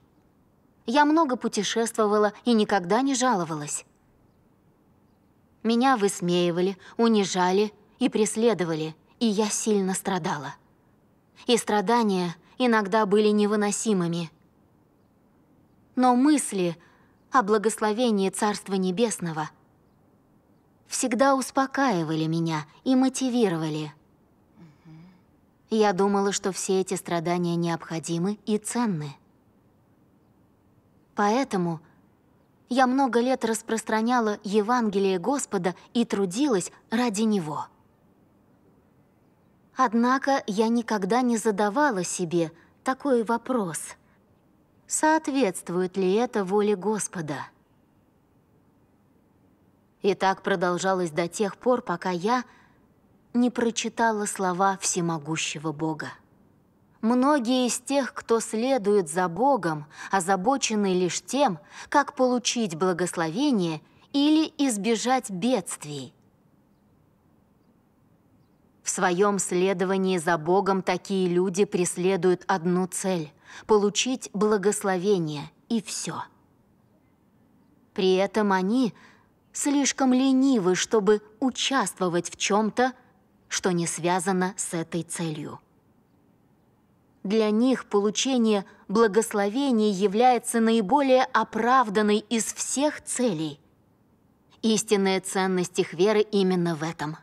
Я много путешествовала и никогда не жаловалась. Меня высмеивали, унижали и преследовали, и я сильно страдала. И страдания иногда были невыносимыми. Но мысли о благословении Царства Небесного – всегда успокаивали меня и мотивировали. Я думала, что все эти страдания необходимы и ценны. Поэтому я много лет распространяла Евангелие Господа и трудилась ради Него. Однако я никогда не задавала себе такой вопрос, соответствует ли это воле Господа. И так продолжалось до тех пор, пока я не прочитала слова всемогущего Бога. Многие из тех, кто следует за Богом, озабочены лишь тем, как получить благословение или избежать бедствий. В своем следовании за Богом такие люди преследуют одну цель – получить благословение, и все. При этом они слишком ленивы, чтобы участвовать в чем-то, что не связано с этой целью. Для них получение благословения является наиболее оправданной из всех целей. Истинная ценность их веры именно в этом.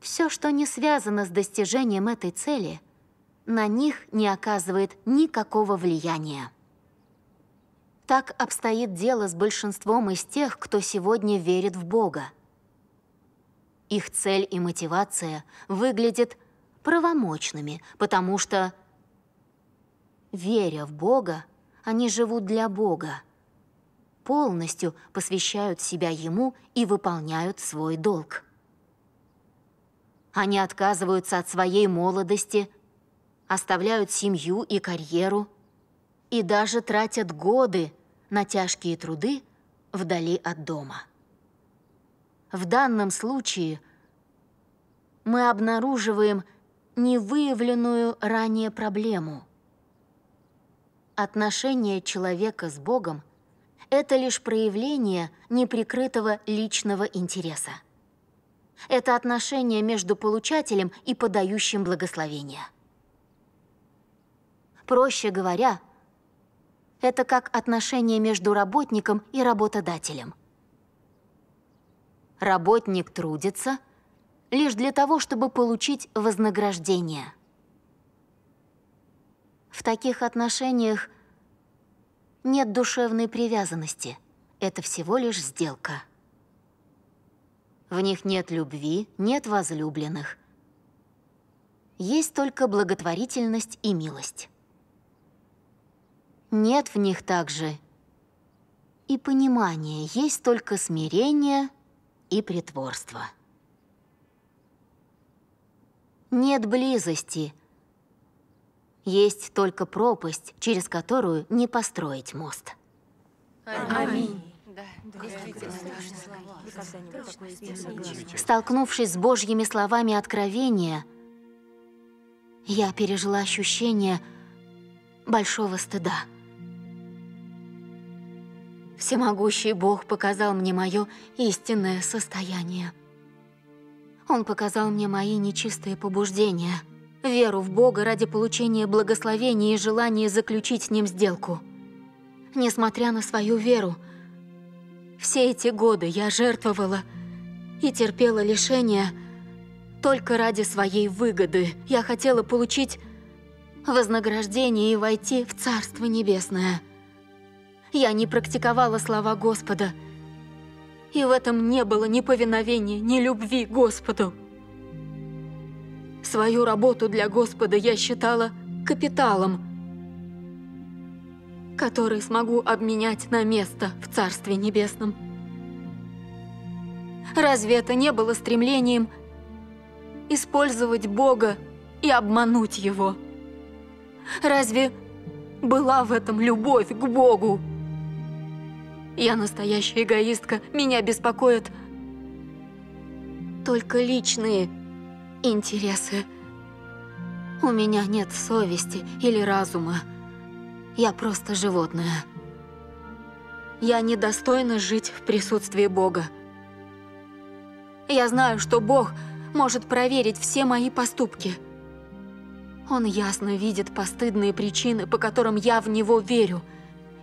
Все, что не связано с достижением этой цели, на них не оказывает никакого влияния. Так обстоит дело с большинством из тех, кто сегодня верит в Бога. Их цель и мотивация выглядят правомочными, потому что, веря в Бога, они живут для Бога, полностью посвящают себя Ему и выполняют свой долг. Они отказываются от своей молодости, оставляют семью и карьеру – и даже тратят годы на тяжкие труды вдали от дома. В данном случае мы обнаруживаем невыявленную ранее проблему. Отношение человека с Богом – это лишь проявление неприкрытого личного интереса. Это отношение между получателем и подающим благословение. Проще говоря – это как отношение между работником и работодателем. Работник трудится лишь для того, чтобы получить вознаграждение. В таких отношениях нет душевной привязанности. Это всего лишь сделка. В них нет любви, нет возлюбленных. Есть только благотворительность и милость. Нет в них также и понимания, есть только смирение и притворство. Нет близости, есть только пропасть, через которую не построить мост. Аминь. Столкнувшись с Божьими словами откровения, я пережила ощущение большого стыда всемогущий Бог показал мне мое истинное состояние. Он показал мне мои нечистые побуждения, веру в Бога ради получения благословения и желание заключить с Ним сделку. Несмотря на свою веру, все эти годы я жертвовала и терпела лишения только ради своей выгоды. Я хотела получить вознаграждение и войти в Царство Небесное – я не практиковала слова Господа. И в этом не было ни повиновения, ни любви к Господу. Свою работу для Господа я считала капиталом, который смогу обменять на место в Царстве Небесном. Разве это не было стремлением использовать Бога и обмануть Его? Разве была в этом любовь к Богу? Я настоящая эгоистка, меня беспокоят только личные интересы. У меня нет совести или разума. Я просто животное. Я недостойна жить в присутствии Бога. Я знаю, что Бог может проверить все мои поступки. Он ясно видит постыдные причины, по которым я в Него верю –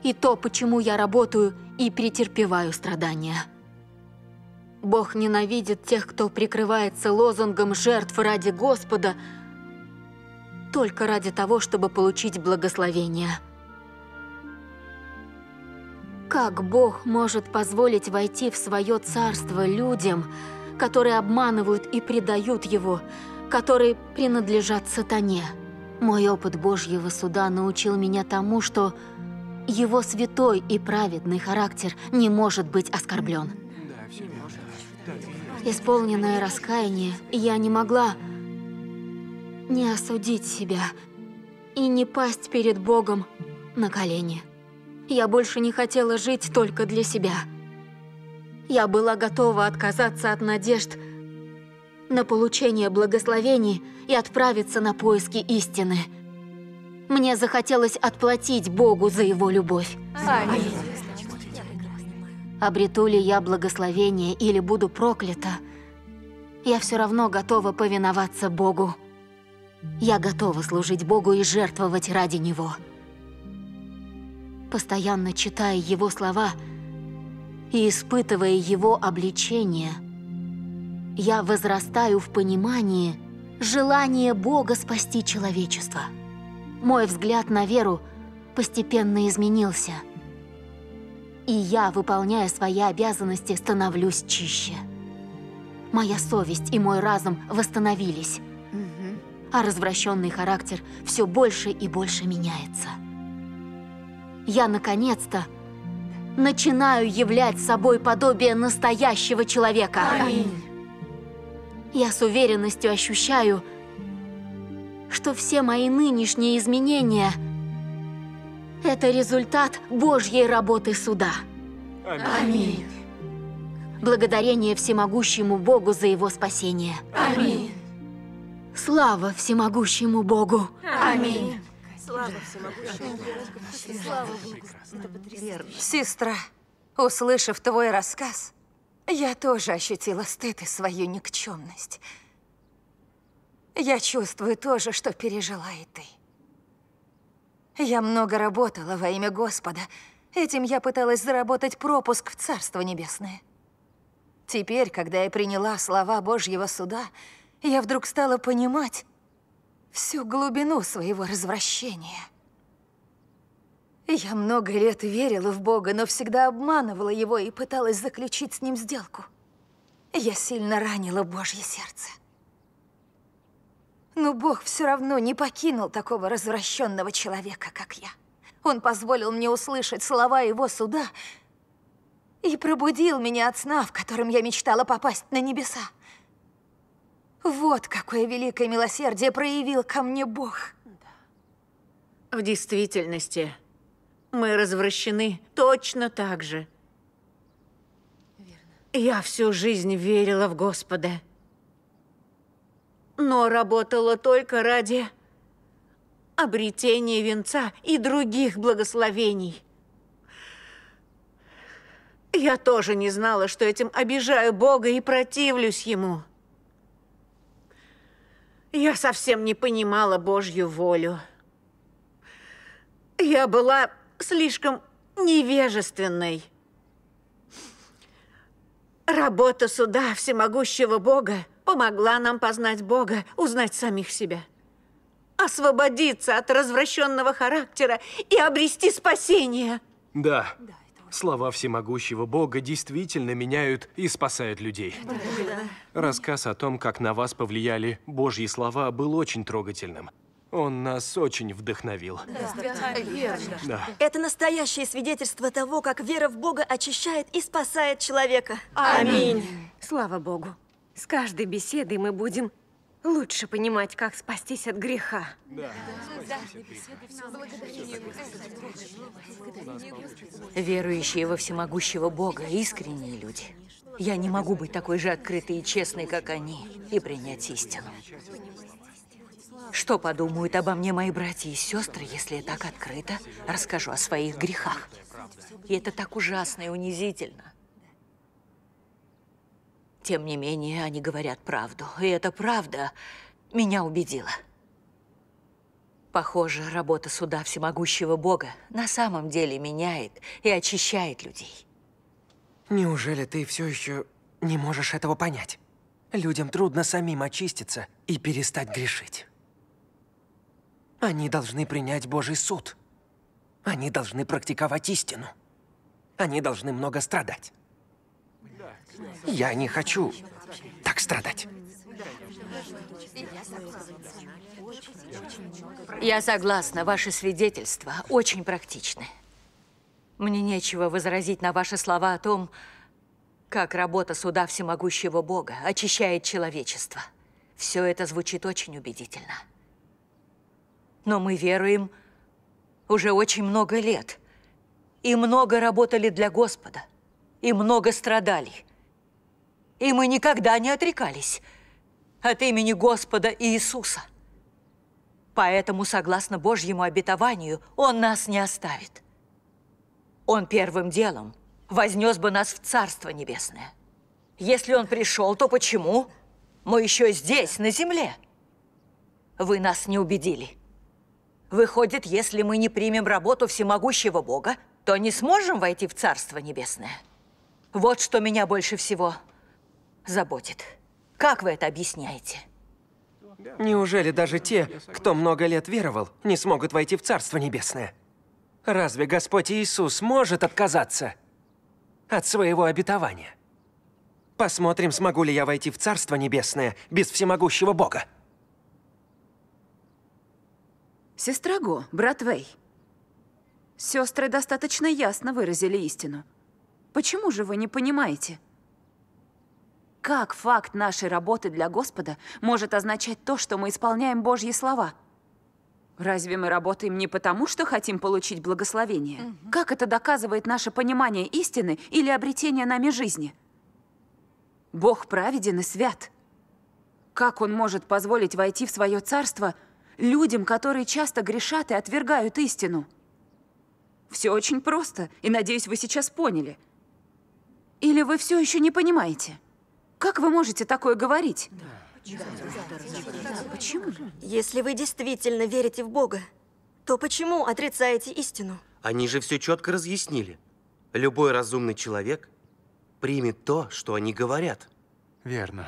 и то, почему я работаю и претерпеваю страдания. Бог ненавидит тех, кто прикрывается лозунгом «жертв ради Господа», только ради того, чтобы получить благословение. Как Бог может позволить войти в свое царство людям, которые обманывают и предают его, которые принадлежат сатане? Мой опыт Божьего суда научил меня тому, что его святой и праведный характер не может быть оскорблен. Исполненное раскаяние, я не могла не осудить себя и не пасть перед Богом на колени. Я больше не хотела жить только для себя. Я была готова отказаться от надежд на получение благословений и отправиться на поиски истины – мне захотелось отплатить Богу за его любовь. Аминь. Обрету ли я благословение или буду проклята, я все равно готова повиноваться Богу. Я готова служить Богу и жертвовать ради Него. Постоянно читая Его слова и испытывая Его обличение, я возрастаю в понимании желания Бога спасти человечество. Мой взгляд на веру постепенно изменился. И я, выполняя свои обязанности, становлюсь чище. Моя совесть и мой разум восстановились, а развращенный характер все больше и больше меняется. Я, наконец-то, начинаю являть собой подобие настоящего человека. Аминь. Я с уверенностью ощущаю, что все мои нынешние изменения – это результат Божьей работы суда. Аминь. Благодарение всемогущему Богу за его спасение. Аминь. Слава всемогущему Богу. Аминь. Сестра, услышав твой рассказ, я тоже ощутила стыд и свою никчемность. Я чувствую то же, что пережила и ты. Я много работала во имя Господа. Этим я пыталась заработать пропуск в Царство Небесное. Теперь, когда я приняла слова Божьего суда, я вдруг стала понимать всю глубину своего развращения. Я много лет верила в Бога, но всегда обманывала его и пыталась заключить с ним сделку. Я сильно ранила Божье сердце. Но Бог все равно не покинул такого развращенного человека, как я. Он позволил мне услышать слова его суда и пробудил меня от сна, в котором я мечтала попасть на небеса. Вот какое великое милосердие проявил ко мне Бог. В действительности мы развращены точно так же. Верно. Я всю жизнь верила в Господа но работала только ради обретения венца и других благословений. Я тоже не знала, что этим обижаю Бога и противлюсь Ему. Я совсем не понимала Божью волю. Я была слишком невежественной. Работа суда всемогущего Бога – помогла нам познать Бога, узнать самих себя, освободиться от развращенного характера и обрести спасение. Да. да Слова всемогущего Бога действительно меняют и спасают людей. Рассказ о том, как на вас повлияли Божьи слова, был очень трогательным. Он нас очень вдохновил. Да. Это настоящее свидетельство того, как вера в Бога очищает и спасает человека. Аминь. Слава Богу. С каждой беседой мы будем лучше понимать, как спастись от греха. Да, да, да. Верующие во всемогущего Бога – искренние люди. Я не могу быть такой же открытой и честной, как они, и принять истину. Что подумают обо мне мои братья и сестры, если я так открыто расскажу о своих грехах? И это так ужасно и унизительно. Тем не менее, они говорят правду. И эта правда меня убедила. Похоже, работа суда всемогущего Бога на самом деле меняет и очищает людей. Неужели ты все еще не можешь этого понять? Людям трудно самим очиститься и перестать грешить. Они должны принять Божий суд. Они должны практиковать истину. Они должны много страдать. Я не хочу так страдать. Я согласна, ваши свидетельства очень практичны. Мне нечего возразить на ваши слова о том, как работа суда всемогущего Бога очищает человечество. Все это звучит очень убедительно. Но мы веруем уже очень много лет. И много работали для Господа, и много страдали – и мы никогда не отрекались от имени Господа Иисуса. Поэтому, согласно Божьему обетованию, Он нас не оставит. Он первым делом вознес бы нас в Царство Небесное. Если Он пришел, то почему мы еще здесь, на земле? Вы нас не убедили. Выходит, если мы не примем работу всемогущего Бога, то не сможем войти в Царство Небесное. Вот что меня больше всего заботит. Как вы это объясняете? Неужели даже те, кто много лет веровал, не смогут войти в Царство Небесное? Разве Господь Иисус может отказаться от своего обетования? Посмотрим, смогу ли я войти в Царство Небесное без всемогущего Бога. Сестра Го, брат Вэй, сестры достаточно ясно выразили истину. Почему же вы не понимаете? Как факт нашей работы для Господа может означать то, что мы исполняем Божьи слова? Разве мы работаем не потому, что хотим получить благословение? Угу. Как это доказывает наше понимание истины или обретение нами жизни? Бог праведен и свят. Как Он может позволить войти в свое царство людям, которые часто грешат и отвергают истину? Все очень просто, и, надеюсь, вы сейчас поняли. Или вы все еще не понимаете? Как вы можете такое говорить? почему? Если вы действительно верите в Бога, то почему отрицаете истину? Они же все четко разъяснили. Любой разумный человек примет то, что они говорят. Верно.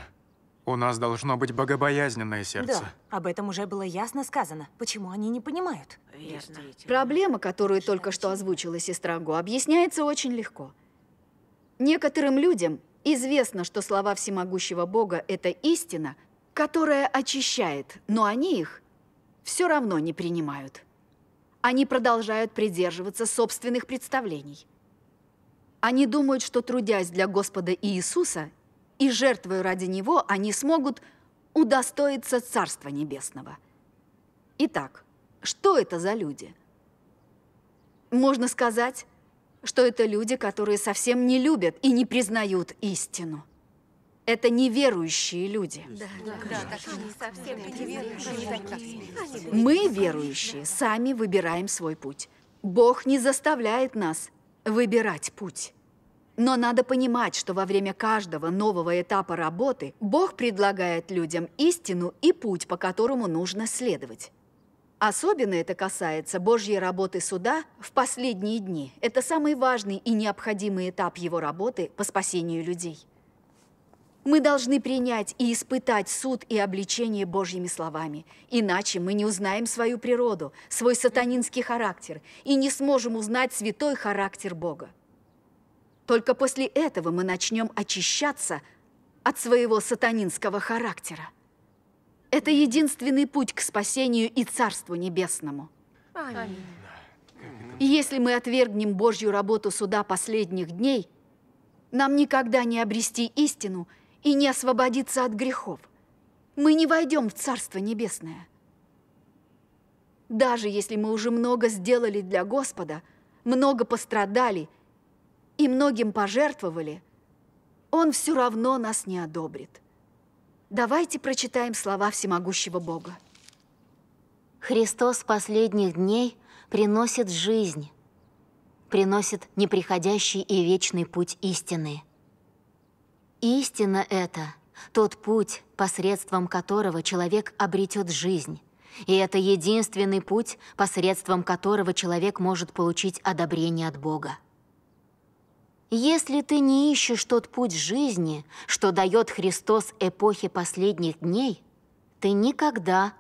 У нас должно быть богобоязненное сердце. Да, об этом уже было ясно сказано. Почему они не понимают? Верно. Проблема, которую только что озвучила сестра Го, объясняется очень легко. Некоторым людям Известно, что слова всемогущего Бога – это истина, которая очищает, но они их все равно не принимают. Они продолжают придерживаться собственных представлений. Они думают, что трудясь для Господа Иисуса и жертвуя ради Него, они смогут удостоиться Царства Небесного. Итак, что это за люди? Можно сказать, что это люди, которые совсем не любят и не признают истину. Это неверующие люди. Мы, верующие, сами выбираем свой путь. Бог не заставляет нас выбирать путь. Но надо понимать, что во время каждого нового этапа работы Бог предлагает людям истину и путь, по которому нужно следовать. Особенно это касается Божьей работы суда в последние дни. Это самый важный и необходимый этап его работы по спасению людей. Мы должны принять и испытать суд и обличение Божьими словами, иначе мы не узнаем свою природу, свой сатанинский характер и не сможем узнать святой характер Бога. Только после этого мы начнем очищаться от своего сатанинского характера. Это единственный путь к спасению и Царству Небесному. Аминь. Если мы отвергнем Божью работу суда последних дней, нам никогда не обрести истину и не освободиться от грехов. Мы не войдем в Царство Небесное. Даже если мы уже много сделали для Господа, много пострадали и многим пожертвовали, Он все равно нас не одобрит. Давайте прочитаем слова всемогущего Бога. Христос последних дней приносит жизнь, приносит неприходящий и вечный путь истины. Истина — это тот путь, посредством которого человек обретет жизнь, и это единственный путь, посредством которого человек может получить одобрение от Бога. Если ты не ищешь тот путь жизни, что дает Христос эпохи последних дней, ты никогда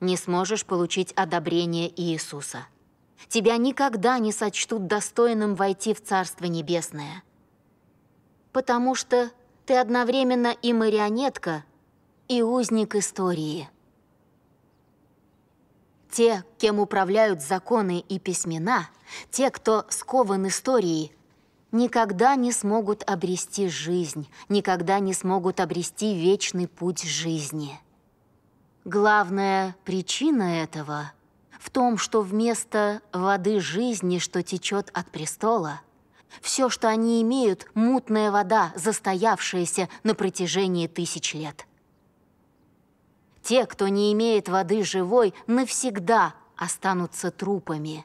не сможешь получить одобрение Иисуса. Тебя никогда не сочтут достойным войти в Царство Небесное. Потому что ты одновременно и марионетка, и узник истории. Те, кем управляют законы и письмена, те, кто скован историей – никогда не смогут обрести жизнь, никогда не смогут обрести вечный путь жизни. Главная причина этого в том, что вместо воды жизни, что течет от престола, все, что они имеют, мутная вода, застоявшаяся на протяжении тысяч лет. Те, кто не имеет воды живой, навсегда останутся трупами.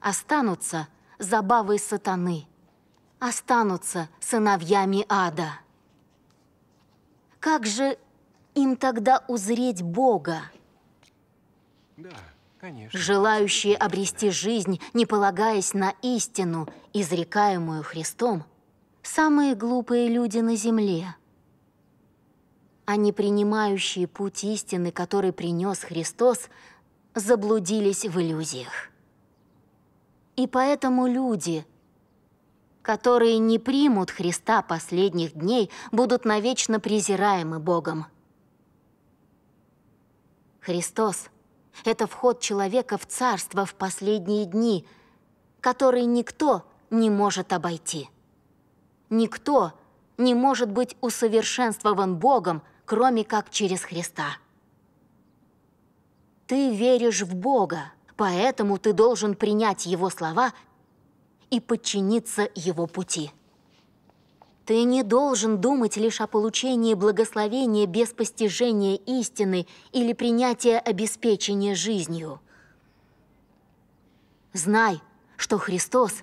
Останутся забавой сатаны – останутся сыновьями ада. Как же им тогда узреть Бога? Да, конечно. Желающие обрести жизнь, не полагаясь на истину, изрекаемую Христом, самые глупые люди на земле. Они, а принимающие путь истины, который принес Христос, заблудились в иллюзиях. И поэтому люди – которые не примут Христа последних дней, будут навечно презираемы Богом. Христос – это вход человека в царство в последние дни, который никто не может обойти. Никто не может быть усовершенствован Богом, кроме как через Христа. Ты веришь в Бога, поэтому ты должен принять Его слова и подчиниться его пути. Ты не должен думать лишь о получении благословения без постижения истины или принятия обеспечения жизнью. Знай, что Христос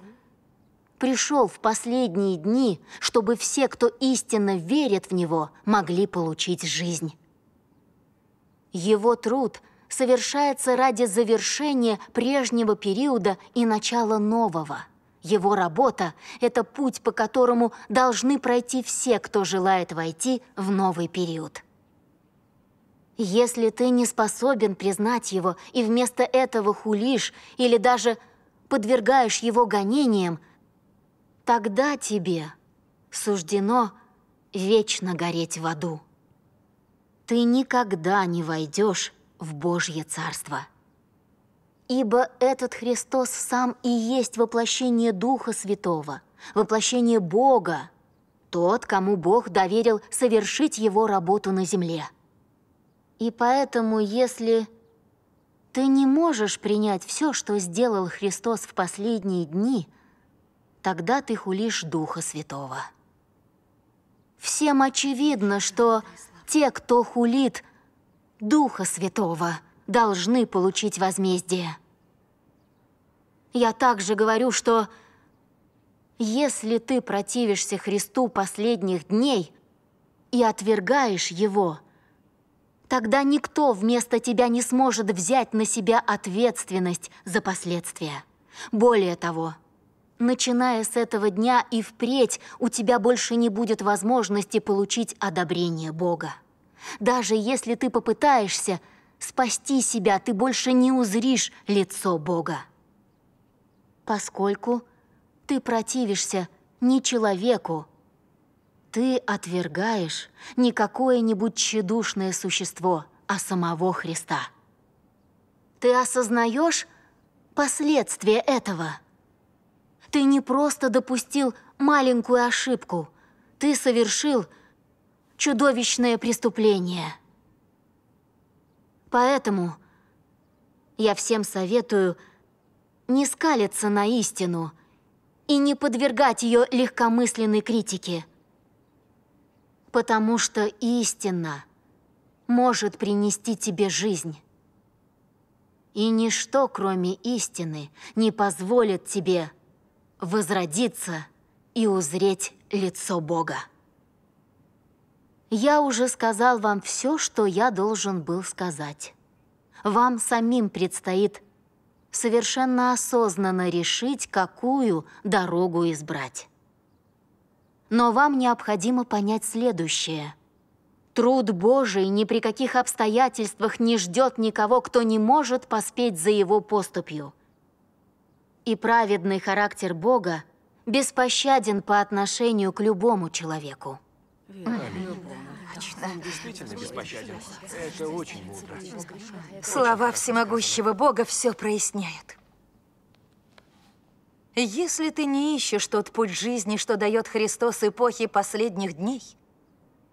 пришел в последние дни, чтобы все, кто истинно верит в Него, могли получить жизнь. Его труд совершается ради завершения прежнего периода и начала нового – его работа – это путь, по которому должны пройти все, кто желает войти в новый период. Если ты не способен признать его и вместо этого хулишь или даже подвергаешь его гонениям, тогда тебе суждено вечно гореть в аду. Ты никогда не войдешь в Божье Царство. Ибо этот Христос сам и есть воплощение Духа Святого, воплощение Бога, тот, кому Бог доверил совершить его работу на земле. И поэтому, если ты не можешь принять все, что сделал Христос в последние дни, тогда ты хулишь Духа Святого. Всем очевидно, что те, кто хулит Духа Святого – должны получить возмездие. Я также говорю, что если ты противишься Христу последних дней и отвергаешь Его, тогда никто вместо тебя не сможет взять на себя ответственность за последствия. Более того, начиная с этого дня и впредь у тебя больше не будет возможности получить одобрение Бога. Даже если ты попытаешься – спасти себя ты больше не узришь лицо Бога. Поскольку ты противишься не человеку, ты отвергаешь не какое-нибудь тщедушное существо, а самого Христа. Ты осознаешь последствия этого? Ты не просто допустил маленькую ошибку, ты совершил чудовищное преступление – Поэтому я всем советую не скалиться на истину и не подвергать ее легкомысленной критике. Потому что истина может принести тебе жизнь. И ничто, кроме истины, не позволит тебе возродиться и узреть лицо Бога. Я уже сказал вам все, что я должен был сказать. Вам самим предстоит совершенно осознанно решить, какую дорогу избрать. Но вам необходимо понять следующее. Труд Божий ни при каких обстоятельствах не ждет никого, кто не может поспеть за его поступью. И праведный характер Бога беспощаден по отношению к любому человеку. Верно правда. действительно беспощаден. Это очень мудро. Слова всемогущего Бога все проясняют. Если ты не ищешь тот путь жизни, что дает Христос эпохи последних дней,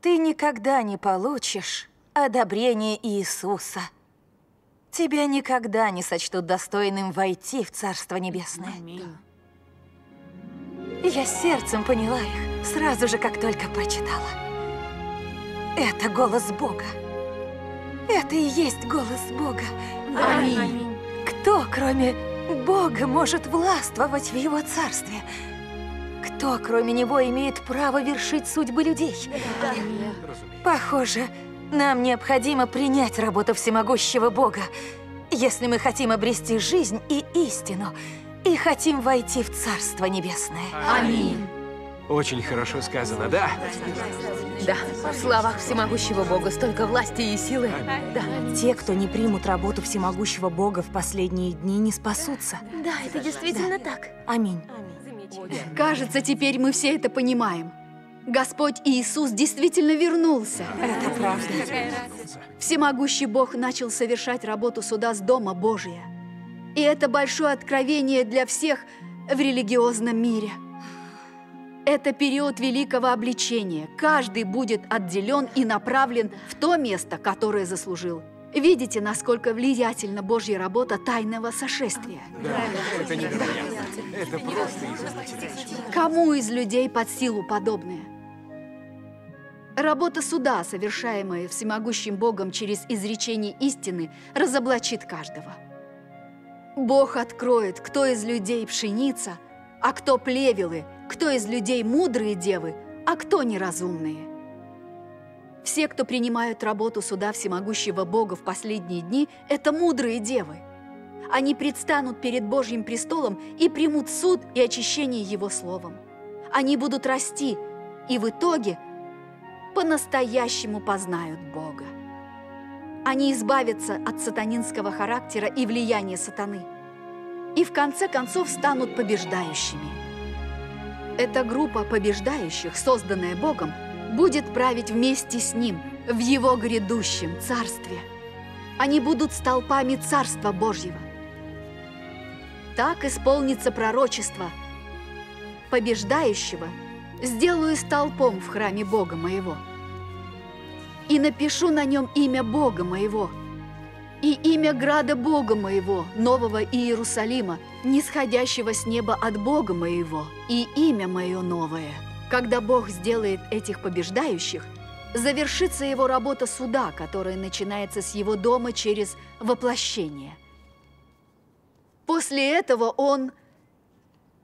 ты никогда не получишь одобрение Иисуса. Тебя никогда не сочтут достойным войти в Царство Небесное. Я сердцем поняла их, сразу же, как только прочитала. Это голос Бога. Это и есть голос Бога. Аминь. Кто, кроме Бога, может властвовать в Его Царстве? Кто, кроме Него, имеет право вершить судьбы людей? Да. Похоже, нам необходимо принять работу всемогущего Бога, если мы хотим обрести жизнь и истину, и хотим войти в Царство Небесное. Аминь. Очень хорошо сказано, да? Да. В словах всемогущего Бога столько власти и силы. Да. Те, кто не примут работу всемогущего Бога в последние дни, не спасутся. Да, это действительно да. так. Аминь. Кажется, теперь мы все это понимаем. Господь Иисус действительно вернулся. Это правда. Всемогущий Бог начал совершать работу суда с Дома Божия. И это большое откровение для всех в религиозном мире. Это период великого обличения. Каждый будет отделен и направлен в то место, которое заслужил. Видите, насколько влиятельна Божья работа тайного сошествия? Да, это невероятно. Это просто Кому из людей под силу подобное? Работа суда, совершаемая всемогущим Богом через изречение истины, разоблачит каждого. Бог откроет, кто из людей пшеница, а кто плевелы, кто из людей мудрые девы, а кто неразумные. Все, кто принимают работу суда всемогущего Бога в последние дни, это мудрые девы. Они предстанут перед Божьим престолом и примут суд и очищение Его словом. Они будут расти и в итоге по-настоящему познают Бога. Они избавятся от сатанинского характера и влияния сатаны. И в конце концов станут побеждающими – эта группа побеждающих, созданная Богом, будет править вместе с Ним в Его грядущем царстве. Они будут столпами Царства Божьего. Так исполнится пророчество. Побеждающего сделаю столпом в храме Бога моего. И напишу на нем имя Бога моего – и имя града Бога моего, нового Иерусалима, нисходящего с неба от Бога моего, и имя мое новое. Когда Бог сделает этих побеждающих, завершится его работа суда, которая начинается с его дома через воплощение. После этого он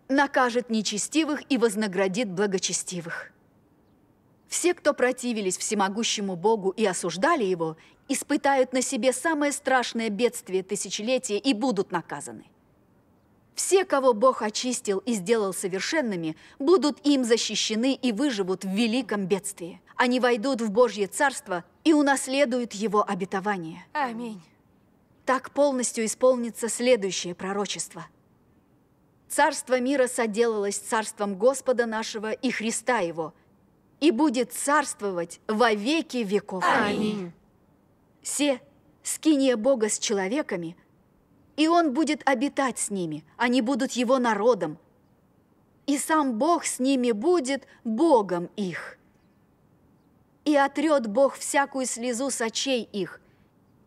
накажет нечестивых и вознаградит благочестивых. Все, кто противились всемогущему Богу и осуждали его, испытают на себе самое страшное бедствие тысячелетия и будут наказаны. Все, кого Бог очистил и сделал совершенными, будут им защищены и выживут в великом бедствии. Они войдут в Божье Царство и унаследуют его обетование. Аминь. Так полностью исполнится следующее пророчество. Царство мира соделалось царством Господа нашего и Христа его, и будет царствовать во веки веков. Аминь. Все скиния Бога с человеками, и Он будет обитать с ними, они будут Его народом. И сам Бог с ними будет Богом их. И отрет Бог всякую слезу с очей их,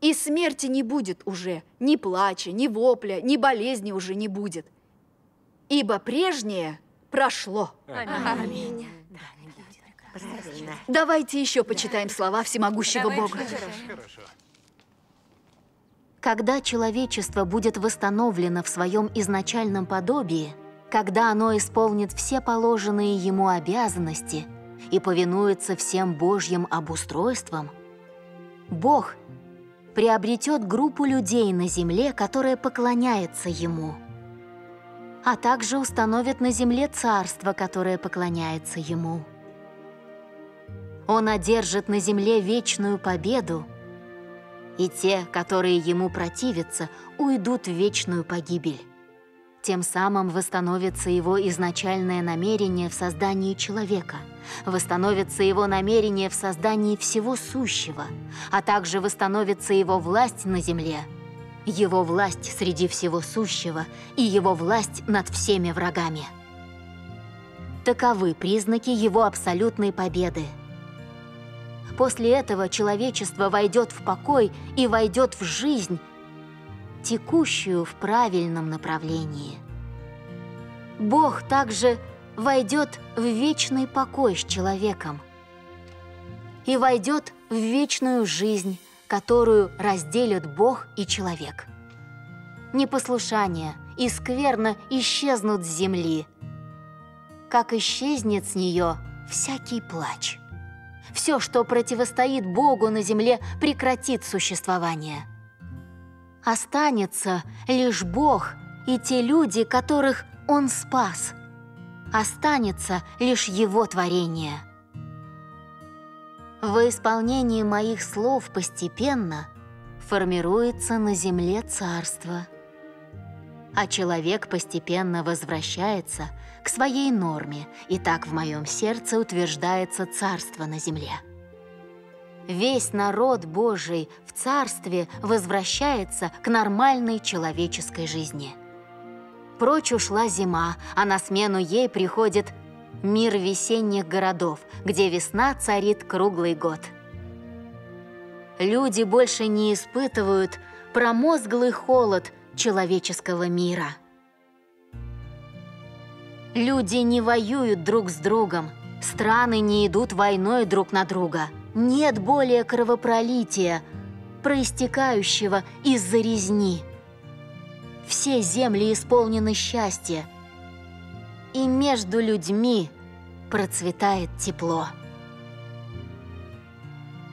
и смерти не будет уже, ни плача, ни вопля, ни болезни уже не будет. Ибо прежнее прошло. Аминь. Аминь. Правильно. Давайте еще почитаем слова всемогущего Давай, Бога. Хорошо. Когда человечество будет восстановлено в своем изначальном подобии, когда оно исполнит все положенные ему обязанности и повинуется всем Божьим обустройствам, Бог приобретет группу людей на земле, которая поклоняется Ему, а также установит на земле царство, которое поклоняется Ему он одержит на земле вечную победу, и те, которые ему противятся, уйдут в вечную погибель. Тем самым восстановится его изначальное намерение в создании человека, восстановится его намерение в создании всего сущего, а также восстановится его власть на земле, его власть среди всего сущего и его власть над всеми врагами. Таковы признаки его абсолютной победы – после этого человечество войдет в покой и войдет в жизнь, текущую в правильном направлении. Бог также войдет в вечный покой с человеком и войдет в вечную жизнь, которую разделят Бог и человек. Непослушание и скверно исчезнут с земли, как исчезнет с нее всякий плач все, что противостоит Богу на земле, прекратит существование. Останется лишь Бог и те люди, которых Он спас. Останется лишь Его творение. В исполнении моих слов постепенно формируется на земле царство – а человек постепенно возвращается к своей норме, и так в моем сердце утверждается царство на земле. Весь народ Божий в царстве возвращается к нормальной человеческой жизни. Прочь ушла зима, а на смену ей приходит мир весенних городов, где весна царит круглый год. Люди больше не испытывают промозглый холод – человеческого мира. Люди не воюют друг с другом, страны не идут войной друг на друга. Нет более кровопролития, проистекающего из-за резни. Все земли исполнены счастья, и между людьми процветает тепло.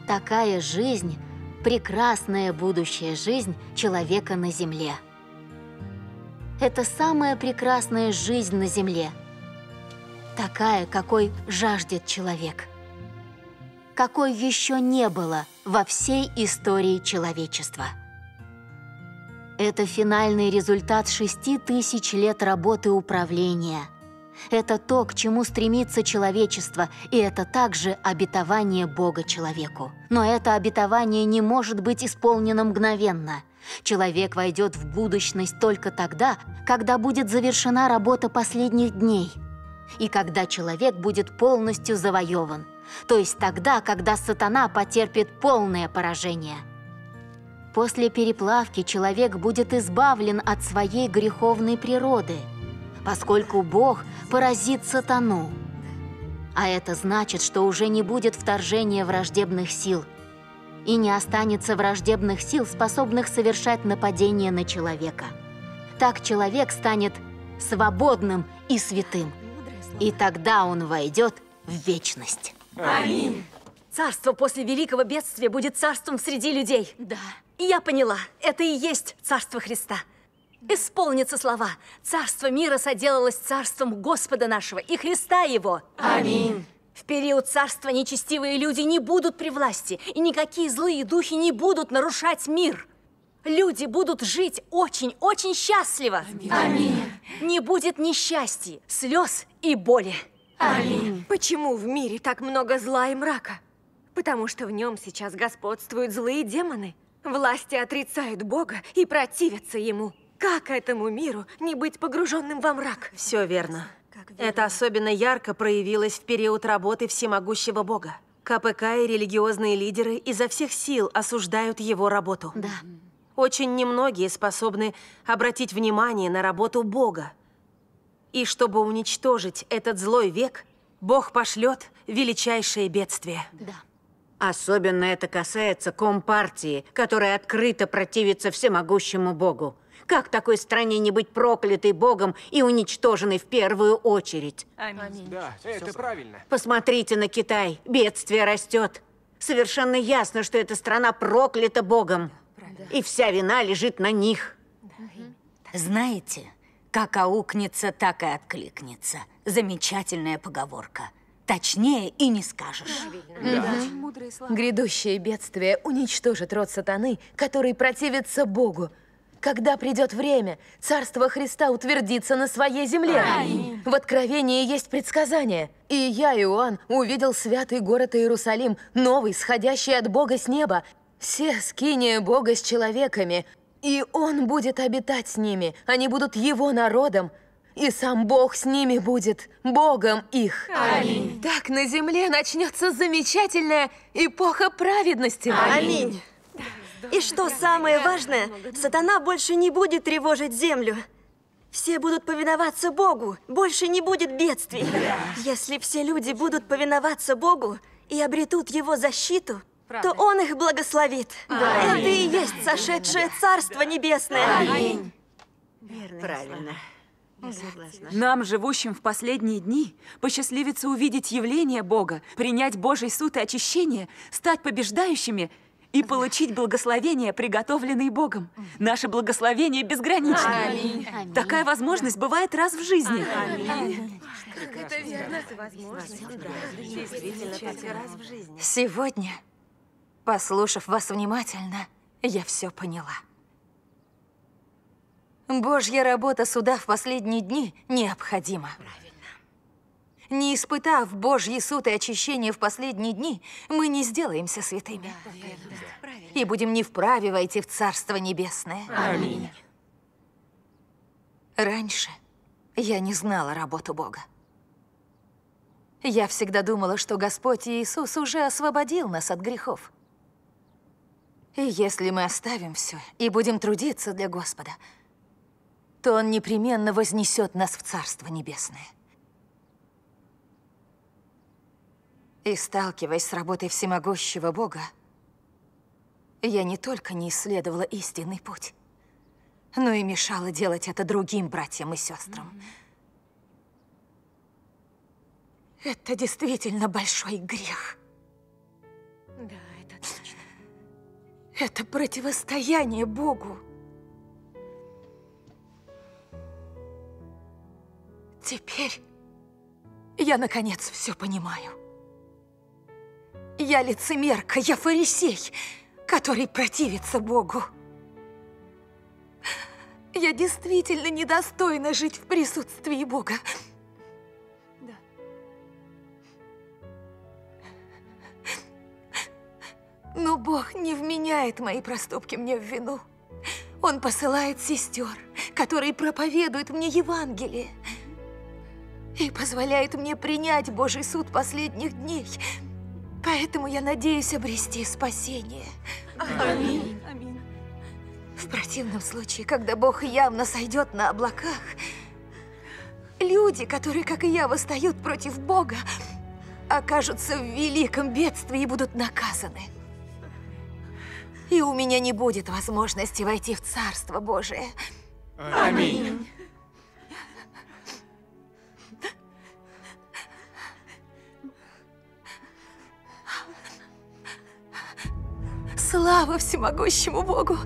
Такая жизнь – прекрасная будущая жизнь человека на Земле – это самая прекрасная жизнь на Земле. Такая, какой жаждет человек. Какой еще не было во всей истории человечества. Это финальный результат шести тысяч лет работы управления. Это то, к чему стремится человечество, и это также обетование Бога человеку. Но это обетование не может быть исполнено мгновенно – Человек войдет в будущность только тогда, когда будет завершена работа последних дней и когда человек будет полностью завоеван, то есть тогда, когда сатана потерпит полное поражение. После переплавки человек будет избавлен от своей греховной природы, поскольку Бог поразит сатану. А это значит, что уже не будет вторжения враждебных сил – и не останется враждебных сил, способных совершать нападение на человека. Так человек станет свободным и святым. И тогда он войдет в вечность. Аминь. Царство после великого бедствия будет царством среди людей. Да. я поняла, это и есть царство Христа. Исполнится слова. Царство мира соделалось царством Господа нашего и Христа его. Аминь. В период царства нечестивые люди не будут при власти, и никакие злые духи не будут нарушать мир. Люди будут жить очень-очень счастливо. Аминь. Аминь. Не будет несчастья, слез и боли. Аминь. Почему в мире так много зла и мрака? Потому что в нем сейчас господствуют злые демоны. Власти отрицают Бога и противятся Ему. Как этому миру не быть погруженным во мрак? Все верно. Это особенно ярко проявилось в период работы всемогущего бога. КПК и религиозные лидеры изо всех сил осуждают его работу. Да. Очень немногие способны обратить внимание на работу бога. И чтобы уничтожить этот злой век, бог пошлет величайшее бедствие. Да. Особенно это касается Компартии, которая открыто противится всемогущему богу. Как такой стране не быть проклятой Богом и уничтоженной в первую очередь? Аминь. Да, это правильно. Посмотрите на Китай. Бедствие растет. Совершенно ясно, что эта страна проклята Богом. И вся вина лежит на них. Знаете, как аукнется, так и откликнется. Замечательная поговорка. Точнее и не скажешь. Да. Да. Грядущее бедствие уничтожит род сатаны, который противится Богу. Когда придет время, Царство Христа утвердится на своей земле. Аминь. В Откровении есть предсказание. И я, Иоанн, увидел святый город Иерусалим, новый, сходящий от Бога с неба. Все скиния Бога с человеками. И Он будет обитать с ними, они будут Его народом. И сам Бог с ними будет, Богом их. Аминь. Так на земле начнется замечательная эпоха праведности. Аминь. И что самое важное, сатана больше не будет тревожить землю. Все будут повиноваться Богу, больше не будет бедствий. Если все люди будут повиноваться Богу и обретут Его защиту, Правда. то Он их благословит. Да. Это и есть сошедшее Царство Небесное. Аминь. Правильно. Нам, живущим в последние дни, посчастливится увидеть явление Бога, принять Божий суд и очищение, стать побеждающими – и получить благословение приготовленное Богом. Наше благословение безгранично. Аминь. Аминь. Такая возможность бывает раз в жизни. Аминь. Как это верно. Сегодня, послушав вас внимательно, я все поняла. Божья работа суда в последние дни необходима. Правильно. Не испытав Божьи суд и очищение в последние дни, мы не сделаемся святыми. Да, И будем не вправе войти в Царство Небесное. Аминь. Раньше я не знала работу Бога. Я всегда думала, что Господь Иисус уже освободил нас от грехов. И если мы оставим все и будем трудиться для Господа, то Он непременно вознесет нас в Царство Небесное. И сталкиваясь с работой всемогущего Бога, я не только не исследовала истинный путь, но и мешала делать это другим братьям и сестрам. Mm -hmm. Это действительно большой грех. Да, это точно. Это противостояние Богу. Теперь я наконец все понимаю. Я лицемерка, я фарисей, который противится Богу. Я действительно недостойна жить в присутствии Бога. Да. Но Бог не вменяет мои проступки мне в вину. Он посылает сестер, которые проповедуют мне Евангелие и позволяет мне принять Божий суд последних дней – Поэтому я надеюсь обрести спасение. Аминь. Аминь. В противном случае, когда Бог явно сойдет на облаках, люди, которые, как и я, восстают против Бога, окажутся в великом бедствии и будут наказаны. И у меня не будет возможности войти в Царство Божие. Аминь. Слава всемогущему Богу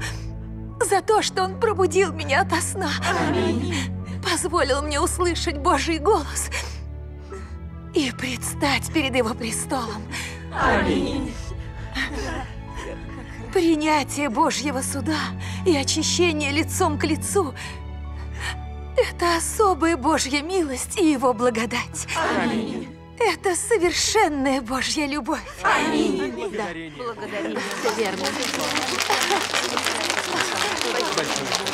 за то, что Он пробудил меня ото сна. Аминь. Позволил мне услышать Божий голос и предстать перед Его престолом. Аминь. Принятие Божьего суда и очищение лицом к лицу – это особая Божья милость и Его благодать. Аминь. Это совершенная Божья любовь. Аминь. Аминь. Да. Благодарение. Благодарение. Верно. Спасибо.